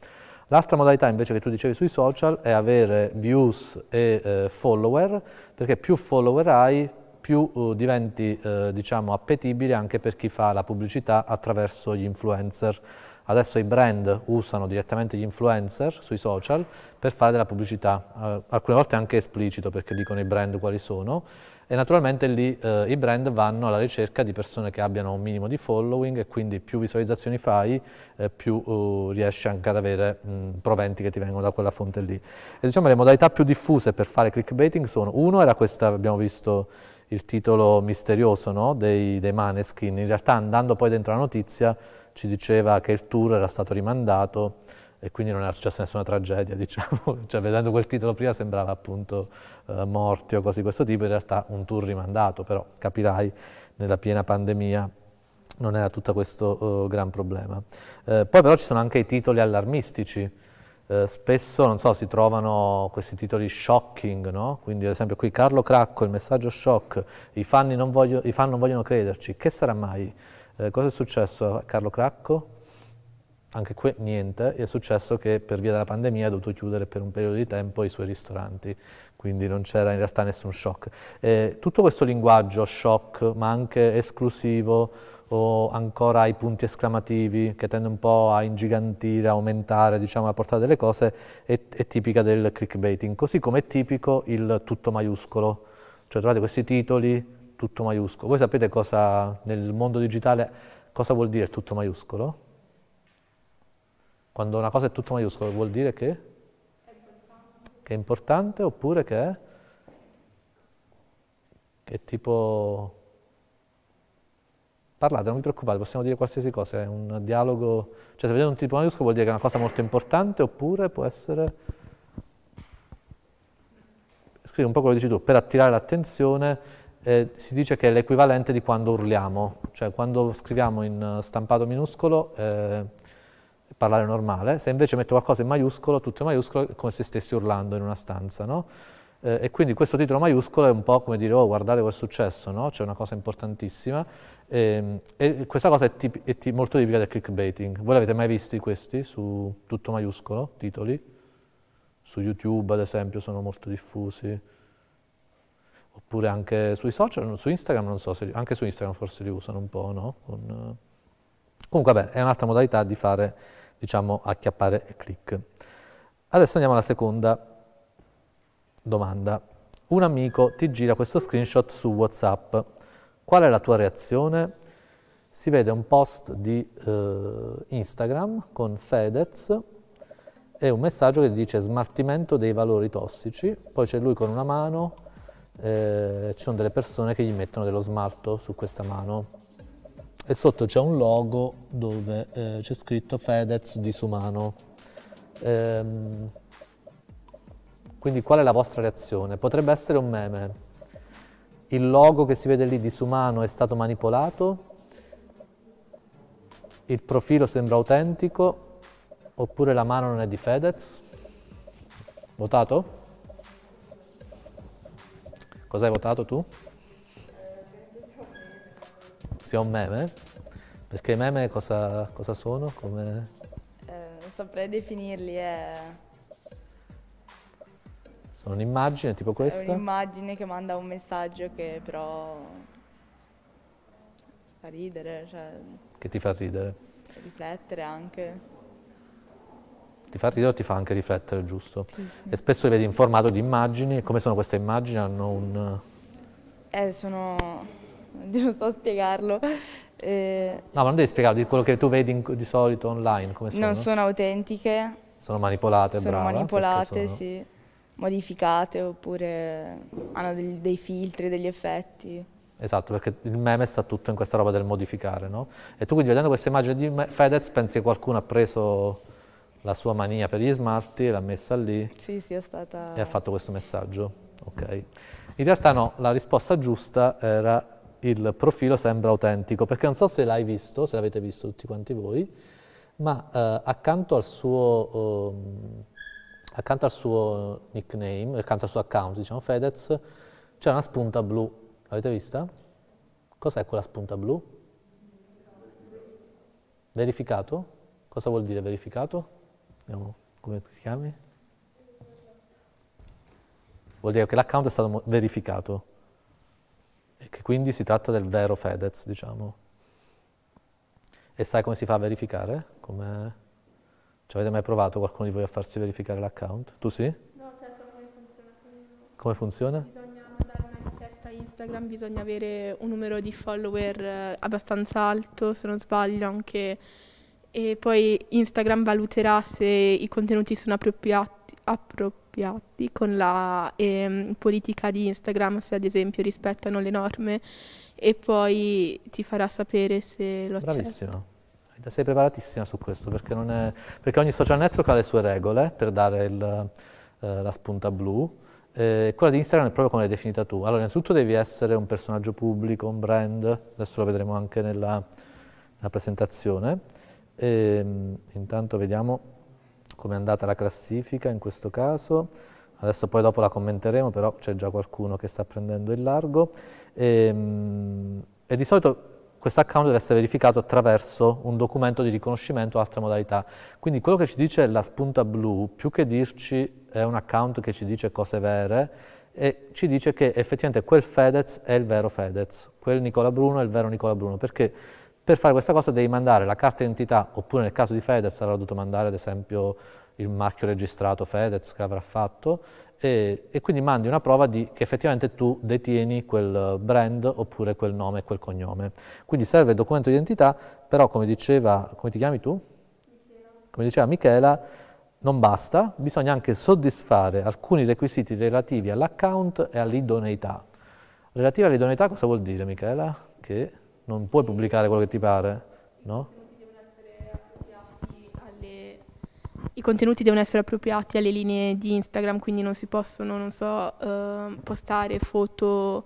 L'altra modalità invece che tu dicevi sui social è avere views e eh, follower, perché più follower hai, più uh, diventi eh, diciamo, appetibile anche per chi fa la pubblicità attraverso gli influencer. Adesso i brand usano direttamente gli influencer sui social per fare della pubblicità, eh, alcune volte anche esplicito perché dicono i brand quali sono e naturalmente lì eh, i brand vanno alla ricerca di persone che abbiano un minimo di following e quindi più visualizzazioni fai, eh, più uh, riesci anche ad avere mh, mm, proventi che ti vengono da quella fonte lì. E diciamo le modalità più diffuse per fare clickbaiting sono, uno era questa, abbiamo visto il titolo misterioso no? dei, dei Maneskin. In realtà andando poi dentro la notizia ci diceva che il tour era stato rimandato e quindi non era successa nessuna tragedia, diciamo, cioè, vedendo quel titolo prima sembrava appunto eh, morti o cose di questo tipo, in realtà un tour rimandato, però capirai nella piena pandemia non era tutto questo eh, gran problema. Eh, poi però ci sono anche i titoli allarmistici, eh, spesso, non so, si trovano questi titoli shocking, no? Quindi ad esempio qui Carlo Cracco, il messaggio shock, i fan non, voglio, i fan non vogliono crederci, che sarà mai? Eh, cosa è successo a Carlo Cracco? Anche qui niente, è successo che per via della pandemia ha dovuto chiudere per un periodo di tempo i suoi ristoranti, quindi non c'era in realtà nessun shock. Eh, tutto questo linguaggio shock, ma anche esclusivo, o ancora i punti esclamativi che tende un po' a ingigantire, a aumentare diciamo, la portata delle cose, è, è tipica del clickbaiting, così come è tipico il tutto maiuscolo, cioè trovate questi titoli tutto maiuscolo. Voi sapete cosa nel mondo digitale cosa vuol dire tutto maiuscolo? Quando una cosa è tutto maiuscolo vuol dire che? È che è importante oppure che è, che è tipo parlate, non vi preoccupate, possiamo dire qualsiasi cosa, è un dialogo, cioè se vedete un tipo maiuscolo vuol dire che è una cosa molto importante oppure può essere, scrivi un po' quello che dici tu, per attirare l'attenzione eh, si dice che è l'equivalente di quando urliamo, cioè quando scriviamo in stampato minuscolo eh, parlare normale, se invece metto qualcosa in maiuscolo, tutto in maiuscolo, è come se stessi urlando in una stanza, no? Eh, e quindi questo titolo maiuscolo è un po' come dire, oh guardate cosa è successo, no? C'è una cosa importantissima e, ehm, e questa cosa è, tipi, è tipi, molto tipica del clickbaiting. Voi l'avete mai visti questi su tutto maiuscolo, titoli? Su YouTube, ad esempio, sono molto diffusi. Oppure anche sui social, su Instagram non so, se li, anche su Instagram forse li usano un po', no? Con, comunque, vabbè, è un'altra modalità di fare, diciamo, acchiappare e click. Adesso andiamo alla seconda domanda. Un amico ti gira questo screenshot su WhatsApp Qual è la tua reazione? Si vede un post di eh, Instagram con Fedez e un messaggio che dice smaltimento dei valori tossici, poi c'è lui con una mano, eh, ci sono delle persone che gli mettono dello smalto su questa mano e sotto c'è un logo dove eh, c'è scritto Fedez disumano. Ehm, quindi qual è la vostra reazione? Potrebbe essere un meme, il logo che si vede lì disumano è stato manipolato, il profilo sembra autentico, oppure la mano non è di Fedez. Votato? Cos'hai votato tu? Sia un meme? Perché i meme cosa, cosa sono? Come... Eh, non saprei definirli, è... Eh è Un'immagine tipo questa? È un'immagine che manda un messaggio che però fa ridere. Cioè, che ti fa ridere? Riflettere anche. Ti fa ridere o ti fa anche riflettere, giusto? Sì. E spesso le vedi in formato di immagini. Come sono queste immagini? Hanno un... Eh, sono... non so spiegarlo. Eh... No, ma non devi spiegarlo, di quello che tu vedi in, di solito online, come sono? Non sono autentiche. Sono manipolate, sono brava. Manipolate, sono manipolate, sì modificate oppure hanno dei, dei filtri, degli effetti. Esatto, perché il meme sta tutto in questa roba del modificare, no? E tu quindi vedendo questa immagine di Fedez pensi che qualcuno ha preso la sua mania per gli smalti, l'ha messa lì sì, sì, è stata... e ha fatto questo messaggio, ok? In realtà no, la risposta giusta era il profilo sembra autentico, perché non so se l'hai visto, se l'avete visto tutti quanti voi, ma eh, accanto al suo... Eh, accanto al suo nickname, accanto al suo account, diciamo Fedez, c'è una spunta blu. L'avete vista? Cos'è quella spunta blu? Verificato? Cosa vuol dire verificato? Vediamo come ti chiami. Vuol dire che l'account è stato verificato e che quindi si tratta del vero Fedez, diciamo. E sai come si fa a verificare? Come cioè, avete mai provato qualcuno di voi a farsi verificare l'account? Tu sì? No, certo, come funziona? Come funziona? Bisogna mandare una richiesta a Instagram, bisogna avere un numero di follower eh, abbastanza alto, se non sbaglio, anche... E poi Instagram valuterà se i contenuti sono appropriati, appropriati con la eh, politica di Instagram, se ad esempio rispettano le norme, e poi ti farà sapere se lo accetta. Bravissimo sei preparatissima su questo, perché, è, perché, ogni social network ha le sue regole per dare il, eh, la spunta blu. Eh, quella di Instagram è proprio come l'hai definita tu. Allora, innanzitutto devi essere un personaggio pubblico, un brand, adesso lo vedremo anche nella, nella presentazione. E, ehm, intanto vediamo com'è andata la classifica in questo caso. Adesso poi dopo la commenteremo, però c'è già qualcuno che sta prendendo il largo. E, ehm, e di solito questo account deve essere verificato attraverso un documento di riconoscimento o altre modalità. Quindi quello che ci dice la spunta blu, più che dirci è un account che ci dice cose vere, e ci dice che effettivamente quel Fedez è il vero Fedez, quel Nicola Bruno è il vero Nicola Bruno, perché per fare questa cosa devi mandare la carta d'identità, oppure nel caso di Fedez avrà dovuto mandare ad esempio il marchio registrato Fedez che avrà fatto, e, e quindi mandi una prova di, che effettivamente tu detieni quel brand oppure quel nome, quel cognome. Quindi serve il documento di identità, però come diceva, come ti chiami tu? Come diceva Michela, non basta, bisogna anche soddisfare alcuni requisiti relativi all'account e all'idoneità. Relativa all'idoneità cosa vuol dire, Michela? Che non puoi pubblicare quello che ti pare, no? i contenuti devono essere appropriati alle linee di Instagram, quindi non si possono, non so, eh, postare foto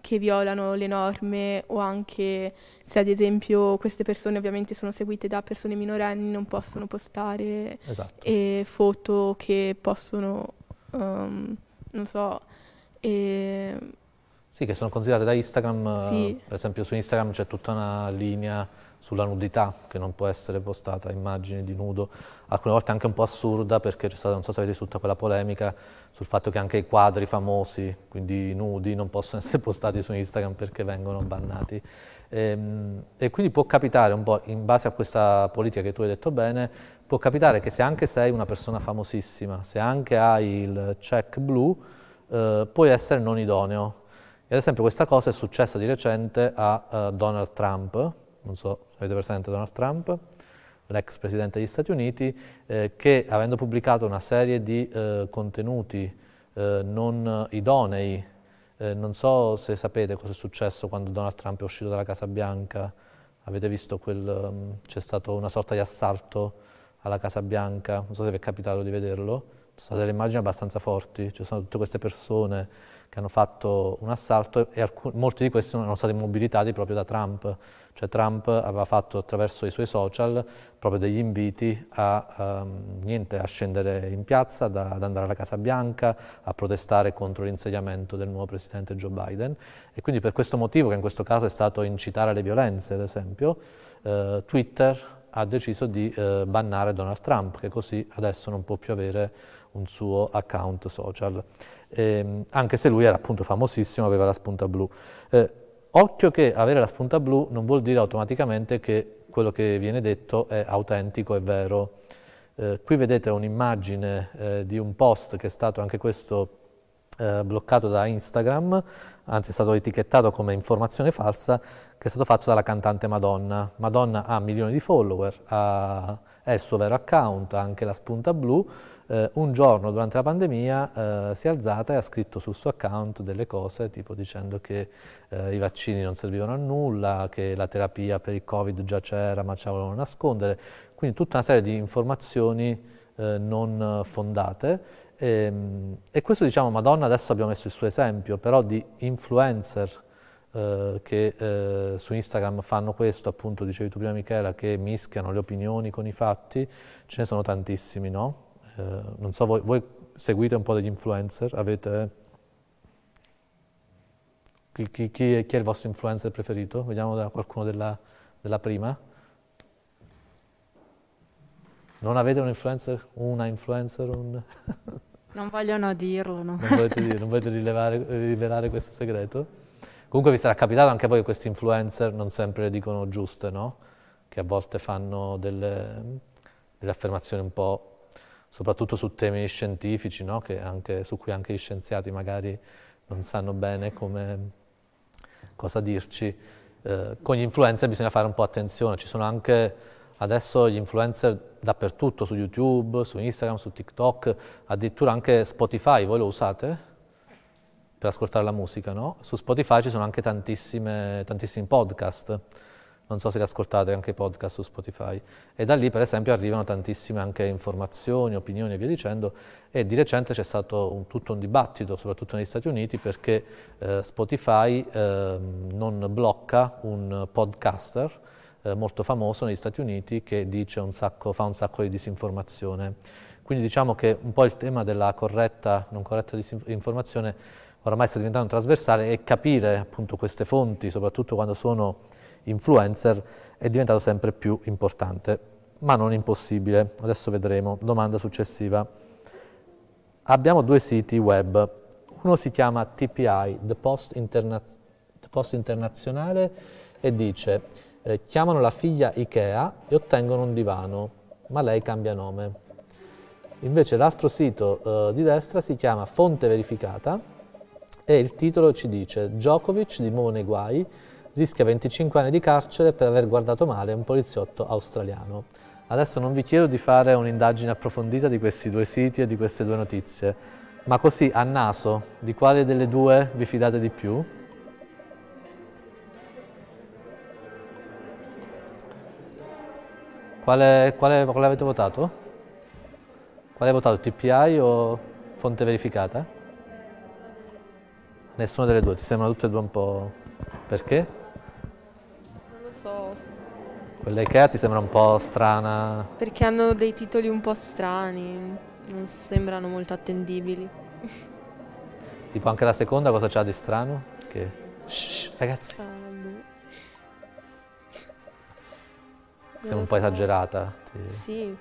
che violano le norme o anche se ad esempio queste persone ovviamente sono seguite da persone minorenni non possono postare esatto. eh, foto che possono, um, non so... Eh... sì, che sono considerate da Instagram, sì. per esempio su Instagram c'è tutta una linea sulla nudità che non può essere postata, immagini di nudo, alcune volte anche un po' assurda perché c'è stata, non so se avete tutta quella polemica sul fatto che anche i quadri famosi, quindi nudi, non possono essere postati su Instagram perché vengono bannati. E, ehm, e quindi può capitare un po', in base a questa politica che tu hai detto bene, può capitare che se anche sei una persona famosissima, se anche hai il check blu, eh, puoi essere non idoneo. ad esempio questa cosa è successa di recente a uh, Donald Trump, non so se avete presente Donald Trump, l'ex presidente degli Stati Uniti, eh, che avendo pubblicato una serie di eh, contenuti eh, non idonei, eh, non so se sapete cosa è successo quando Donald Trump è uscito dalla Casa Bianca, avete visto quel, mm, c'è stato una sorta di assalto alla Casa Bianca, non so se vi è capitato di vederlo, sono state delle immagini abbastanza forti, ci sono tutte queste persone che hanno fatto un assalto e alcun, molti di questi sono stati mobilitati proprio da Trump cioè Trump aveva fatto attraverso i suoi social proprio degli inviti a, um, niente, a scendere in piazza, da, ad andare alla Casa Bianca, a protestare contro l'insediamento del nuovo presidente Joe Biden. E quindi per questo motivo, che in questo caso è stato incitare alle violenze, ad esempio, eh, Twitter ha deciso di eh, bannare Donald Trump, che così adesso non può più avere un suo account social, eh, anche se lui era appunto famosissimo, aveva la spunta blu. Eh, Occhio che avere la spunta blu non vuol dire automaticamente che quello che viene detto è autentico, è vero. Eh, qui vedete un'immagine eh, di un post che è stato anche questo eh, bloccato da Instagram, anzi è stato etichettato come informazione falsa, che è stato fatto dalla cantante Madonna. Madonna ha milioni di follower, ha, è il suo vero account, ha anche la spunta blu, eh, un giorno durante la pandemia eh, si è alzata e ha scritto sul suo account delle cose tipo dicendo che eh, i vaccini non servivano a nulla, che la terapia per il covid già c'era ma ce la volevano nascondere, quindi tutta una serie di informazioni eh, non fondate e, ehm, e, questo diciamo Madonna adesso abbiamo messo il suo esempio però di influencer eh, che eh, su Instagram fanno questo, appunto dicevi tu prima Michela, che mischiano le opinioni con i fatti, ce ne sono tantissimi, no? Eh, non so, voi, voi seguite un po' degli influencer? Avete... Chi, chi, chi, è, chi, è, il vostro influencer preferito? Vediamo da qualcuno della, della prima. Non avete un influencer? Una influencer? Un... non vogliono dirlo, no. Non volete, dire, non volete rilevare, rivelare questo segreto? Comunque vi sarà capitato anche a voi che questi influencer non sempre le dicono giuste, no? Che a volte fanno delle, delle affermazioni un po' soprattutto su temi scientifici, no? anche, su cui anche gli scienziati magari non sanno bene come, cosa dirci. Eh, con gli influencer bisogna fare un po' attenzione, ci sono anche adesso gli influencer dappertutto, su YouTube, su Instagram, su TikTok, addirittura anche Spotify, voi lo usate? per ascoltare la musica, no? Su Spotify ci sono anche tantissimi podcast non so se le ascoltate anche i podcast su Spotify, e da lì per esempio arrivano tantissime anche informazioni, opinioni e via dicendo, e di recente c'è stato un, tutto un dibattito, soprattutto negli Stati Uniti, perché eh, Spotify eh, non blocca un podcaster eh, molto famoso negli Stati Uniti che un sacco, fa un sacco di disinformazione. Quindi diciamo che un po' il tema della corretta, non corretta disinformazione oramai sta diventando trasversale e capire appunto queste fonti, soprattutto quando sono influencer è diventato sempre più importante, ma non impossibile. Adesso vedremo. Domanda successiva. Abbiamo due siti web. Uno si chiama TPI, The Post, Interna The Post Internazionale, e dice eh, chiamano la figlia Ikea e ottengono un divano, ma lei cambia nome. Invece l'altro sito eh, di destra si chiama Fonte Verificata e il titolo ci dice Djokovic di nuovo nei guai, rischia 25 anni di carcere per aver guardato male un poliziotto australiano. Adesso non vi chiedo di fare un'indagine approfondita di questi due siti e di queste due notizie, ma così a naso, di quale delle due vi fidate di più? Quale, quale, quale avete votato? Quale hai votato, TPI o fonte verificata? Nessuna delle due, ti sembrano tutte e due un po'... perché? so. Quella Ikea ti sembra un po' strana? Perché hanno dei titoli un po' strani, non sembrano molto attendibili. Tipo anche la seconda cosa c'ha di strano? Che... Shh, ragazzi. Calma. Ah, boh. Sembra un po' so. esagerata. Ti... Sì.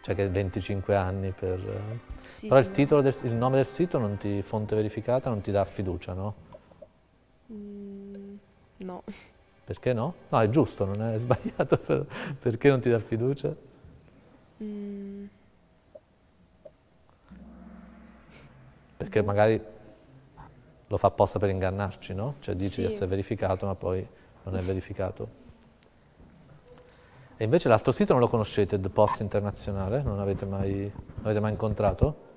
Cioè che 25 anni per... Sì, Però sì. il titolo, del, il nome del sito non ti, fonte verificata, non ti dà fiducia, no? Mm, no. Perché no? No, è giusto, non è sbagliato. Per, perché non ti dà fiducia? Mm. Perché magari lo fa apposta per ingannarci, no? Cioè dici sì. di essere verificato, ma poi non è verificato. E invece l'altro sito non lo conoscete, The Post Internazionale? Non l'avete mai, non avete mai incontrato?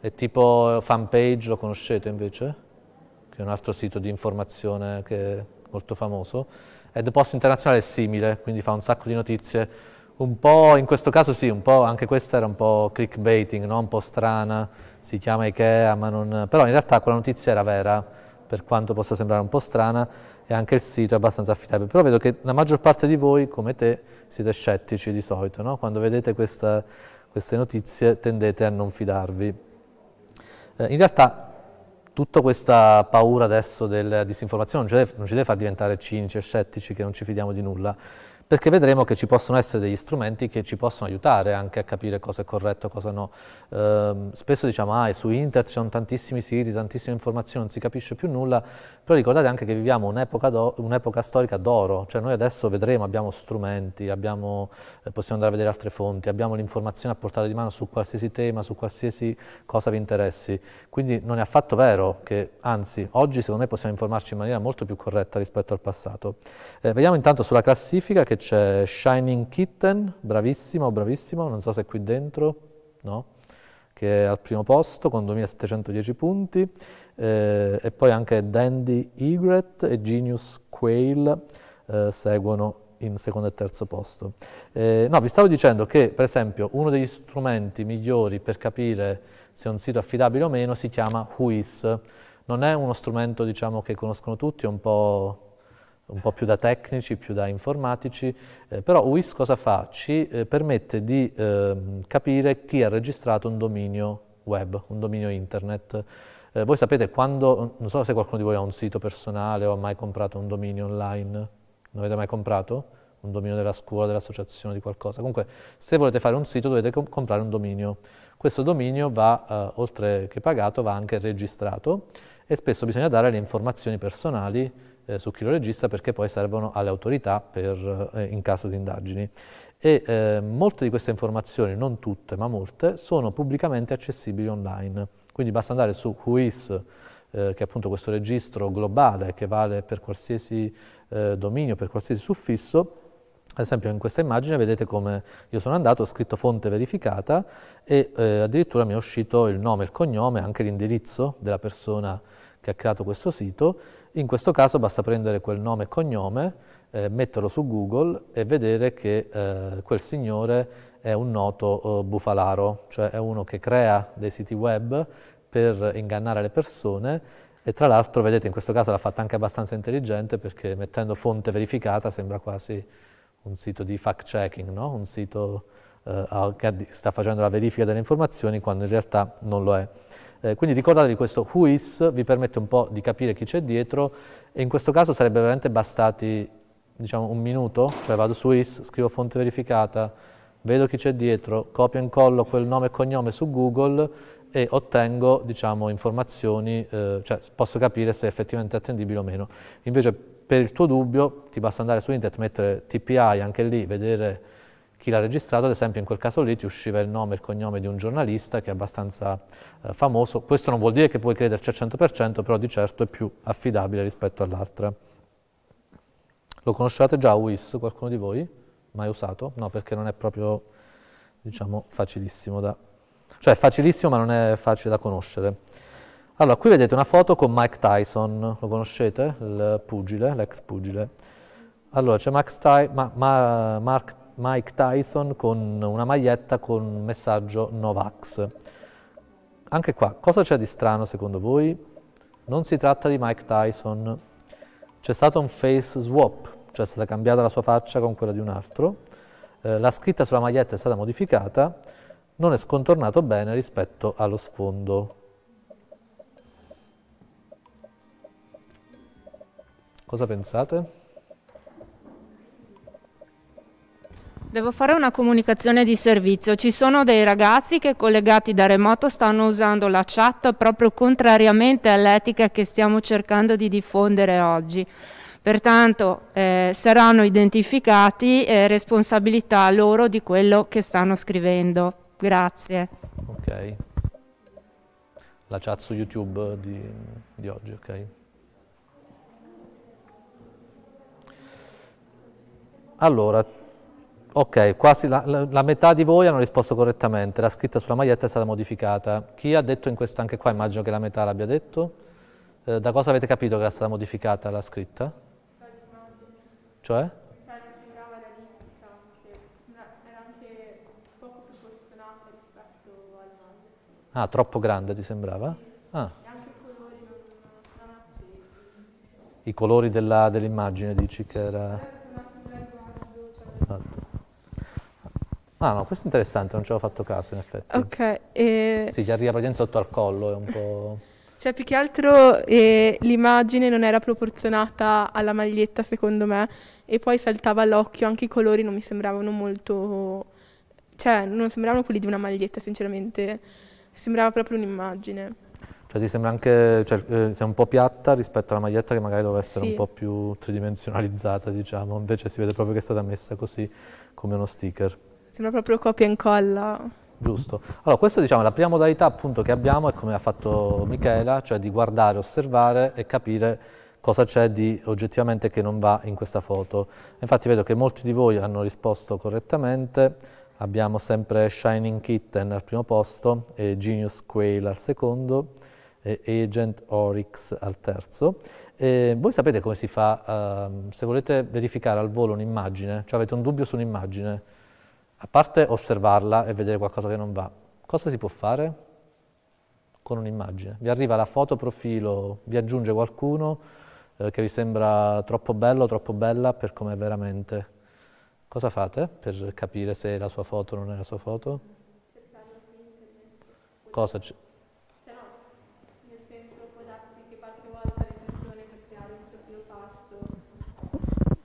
E tipo fanpage lo conoscete invece? Che è un altro sito di informazione che molto famoso, e The Post Internazionale è simile, quindi fa un sacco di notizie, un po', in questo caso sì, un po', anche questa era un po' clickbaiting, no? un po' strana, si chiama Ikea, ma non... però in realtà quella notizia era vera, per quanto possa sembrare un po' strana, e anche il sito è abbastanza affidabile. Però vedo che la maggior parte di voi, come te, siete scettici di solito, no? quando vedete questa, queste notizie tendete a non fidarvi. Eh, in realtà tutta questa paura adesso della disinformazione non ci, deve, non ci deve far diventare cinici e scettici che non ci fidiamo di nulla, perché vedremo che ci possono essere degli strumenti che ci possono aiutare anche a capire cosa è corretto e cosa no. Ehm, spesso diciamo, ah, su internet ci sono tantissimi siti, tantissime informazioni, non si capisce più nulla, però ricordate anche che viviamo un'epoca, do, un'epoca storica d'oro, cioè noi adesso vedremo, abbiamo strumenti, abbiamo, eh, possiamo andare a vedere altre fonti, abbiamo l'informazione a portata di mano su qualsiasi tema, su qualsiasi cosa vi interessi, quindi non è affatto vero che, anzi, oggi secondo me possiamo informarci in maniera molto più corretta rispetto al passato. Eh, vediamo intanto sulla classifica che c'è Shining Kitten, bravissimo, bravissimo, non so se è qui dentro, no? Che è al primo posto con 2710 punti, eh, e poi anche Dandy Egret e Genius Quail eh, seguono in secondo e terzo posto. Eh, no, vi stavo dicendo che, per esempio, uno degli strumenti migliori per capire se un sito è affidabile o meno si chiama WHOIS. Non è uno strumento, diciamo, che conoscono tutti, è un po' un po' più da tecnici, più da informatici, eh, però WIS cosa fa? Ci eh, permette di eh, capire chi ha registrato un dominio web, un dominio internet. Eh, voi sapete quando, non so se qualcuno di voi ha un sito personale o ha mai comprato un dominio online, non avete mai comprato? Un dominio della scuola, dell'associazione, di qualcosa. Comunque, se volete fare un sito dovete com comprare un dominio. Questo dominio va, eh, oltre che pagato, va anche registrato e spesso bisogna dare le informazioni personali eh, su chi lo registra perché poi servono alle autorità per, eh, in caso di indagini. E eh, molte di queste informazioni, non tutte ma molte, sono pubblicamente accessibili online. Quindi basta andare su Whois, eh, che è appunto questo registro globale che vale per qualsiasi eh, dominio, per qualsiasi suffisso, ad esempio in questa immagine vedete come io sono andato, ho scritto fonte verificata e eh, addirittura mi è uscito il nome, il cognome, anche l'indirizzo della persona che ha creato questo sito in questo caso basta prendere quel nome e cognome, eh, metterlo su Google e vedere che eh, quel signore è un noto eh, bufalaro, cioè è uno che crea dei siti web per ingannare le persone e tra l'altro vedete in questo caso l'ha fatta anche abbastanza intelligente perché mettendo fonte verificata sembra quasi un sito di fact checking, no? un sito eh, che sta facendo la verifica delle informazioni quando in realtà non lo è. Eh, quindi ricordatevi questo who is, vi permette un po' di capire chi c'è dietro e in questo caso sarebbe veramente bastati diciamo, un minuto, cioè vado su is, scrivo fonte verificata, vedo chi c'è dietro, copio e incollo quel nome e cognome su Google e ottengo diciamo, informazioni, eh, cioè posso capire se è effettivamente attendibile o meno. Invece per il tuo dubbio ti basta andare su internet, mettere TPI anche lì, vedere chi l'ha registrato, ad esempio in quel caso lì ti usciva il nome e il cognome di un giornalista che è abbastanza eh, famoso, questo non vuol dire che puoi crederci al 100%, però di certo è più affidabile rispetto all'altra. Lo conoscevate già WIS, qualcuno di voi? Mai usato? No, perché non è proprio, diciamo, facilissimo da... Cioè è facilissimo ma non è facile da conoscere. Allora, qui vedete una foto con Mike Tyson, lo conoscete? Il pugile, l'ex pugile. Allora, c'è Ty Ma Ma Mark Mike Tyson con una maglietta con un messaggio Novax. Anche qua, cosa c'è di strano secondo voi? Non si tratta di Mike Tyson, c'è stato un face swap, cioè è stata cambiata la sua faccia con quella di un altro, eh, la scritta sulla maglietta è stata modificata, non è scontornato bene rispetto allo sfondo. Cosa pensate? Devo fare una comunicazione di servizio. Ci sono dei ragazzi che collegati da remoto stanno usando la chat proprio contrariamente all'etica che stiamo cercando di diffondere oggi. Pertanto eh, saranno identificati eh, responsabilità loro di quello che stanno scrivendo. Grazie. Ok. La chat su YouTube di, di oggi, ok. Allora, ok, quasi la, la, la, metà di voi hanno risposto correttamente, la scritta sulla maglietta è stata modificata. Chi ha detto in questa, anche qua immagino che la metà l'abbia detto, eh, da cosa avete capito che era stata modificata la scritta? Cioè? Ah, troppo grande ti sembrava? Ah. I colori dell'immagine dici che era... Esatto. Ah no, questo è interessante, non ci avevo fatto caso in effetti. Ok. E... Sì, gli arriva praticamente sotto al collo, è un po'... Cioè, più che altro eh, l'immagine non era proporzionata alla maglietta, secondo me, e poi saltava l'occhio, anche i colori non mi sembravano molto... Cioè, non sembravano quelli di una maglietta, sinceramente. Sembrava proprio un'immagine. Cioè, ti sembra anche... Cioè, eh, sei un po' piatta rispetto alla maglietta che magari doveva essere sì. un po' più tridimensionalizzata, diciamo. Invece si vede proprio che è stata messa così, come uno sticker. Sembra proprio copia e incolla. Giusto. Allora, questa diciamo, è la prima modalità appunto, che abbiamo, è come ha fatto Michela, cioè di guardare, osservare e capire cosa c'è di oggettivamente che non va in questa foto. Infatti vedo che molti di voi hanno risposto correttamente, abbiamo sempre Shining Kitten al primo posto, e Genius Quail al secondo, e Agent Oryx al terzo. E voi sapete come si fa, uh, se volete verificare al volo un'immagine, cioè avete un dubbio su un'immagine, a parte osservarla e vedere qualcosa che non va, cosa si può fare? Con un'immagine. Vi arriva la foto profilo, vi aggiunge qualcuno eh, che vi sembra troppo bello, troppo bella per come è veramente. Cosa fate per capire se è la sua foto o non è la sua foto? Cosa c'è?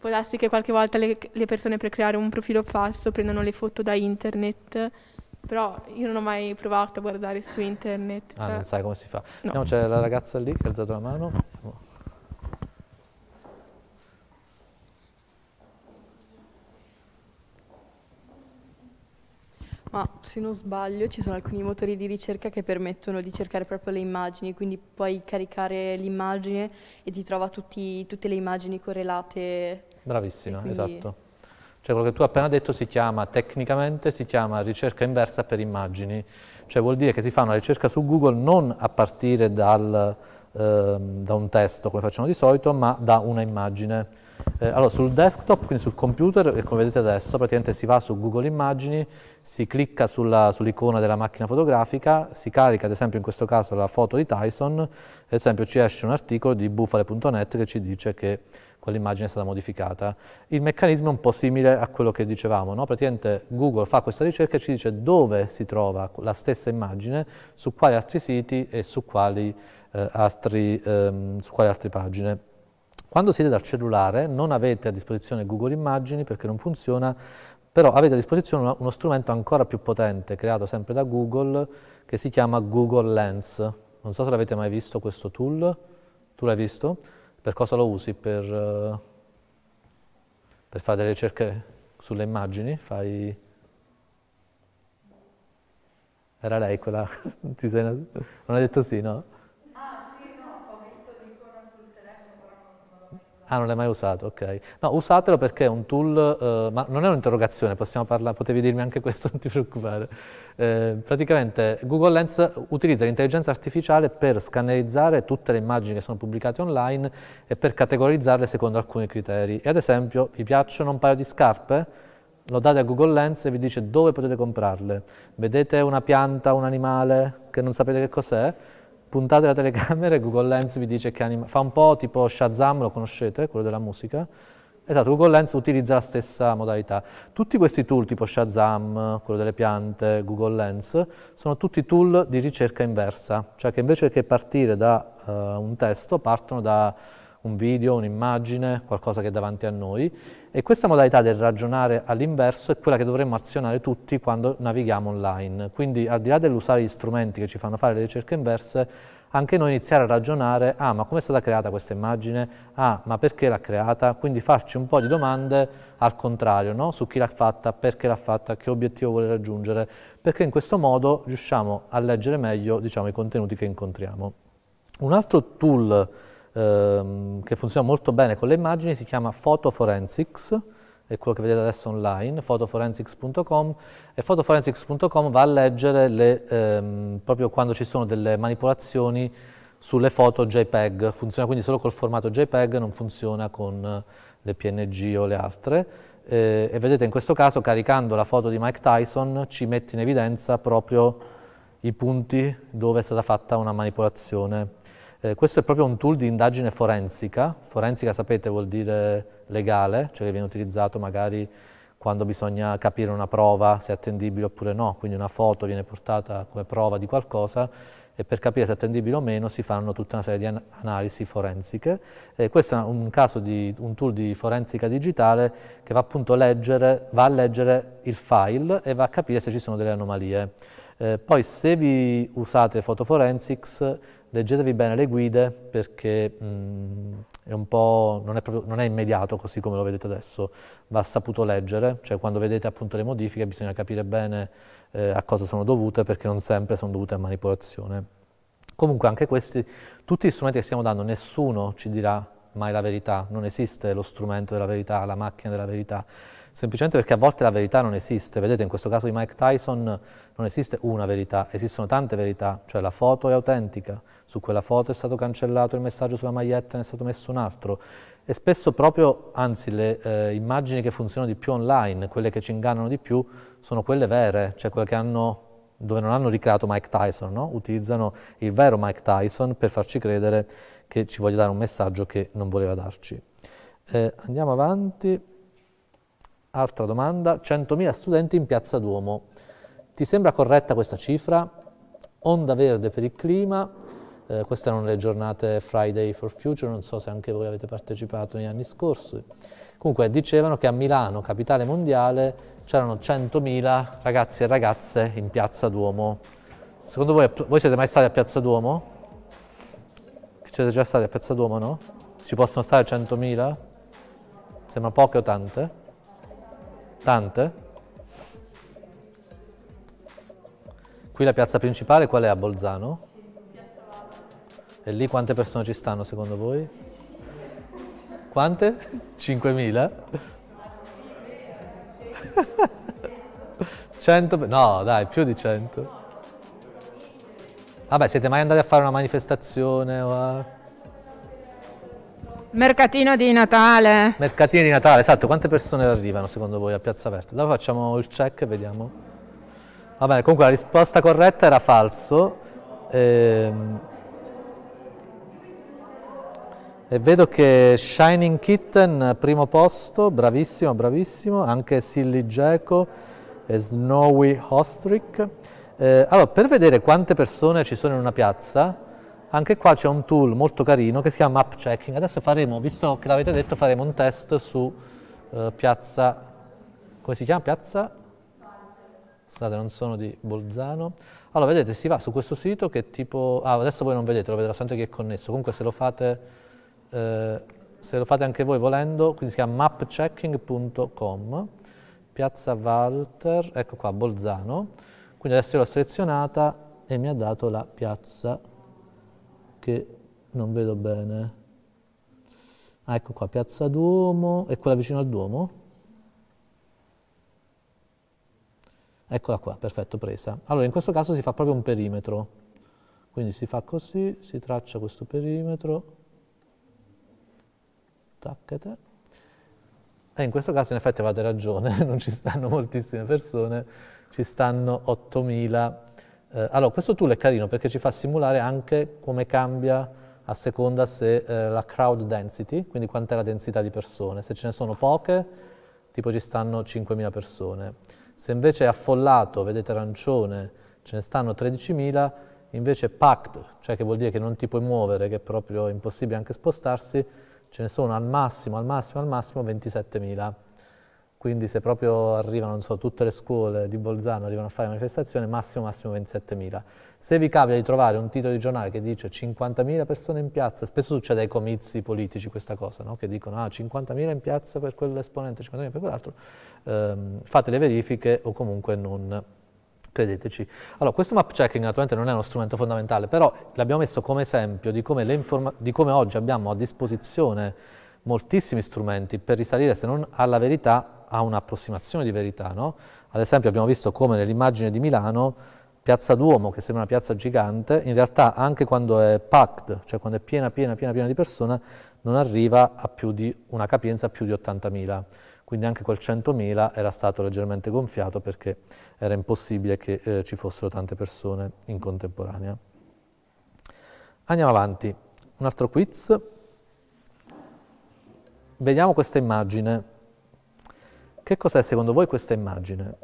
Può darsi che qualche volta le, le persone per creare un profilo falso prendano le foto da internet però io non ho mai provato a guardare su internet. Ah, cioè non sai come si fa. No, no c'è la ragazza lì che ha alzato la mano. Ma se non sbaglio ci sono alcuni motori di ricerca che permettono di cercare proprio le immagini, quindi puoi caricare l'immagine e ti trova tutti, tutte le immagini correlate Bravissima, quindi... esatto. Cioè quello che tu hai appena detto si chiama, tecnicamente, si chiama ricerca inversa per immagini. Cioè vuol dire che si fa una ricerca su Google non a partire dal, eh, da un testo come facciamo di solito, ma da una immagine. Eh, allora, sul desktop, quindi sul computer, come vedete adesso, praticamente si va su Google Immagini, si clicca sull'icona della macchina fotografica, si carica ad esempio in questo caso la foto di Tyson, ad esempio ci esce un articolo di bufale.net che ci dice che quell'immagine è stata modificata. Il meccanismo è un po' simile a quello che dicevamo, no? praticamente Google fa questa ricerca e ci dice dove si trova la stessa immagine, su quali altri siti e su quali, eh, altri, ehm, su quali altre pagine. Quando siete dal cellulare non avete a disposizione Google Immagini perché non funziona, però avete a disposizione uno strumento ancora più potente creato sempre da Google che si chiama Google Lens. Non so se l'avete mai visto questo tool, tu l'hai visto? Per cosa lo usi? Per, eh, per fare delle ricerche sulle immagini? Fai... Era lei quella... non hai detto sì, no? Ah, non l'hai mai usato, ok. No, usatelo perché è un tool, eh, ma non è un'interrogazione, possiamo parlare, potevi dirmi anche questo, non ti preoccupare. Eh, praticamente Google Lens utilizza l'intelligenza artificiale per scannerizzare tutte le immagini che sono pubblicate online e per categorizzarle secondo alcuni criteri. E ad esempio, vi piacciono un paio di scarpe? Lo date a Google Lens e vi dice dove potete comprarle. Vedete una pianta, un animale che non sapete che cos'è? puntate la telecamera e Google Lens vi dice che anima... Fa un po' tipo Shazam, lo conoscete, quello della musica? Esatto, Google Lens utilizza la stessa modalità. Tutti questi tool, tipo Shazam, quello delle piante, Google Lens, sono tutti tool di ricerca inversa, cioè che invece che partire da uh, un testo, partono da un video, un'immagine, qualcosa che è davanti a noi e questa modalità del ragionare all'inverso è quella che dovremmo azionare tutti quando navighiamo online. Quindi al di là dell'usare gli strumenti che ci fanno fare le ricerche inverse, anche noi iniziare a ragionare, ah ma come è stata creata questa immagine? Ah ma perché l'ha creata? Quindi farci un po' di domande al contrario, no? su chi l'ha fatta, perché l'ha fatta, che obiettivo vuole raggiungere, perché in questo modo riusciamo a leggere meglio diciamo, i contenuti che incontriamo. Un altro tool ehm, che funziona molto bene con le immagini, si chiama Photo Forensics, è quello che vedete adesso online, photoforensics.com e photoforensics.com va a leggere le, ehm, proprio quando ci sono delle manipolazioni sulle foto JPEG, funziona quindi solo col formato JPEG, non funziona con le PNG o le altre. Eh, e vedete in questo caso caricando la foto di Mike Tyson ci mette in evidenza proprio i punti dove è stata fatta una manipolazione eh, questo è proprio un tool di indagine forensica. Forensica, sapete, vuol dire legale, cioè che viene utilizzato magari quando bisogna capire una prova, se è attendibile oppure no, quindi una foto viene portata come prova di qualcosa e per capire se è attendibile o meno si fanno tutta una serie di an analisi forensiche. Eh, questo è un caso di un tool di forensica digitale che va appunto a leggere, va a leggere il file e va a capire se ci sono delle anomalie. Eh, poi se vi usate Photo Forensics leggetevi bene le guide perché mh, mm, è non, è proprio, non, è immediato così come lo vedete adesso, va saputo leggere, cioè quando vedete appunto le modifiche bisogna capire bene eh, a cosa sono dovute perché non sempre sono dovute a manipolazione. Comunque anche questi, tutti gli strumenti che stiamo dando, nessuno ci dirà mai la verità, non esiste lo strumento della verità, la macchina della verità, semplicemente perché a volte la verità non esiste. Vedete, in questo caso di Mike Tyson non esiste una verità, esistono tante verità, cioè la foto è autentica, su quella foto è stato cancellato il messaggio sulla maglietta, ne è stato messo un altro. E spesso proprio, anzi, le eh, immagini che funzionano di più online, quelle che ci ingannano di più, sono quelle vere, cioè quelle che hanno dove non hanno ricreato Mike Tyson, no? utilizzano il vero Mike Tyson per farci credere che ci voglia dare un messaggio che non voleva darci. Eh, andiamo avanti. Altra domanda, 100.000 studenti in Piazza Duomo. Ti sembra corretta questa cifra? Onda verde per il clima, eh, queste erano le giornate Friday for Future, non so se anche voi avete partecipato negli anni scorsi. Comunque dicevano che a Milano, capitale mondiale, c'erano 100.000 ragazzi e ragazze in Piazza Duomo. Secondo voi, voi siete mai stati a Piazza Duomo? Siete già stati a Piazza Duomo, no? Ci possono stare 100.000? Sembra poche o tante? Tante? Qui la piazza principale qual è a Bolzano? E lì quante persone ci stanno secondo voi? Quante? 5.000? 100? No, dai, più di 100. Vabbè, siete mai andati a fare una manifestazione o a... Mercatino di Natale. Mercatino di Natale, esatto. Quante persone arrivano secondo voi a Piazza Aperta? Dopo facciamo il check e vediamo. Va bene, comunque la risposta corretta era falso. Ehm... E vedo che Shining Kitten, primo posto, bravissimo, bravissimo. Anche Silly Geco e Snowy Ostrich. Eh, allora, per vedere quante persone ci sono in una piazza, anche qua c'è un tool molto carino che si chiama Map Checking. Adesso faremo, visto che l'avete detto, faremo un test su eh, piazza... come si chiama? Piazza? Scusate, non sono di Bolzano. Allora, vedete, si va su questo sito che tipo... Ah, adesso voi non vedete, lo vedrà solamente chi è connesso. Comunque se lo fate, eh, se lo fate anche voi volendo, quindi si chiama mapchecking.com, piazza Walter, ecco qua, Bolzano. Quindi adesso io l'ho selezionata e mi ha dato la piazza che non vedo bene. Ah, ecco qua, Piazza Duomo, è quella vicino al Duomo? Eccola qua, perfetto, presa. Allora, in questo caso si fa proprio un perimetro. Quindi si fa così, si traccia questo perimetro. Tacchete. E in questo caso, in effetti, avete ragione, non ci stanno moltissime persone, ci stanno 8000 eh, allora, questo tool è carino perché ci fa simulare anche come cambia a seconda se eh, la crowd density, quindi quant'è la densità di persone. Se ce ne sono poche, tipo ci stanno 5.000 persone. Se invece è affollato, vedete arancione, ce ne stanno 13.000, invece packed, cioè che vuol dire che non ti puoi muovere, che è proprio impossibile anche spostarsi, ce ne sono al massimo, al massimo, al massimo 27.000 quindi se proprio arrivano, non so, tutte le scuole di Bolzano arrivano a fare manifestazione, massimo massimo 27.000. Se vi capita di trovare un titolo di giornale che dice 50.000 persone in piazza, spesso succede ai comizi politici questa cosa, no? che dicono ah, 50.000 in piazza per quell'esponente, 50.000 per quell'altro, ehm, fate le verifiche o comunque non credeteci. Allora, questo map checking naturalmente non è uno strumento fondamentale, però l'abbiamo messo come esempio di come, di come oggi abbiamo a disposizione moltissimi strumenti per risalire, se non alla verità, a un'approssimazione di verità. No? Ad esempio abbiamo visto come nell'immagine di Milano, Piazza Duomo, che sembra una piazza gigante, in realtà anche quando è packed, cioè quando è piena, piena, piena, piena di persone, non arriva a più di una capienza più di 80.000. Quindi anche quel 100.000 era stato leggermente gonfiato perché era impossibile che eh, ci fossero tante persone in contemporanea. Andiamo avanti. Un altro quiz vediamo questa immagine. Che cos'è secondo voi questa immagine?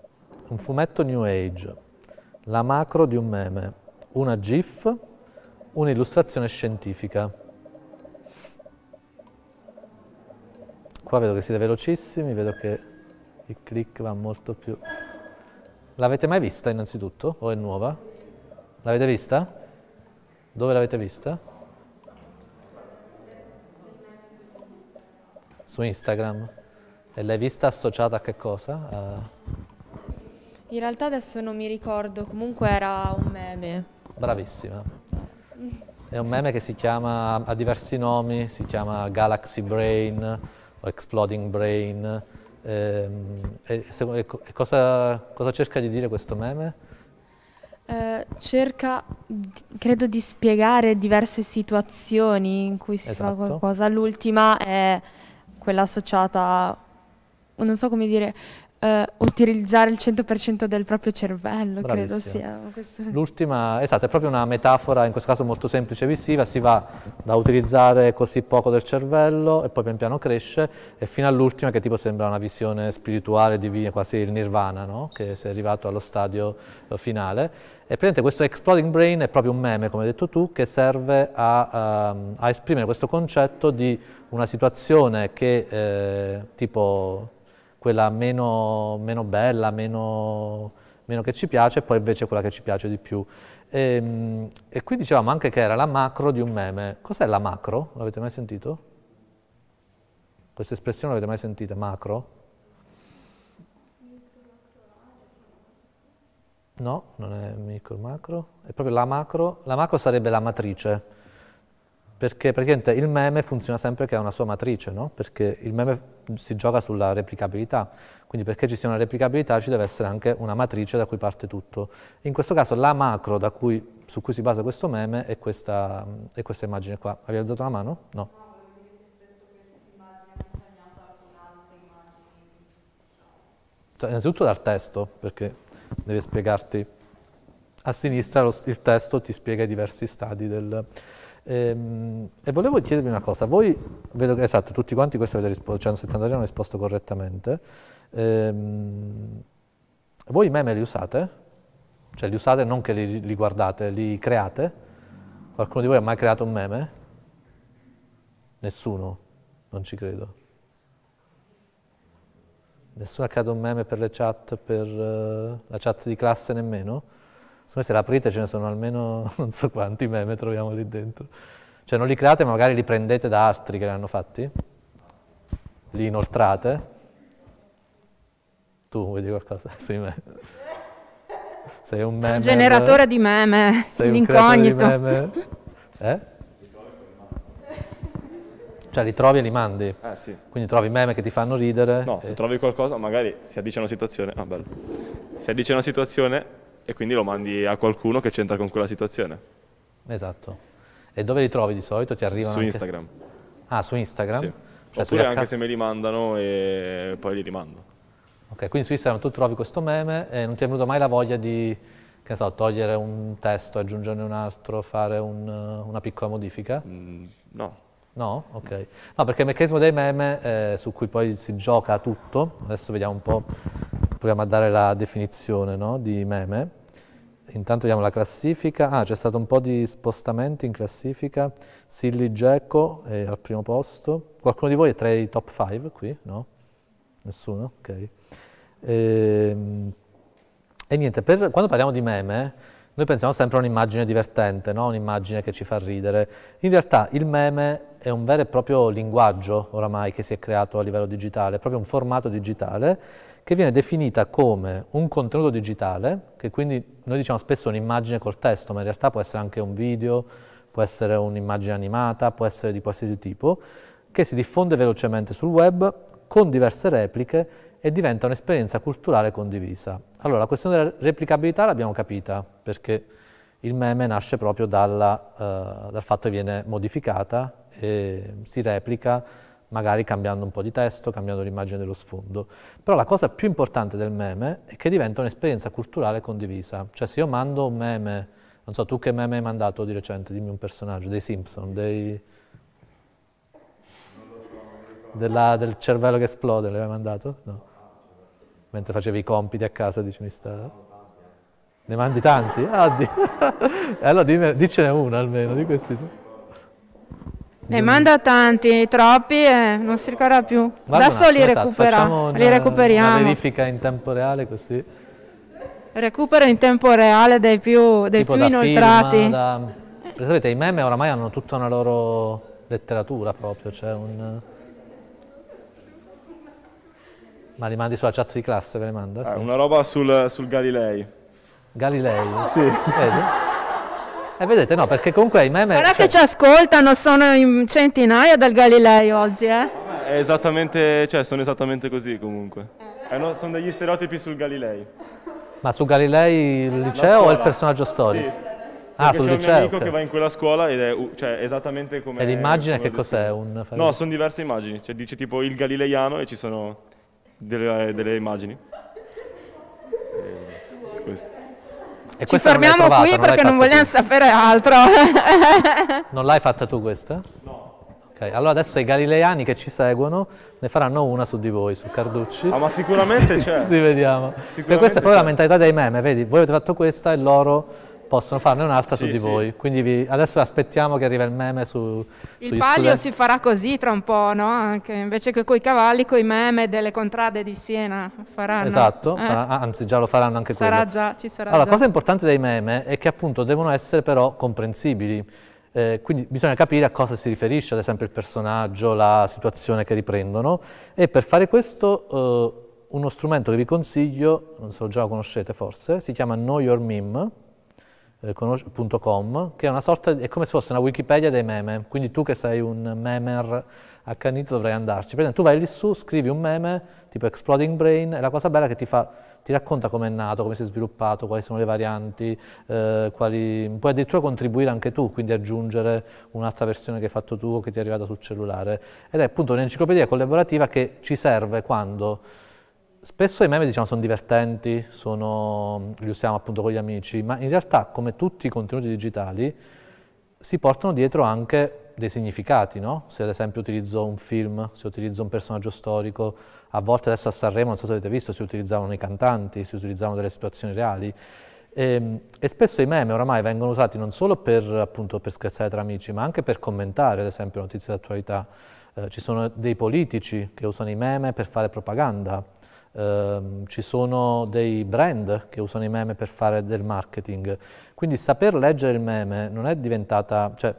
Un fumetto New Age, la macro di un meme, una GIF, un'illustrazione scientifica. Qua vedo che siete velocissimi, vedo che il click va molto più... L'avete mai vista innanzitutto? O è nuova? L'avete vista? Dove l'avete vista? su Instagram. E l'hai vista associata a che cosa? A... In realtà adesso non mi ricordo, comunque era un meme. Bravissima. È un meme che si chiama, ha diversi nomi, si chiama Galaxy Brain o Exploding Brain. Ehm, e, e, ecco, e cosa, cosa cerca di dire questo meme? Uh, cerca, credo, di spiegare diverse situazioni in cui si esatto. fa qualcosa. L'ultima è quella associata, a, non so come dire, Uh, utilizzare il 100% del proprio cervello, Bravissima. credo sia. L'ultima, esatto, è proprio una metafora, in questo caso molto semplice e visiva, si va da utilizzare così poco del cervello e poi pian piano cresce e fino all'ultima che tipo sembra una visione spirituale, divina, quasi il nirvana, no? che si è arrivato allo stadio eh, finale. E praticamente questo Exploding Brain è proprio un meme, come hai detto tu, che serve a, um, a esprimere questo concetto di una situazione che eh, tipo quella meno, meno bella, meno, meno, che ci piace, e poi invece quella che ci piace di più. E, ehm, e, qui dicevamo anche che era la macro di un meme. Cos'è la macro? L'avete mai sentito? Questa espressione l'avete mai sentita, macro? No, non è micro, macro. È proprio la macro. La macro sarebbe la matrice perché praticamente il meme funziona sempre che ha una sua matrice, no? perché il meme si gioca sulla replicabilità, quindi perché ci sia una replicabilità ci deve essere anche una matrice da cui parte tutto. In questo caso la macro cui, su cui si basa questo meme è questa, è questa immagine qua. Avevi alzato la mano? No. Cioè, innanzitutto dal testo, perché devi spiegarti. A sinistra lo, il testo ti spiega i diversi stadi del, Ehm, e volevo chiedervi una cosa, voi, vedo che, esatto, tutti quanti questo avete risposto, 173 hanno risposto correttamente, ehm, voi i meme li usate? Cioè li usate non che li, li guardate, li create? Qualcuno di voi ha mai creato un meme? Nessuno, non ci credo. Nessuno ha creato un meme per le chat, per uh, la chat di classe nemmeno? me se l'aprite ce ne sono almeno non so quanti meme troviamo lì dentro. Cioè non li create, ma magari li prendete da altri che li hanno fatti, li inoltrate. Tu vuoi dire qualcosa sui meme? Sei un meme. Un generatore di meme, sei l'incognito. Un di meme. Eh? Cioè li trovi e li mandi. Eh, sì. Quindi trovi meme che ti fanno ridere. No, e... se trovi qualcosa, magari si addice a una situazione. Ah, bello. Si addice a una situazione, e quindi lo mandi a qualcuno che c'entra con quella situazione. Esatto. E dove li trovi di solito? Ti arrivano? Su anche... Instagram. Ah, su Instagram? Sì. Cioè, Oppure anche se me li mandano e poi li rimando. Ok, quindi su Instagram tu trovi questo meme e non ti è venuta mai la voglia di, che so, togliere un testo, aggiungerne un altro, fare un, eh, una piccola modifica? Mm, no. No? Ok. No, perché il meccanismo dei meme, eh, su cui poi si gioca tutto, adesso vediamo un po', proviamo a dare la definizione no, di meme, Intanto vediamo la classifica. Ah, c'è stato un po' di spostamenti in classifica. Silly Gecko è al primo posto. Qualcuno di voi è tra i top 5 qui? No? Nessuno? Ok. E, ehm, e niente, per, quando parliamo di meme, noi pensiamo sempre a un'immagine divertente, no? un'immagine che ci fa ridere. In realtà il meme è un vero e proprio linguaggio oramai che si è creato a livello digitale, è proprio un formato digitale che viene definita come un contenuto digitale, che quindi noi diciamo spesso un'immagine col testo, ma in realtà può essere anche un video, può essere un'immagine animata, può essere di qualsiasi tipo, che si diffonde velocemente sul web con diverse repliche e diventa un'esperienza culturale condivisa. Allora, la questione della replicabilità l'abbiamo capita, perché il meme nasce proprio dalla, eh, dal fatto che viene modificata e si replica magari cambiando un po' di testo, cambiando l'immagine dello sfondo. Però la cosa più importante del meme è che diventa un'esperienza culturale condivisa. Cioè se io mando un meme, non so, tu che meme hai mandato di recente, dimmi un personaggio, dei Simpson, dei... Della, del cervello che esplode, l'hai mandato? No. Mentre facevi i compiti a casa, dici mi sta... Ne mandi tanti? Ah, di... allora dimmi, dicene uno almeno di questi. Ne manda tanti, troppi e non si ricorda più. Guarda Adesso li, esatto, li recuperiamo. Una verifica in tempo reale così. Recupero in tempo reale dei più, dei più inoltrati. Film, da... Perché sapete, i meme oramai hanno tutta una loro letteratura proprio, cioè un... Ma li mandi sulla chat di classe, ve le manda? Eh, sì. Eh, una roba sul, sul Galilei. Galilei? Sì. Vedi? E eh, vedete, no, perché comunque i meme... Guarda cioè... che ci ascoltano, sono in centinaia dal Galilei oggi, eh? È esattamente, cioè, sono esattamente così comunque. Eh, no, sono degli stereotipi sul Galilei. Ma su Galilei il liceo o il personaggio storico? Sì. Ah, sul c'è liceo. C'è un amico okay. che va in quella scuola ed è cioè, esattamente come... E l'immagine come che cos'è? Un... No, sono diverse immagini. Cioè, dice tipo il galileiano e ci sono delle, delle immagini. E eh, questo. E Ci fermiamo trovata, qui perché non vogliamo tu. sapere altro. non l'hai fatta tu questa? No. Allora adesso i galileani che ci seguono ne faranno una su di voi, su Carducci. Ah, ma sicuramente sì, c'è. Sì, vediamo. Sicuramente questa è proprio la mentalità dei meme, vedi? Voi avete fatto questa e loro possono farne un'altra sì, su di sì. voi. Quindi vi, adesso aspettiamo che arriva il meme su Il palio si farà così tra un po', no? Anche invece che coi cavalli, coi meme delle contrade di Siena faranno. Esatto, eh. farà, anzi già lo faranno anche sarà quello. Già, ci sarà allora, già. La cosa importante dei meme è che appunto devono essere però comprensibili. Eh, quindi bisogna capire a cosa si riferisce, ad esempio, il personaggio, la situazione che riprendono. E per fare questo, eh, uno strumento che vi consiglio, non so, già lo conoscete forse, si chiama Know Your Meme eh, conosce.com, che è, sorta, è come se fosse una Wikipedia dei meme, quindi tu che sei un memer accanito dovrai andarci. Per esempio, tu vai lì su, scrivi un meme tipo Exploding Brain e la cosa bella è che ti, fa, ti racconta come è nato, come si è sviluppato, quali sono le varianti, eh, quali, puoi addirittura contribuire anche tu, quindi aggiungere un'altra versione che hai fatto tu o che ti è arrivata sul cellulare. Ed è appunto un'enciclopedia collaborativa che ci serve quando spesso i meme diciamo, sono divertenti, sono, li usiamo appunto con gli amici, ma in realtà come tutti i contenuti digitali si portano dietro anche dei significati, no? Se ad esempio utilizzo un film, se utilizzo un personaggio storico, a volte adesso a Sanremo, non so se avete visto, si utilizzavano i cantanti, si utilizzavano delle situazioni reali. E, ehm, e spesso i meme oramai vengono usati non solo per, appunto, per scherzare tra amici, ma anche per commentare, ad esempio, notizie d'attualità. Eh, ci sono dei politici che usano i meme per fare propaganda, Uh, ci sono dei brand che usano i meme per fare del marketing. Quindi saper leggere il meme non è diventata, cioè,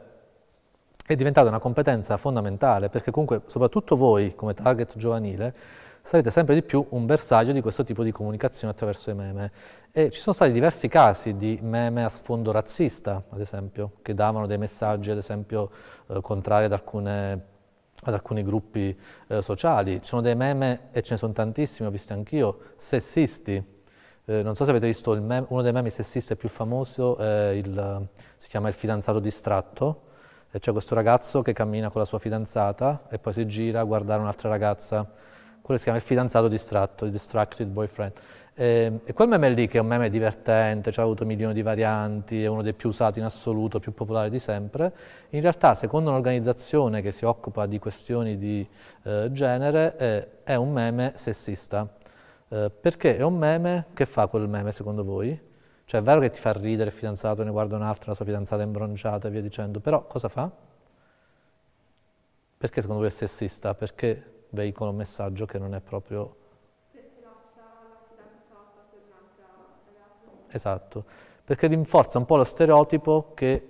è diventata una competenza fondamentale perché comunque soprattutto voi come target giovanile sarete sempre di più un bersaglio di questo tipo di comunicazione attraverso i meme. E ci sono stati diversi casi di meme a sfondo razzista, ad esempio, che davano dei messaggi, ad esempio, eh, contrari ad alcune ad alcuni gruppi eh, sociali. Ci sono dei meme, e ce ne sono tantissimi, ho visto anch'io, sessisti. Eh, non so se avete visto meme, uno dei meme sessisti più famosi, si chiama Il fidanzato distratto. E c'è questo ragazzo che cammina con la sua fidanzata e poi si gira a guardare un'altra ragazza. Quello si chiama Il fidanzato distratto, il Distracted Boyfriend. E, ehm, e quel meme lì, che è un meme divertente, cioè ha avuto milioni di varianti, è uno dei più usati in assoluto, più popolare di sempre, in realtà secondo un'organizzazione che si occupa di questioni di eh, genere eh, è un meme sessista. Eh, perché è un meme, che fa quel meme secondo voi? Cioè è vero che ti fa ridere il fidanzato, ne guarda un altro, la sua fidanzata è imbronciata e via dicendo, però cosa fa? Perché secondo voi è sessista? Perché veicola un messaggio che non è proprio Esatto, perché rinforza un po' lo stereotipo che...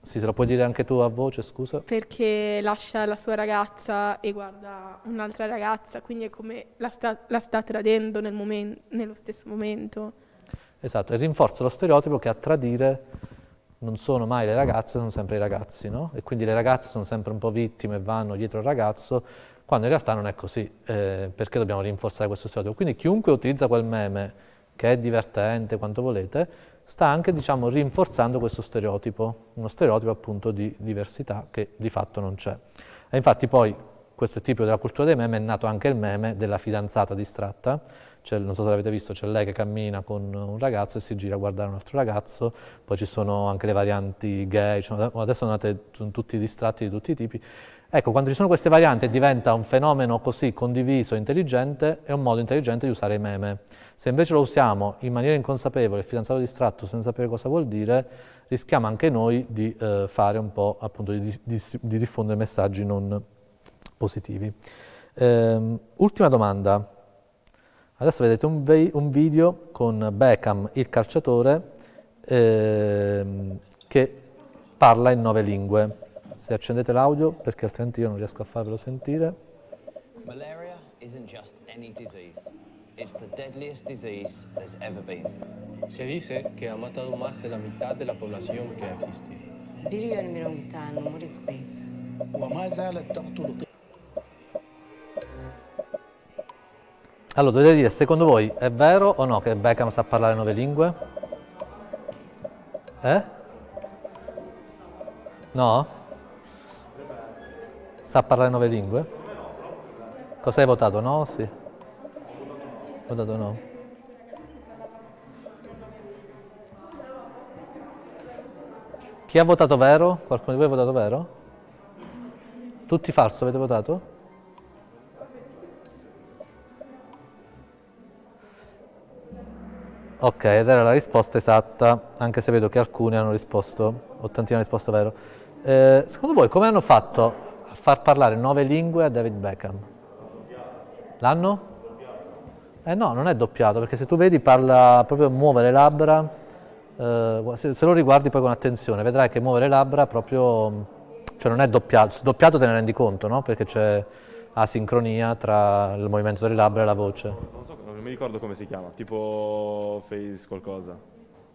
Sì, se lo puoi dire anche tu a voce, scusa. Perché lascia la sua ragazza e guarda un'altra ragazza, quindi è come la sta, la sta tradendo nel momen, nello stesso momento. Esatto, e rinforza lo stereotipo che a tradire non sono mai le ragazze, sono sempre i ragazzi, no? E quindi le ragazze sono sempre un po' vittime e vanno dietro al ragazzo, quando in realtà non è così, eh, perché dobbiamo rinforzare questo stereotipo. Quindi chiunque utilizza quel meme che è divertente, quanto volete, sta anche diciamo, rinforzando questo stereotipo, uno stereotipo appunto di diversità che di fatto non c'è. E infatti poi questo è tipico della cultura dei meme, è nato anche il meme della fidanzata distratta, cioè, non so se l'avete visto, c'è lei che cammina con un ragazzo e si gira a guardare un altro ragazzo, poi ci sono anche le varianti gay, cioè, adesso sono tutti distratti di tutti i tipi, Ecco, quando ci sono queste varianti e diventa un fenomeno così condiviso, intelligente, è un modo intelligente di usare i meme. Se invece lo usiamo in maniera inconsapevole, il fidanzato distratto senza sapere cosa vuol dire, rischiamo anche noi di eh, fare un po', appunto, di, di, di diffondere messaggi non positivi. Ehm, ultima domanda. Adesso vedete un, ve- un, video con Beckham, il calciatore, ehm, che parla in nove lingue se accendete l'audio perché altrimenti io non riesco a farvelo sentire. Malaria isn't just any disease. It's the deadliest disease there's ever been. Se dice che ha matado más de la mitad de la población que ha existido. بليون من أمتان مرض به Allora, dovete dire, secondo voi è vero o no che Beckham sa parlare nove lingue? Eh? No? Sa parlare nove lingue? Cos'hai votato? No? Sì. Ho votato no. Chi ha votato vero? Qualcuno di voi ha votato vero? Tutti falso avete votato? Ok, ed era la risposta esatta, anche se vedo che alcuni hanno risposto, ottantina hanno risposto vero. Eh, secondo voi come hanno fatto far parlare nove lingue a David Beckham. L'hanno? Eh no, non è doppiato, perché se tu vedi parla proprio muove le labbra, eh, se, se, lo riguardi poi con attenzione, vedrai che muove le labbra proprio, cioè non è doppiato, se doppiato te ne rendi conto, no? Perché c'è asincronia tra il movimento delle labbra e la voce. Non, so, non mi ricordo come si chiama, tipo face qualcosa.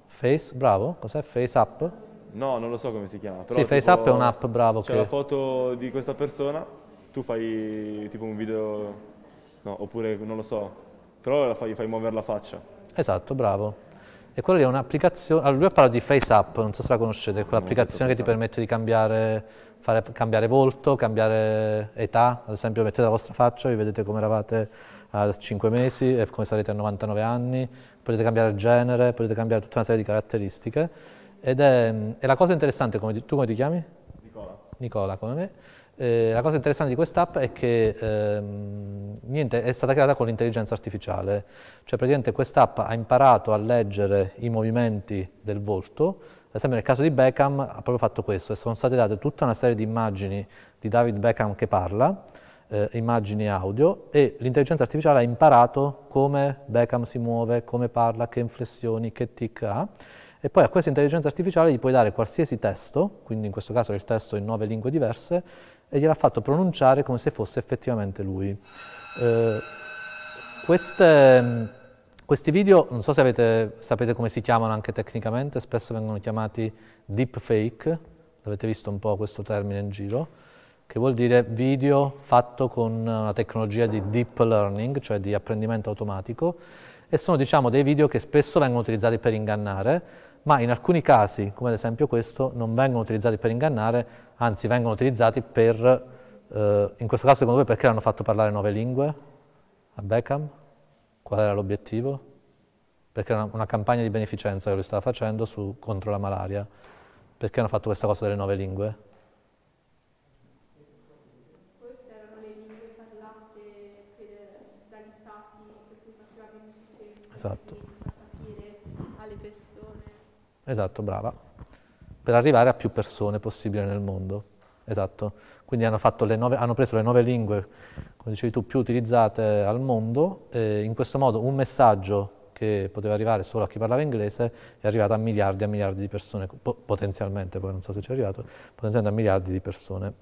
Face, bravo, cos'è? Face up? No, non lo so come si chiama. Però sì, FaceApp è un'app, bravo. C'è che... la foto di questa persona, tu fai tipo un video, no, oppure non lo so, però la fai, fai muovere la faccia. Esatto, bravo. E quella è un'applicazione, allora lui ha parlato di FaceApp, non so se la conoscete, è quell'applicazione che ti permette di cambiare, fare, cambiare volto, cambiare età, ad esempio mettete la vostra faccia, vi vedete come eravate a 5 mesi e come sarete a 99 anni, potete cambiare genere, potete cambiare tutta una serie di caratteristiche ed è, è, la cosa interessante, come, tu come ti chiami? Nicola. Nicola, come me. Eh, la cosa interessante di quest'app è che ehm, niente, è stata creata con l'intelligenza artificiale, cioè praticamente quest'app ha imparato a leggere i movimenti del volto, ad esempio nel caso di Beckham ha proprio fatto questo, e sono state date tutta una serie di immagini di David Beckham che parla, eh, immagini audio, e l'intelligenza artificiale ha imparato come Beckham si muove, come parla, che inflessioni, che tic ha, e poi a questa intelligenza artificiale gli puoi dare qualsiasi testo, quindi in questo caso il testo in nove lingue diverse, e gliel'ha fatto pronunciare come se fosse effettivamente lui. Eh, queste, mm, questi video, non so se avete, sapete come si chiamano anche tecnicamente, spesso vengono chiamati deepfake, avete visto un po' questo termine in giro, che vuol dire video fatto con una tecnologia di deep learning, cioè di apprendimento automatico, e sono diciamo dei video che spesso vengono utilizzati per ingannare, ma in alcuni casi, come ad esempio questo, non vengono utilizzati per ingannare, anzi vengono utilizzati per, eh, in questo caso secondo voi perché l'hanno fatto parlare nove lingue a Beckham? Qual era l'obiettivo? Perché era una, campagna di beneficenza che lui stava facendo su, contro la malaria. Perché hanno fatto questa cosa delle nove lingue? Esatto. Esatto, brava. Per arrivare a più persone possibile nel mondo. Esatto. Quindi hanno, nove, hanno preso le nove lingue, come dicevi tu, più utilizzate al mondo e in questo modo un messaggio che poteva arrivare solo a chi parlava inglese è arrivato a miliardi e a miliardi di persone, po potenzialmente, poi non so se ci è arrivato, potenzialmente a miliardi di persone.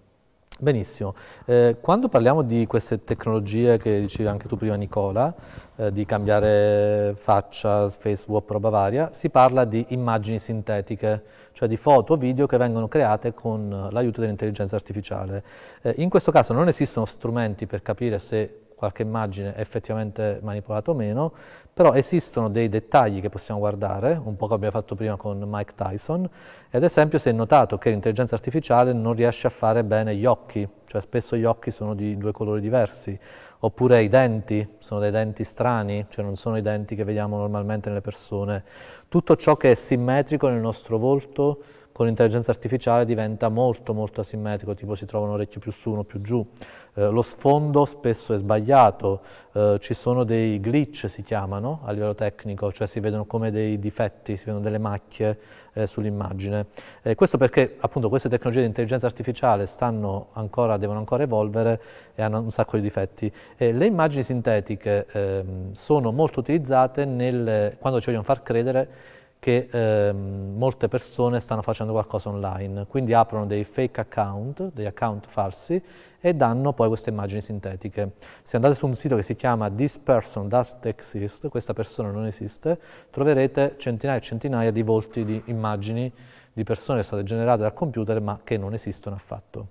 Benissimo, eh, quando parliamo di queste tecnologie che dicevi anche tu prima Nicola, eh, di cambiare faccia, face swap, roba varia, si parla di immagini sintetiche, cioè di foto o video che vengono create con l'aiuto dell'intelligenza artificiale. Eh, in questo caso non esistono strumenti per capire se qualche immagine è effettivamente manipolata o meno, però esistono dei dettagli che possiamo guardare, un po' come abbiamo fatto prima con Mike Tyson, ad esempio si è notato che l'intelligenza artificiale non riesce a fare bene gli occhi, cioè spesso gli occhi sono di due colori diversi, oppure i denti, sono dei denti strani, cioè non sono i denti che vediamo normalmente nelle persone. Tutto ciò che è simmetrico nel nostro volto con l'intelligenza artificiale diventa molto molto asimmetrico, tipo si trova un orecchio più su, uno più giù. Eh, lo sfondo spesso è sbagliato, eh, ci sono dei glitch si chiamano a livello tecnico, cioè si vedono come dei difetti, si vedono delle macchie eh, sull'immagine. Eh, questo perché appunto queste tecnologie di intelligenza artificiale stanno ancora, devono ancora evolvere e hanno un sacco di difetti. Eh, le immagini sintetiche ehm, sono molto utilizzate nel, quando ci vogliono far credere che eh, molte persone stanno facendo qualcosa online, quindi aprono dei fake account, degli account falsi e danno poi queste immagini sintetiche. Se andate su un sito che si chiama This person doesn't exist, questa persona non esiste, troverete centinaia e centinaia di volti di immagini di persone che sono state generate dal computer ma che non esistono affatto.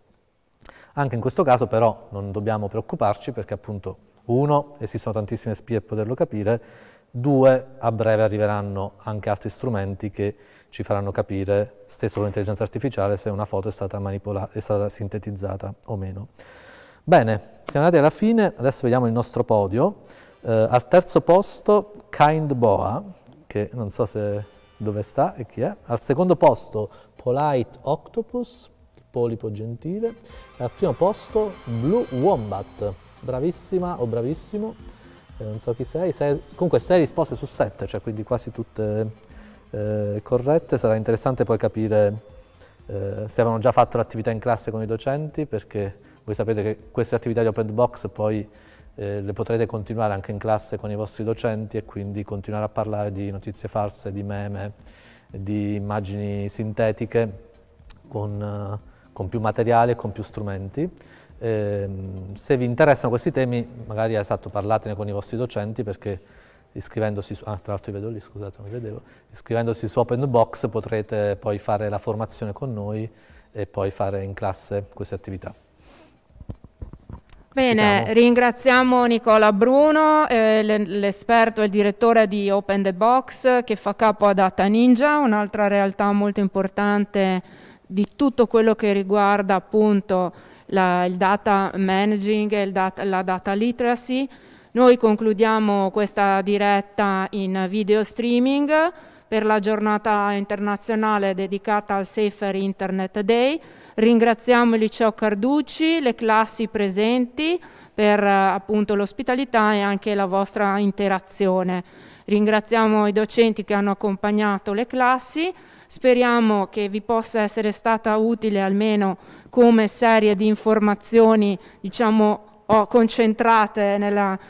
Anche in questo caso però non dobbiamo preoccuparci perché appunto uno esistono tantissime spie per poterlo capire Due, a breve arriveranno anche altri strumenti che ci faranno capire, stesso con l'intelligenza artificiale, se una foto è stata, è stata sintetizzata o meno. Bene, siamo arrivati alla fine, adesso vediamo il nostro podio. Eh, al terzo posto, Kind Boa, che non so se dove sta e chi è. Al secondo posto, Polite Octopus, polipo gentile. E al primo posto, Blue Wombat, bravissima o bravissimo eh, non so chi sei, sei comunque 6 risposte su 7, cioè quindi quasi tutte eh, corrette, sarà interessante poi capire eh, se avevano già fatto l'attività in classe con i docenti, perché voi sapete che queste attività di open box poi eh, le potrete continuare anche in classe con i vostri docenti e quindi continuare a parlare di notizie false, di meme, di immagini sintetiche con, eh, con più materiale e con più strumenti. Ehm, se vi interessano questi temi, magari esatto, parlatene con i vostri docenti perché iscrivendosi su, ah, tra l'altro vedo lì, scusate, non vedevo, iscrivendosi su Open Box potrete poi fare la formazione con noi e poi fare in classe queste attività. Bene, ringraziamo Nicola Bruno, eh, l'esperto e il direttore di Open the Box che fa capo ad Data Ninja, un'altra realtà molto importante di tutto quello che riguarda appunto la, il data managing e la data literacy. Noi concludiamo questa diretta in video streaming per la giornata internazionale dedicata al Safer Internet Day. Ringraziamo il liceo Carducci, le classi presenti per appunto l'ospitalità e anche la vostra interazione. Ringraziamo i docenti che hanno accompagnato le classi Speriamo che vi possa essere stata utile almeno come serie di informazioni, diciamo, concentrate nell'attività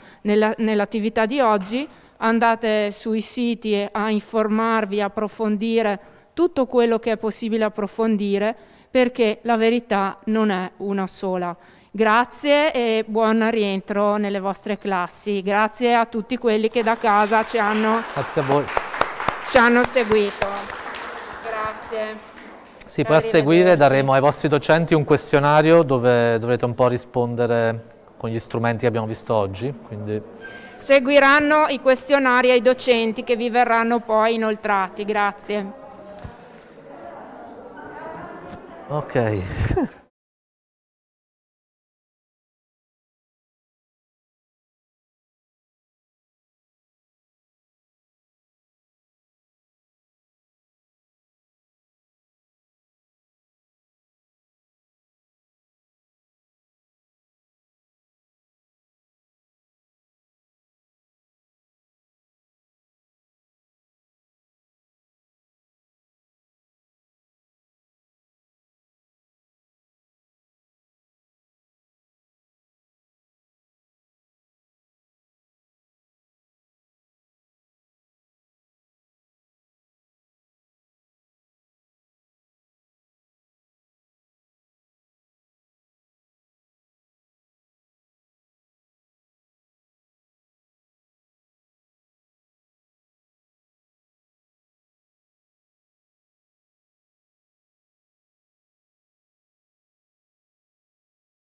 nella, nell di oggi. Andate sui siti a informarvi, a approfondire tutto quello che è possibile approfondire perché la verità non è una sola. Grazie e buon rientro nelle vostre classi. Grazie a tutti quelli che da casa ci hanno, ci hanno seguito. Grazie. Sì, poi seguire daremo ai vostri docenti un questionario dove dovrete un po' rispondere con gli strumenti che abbiamo visto oggi. Quindi... Seguiranno i questionari ai docenti che vi verranno poi inoltrati. Grazie. Ok.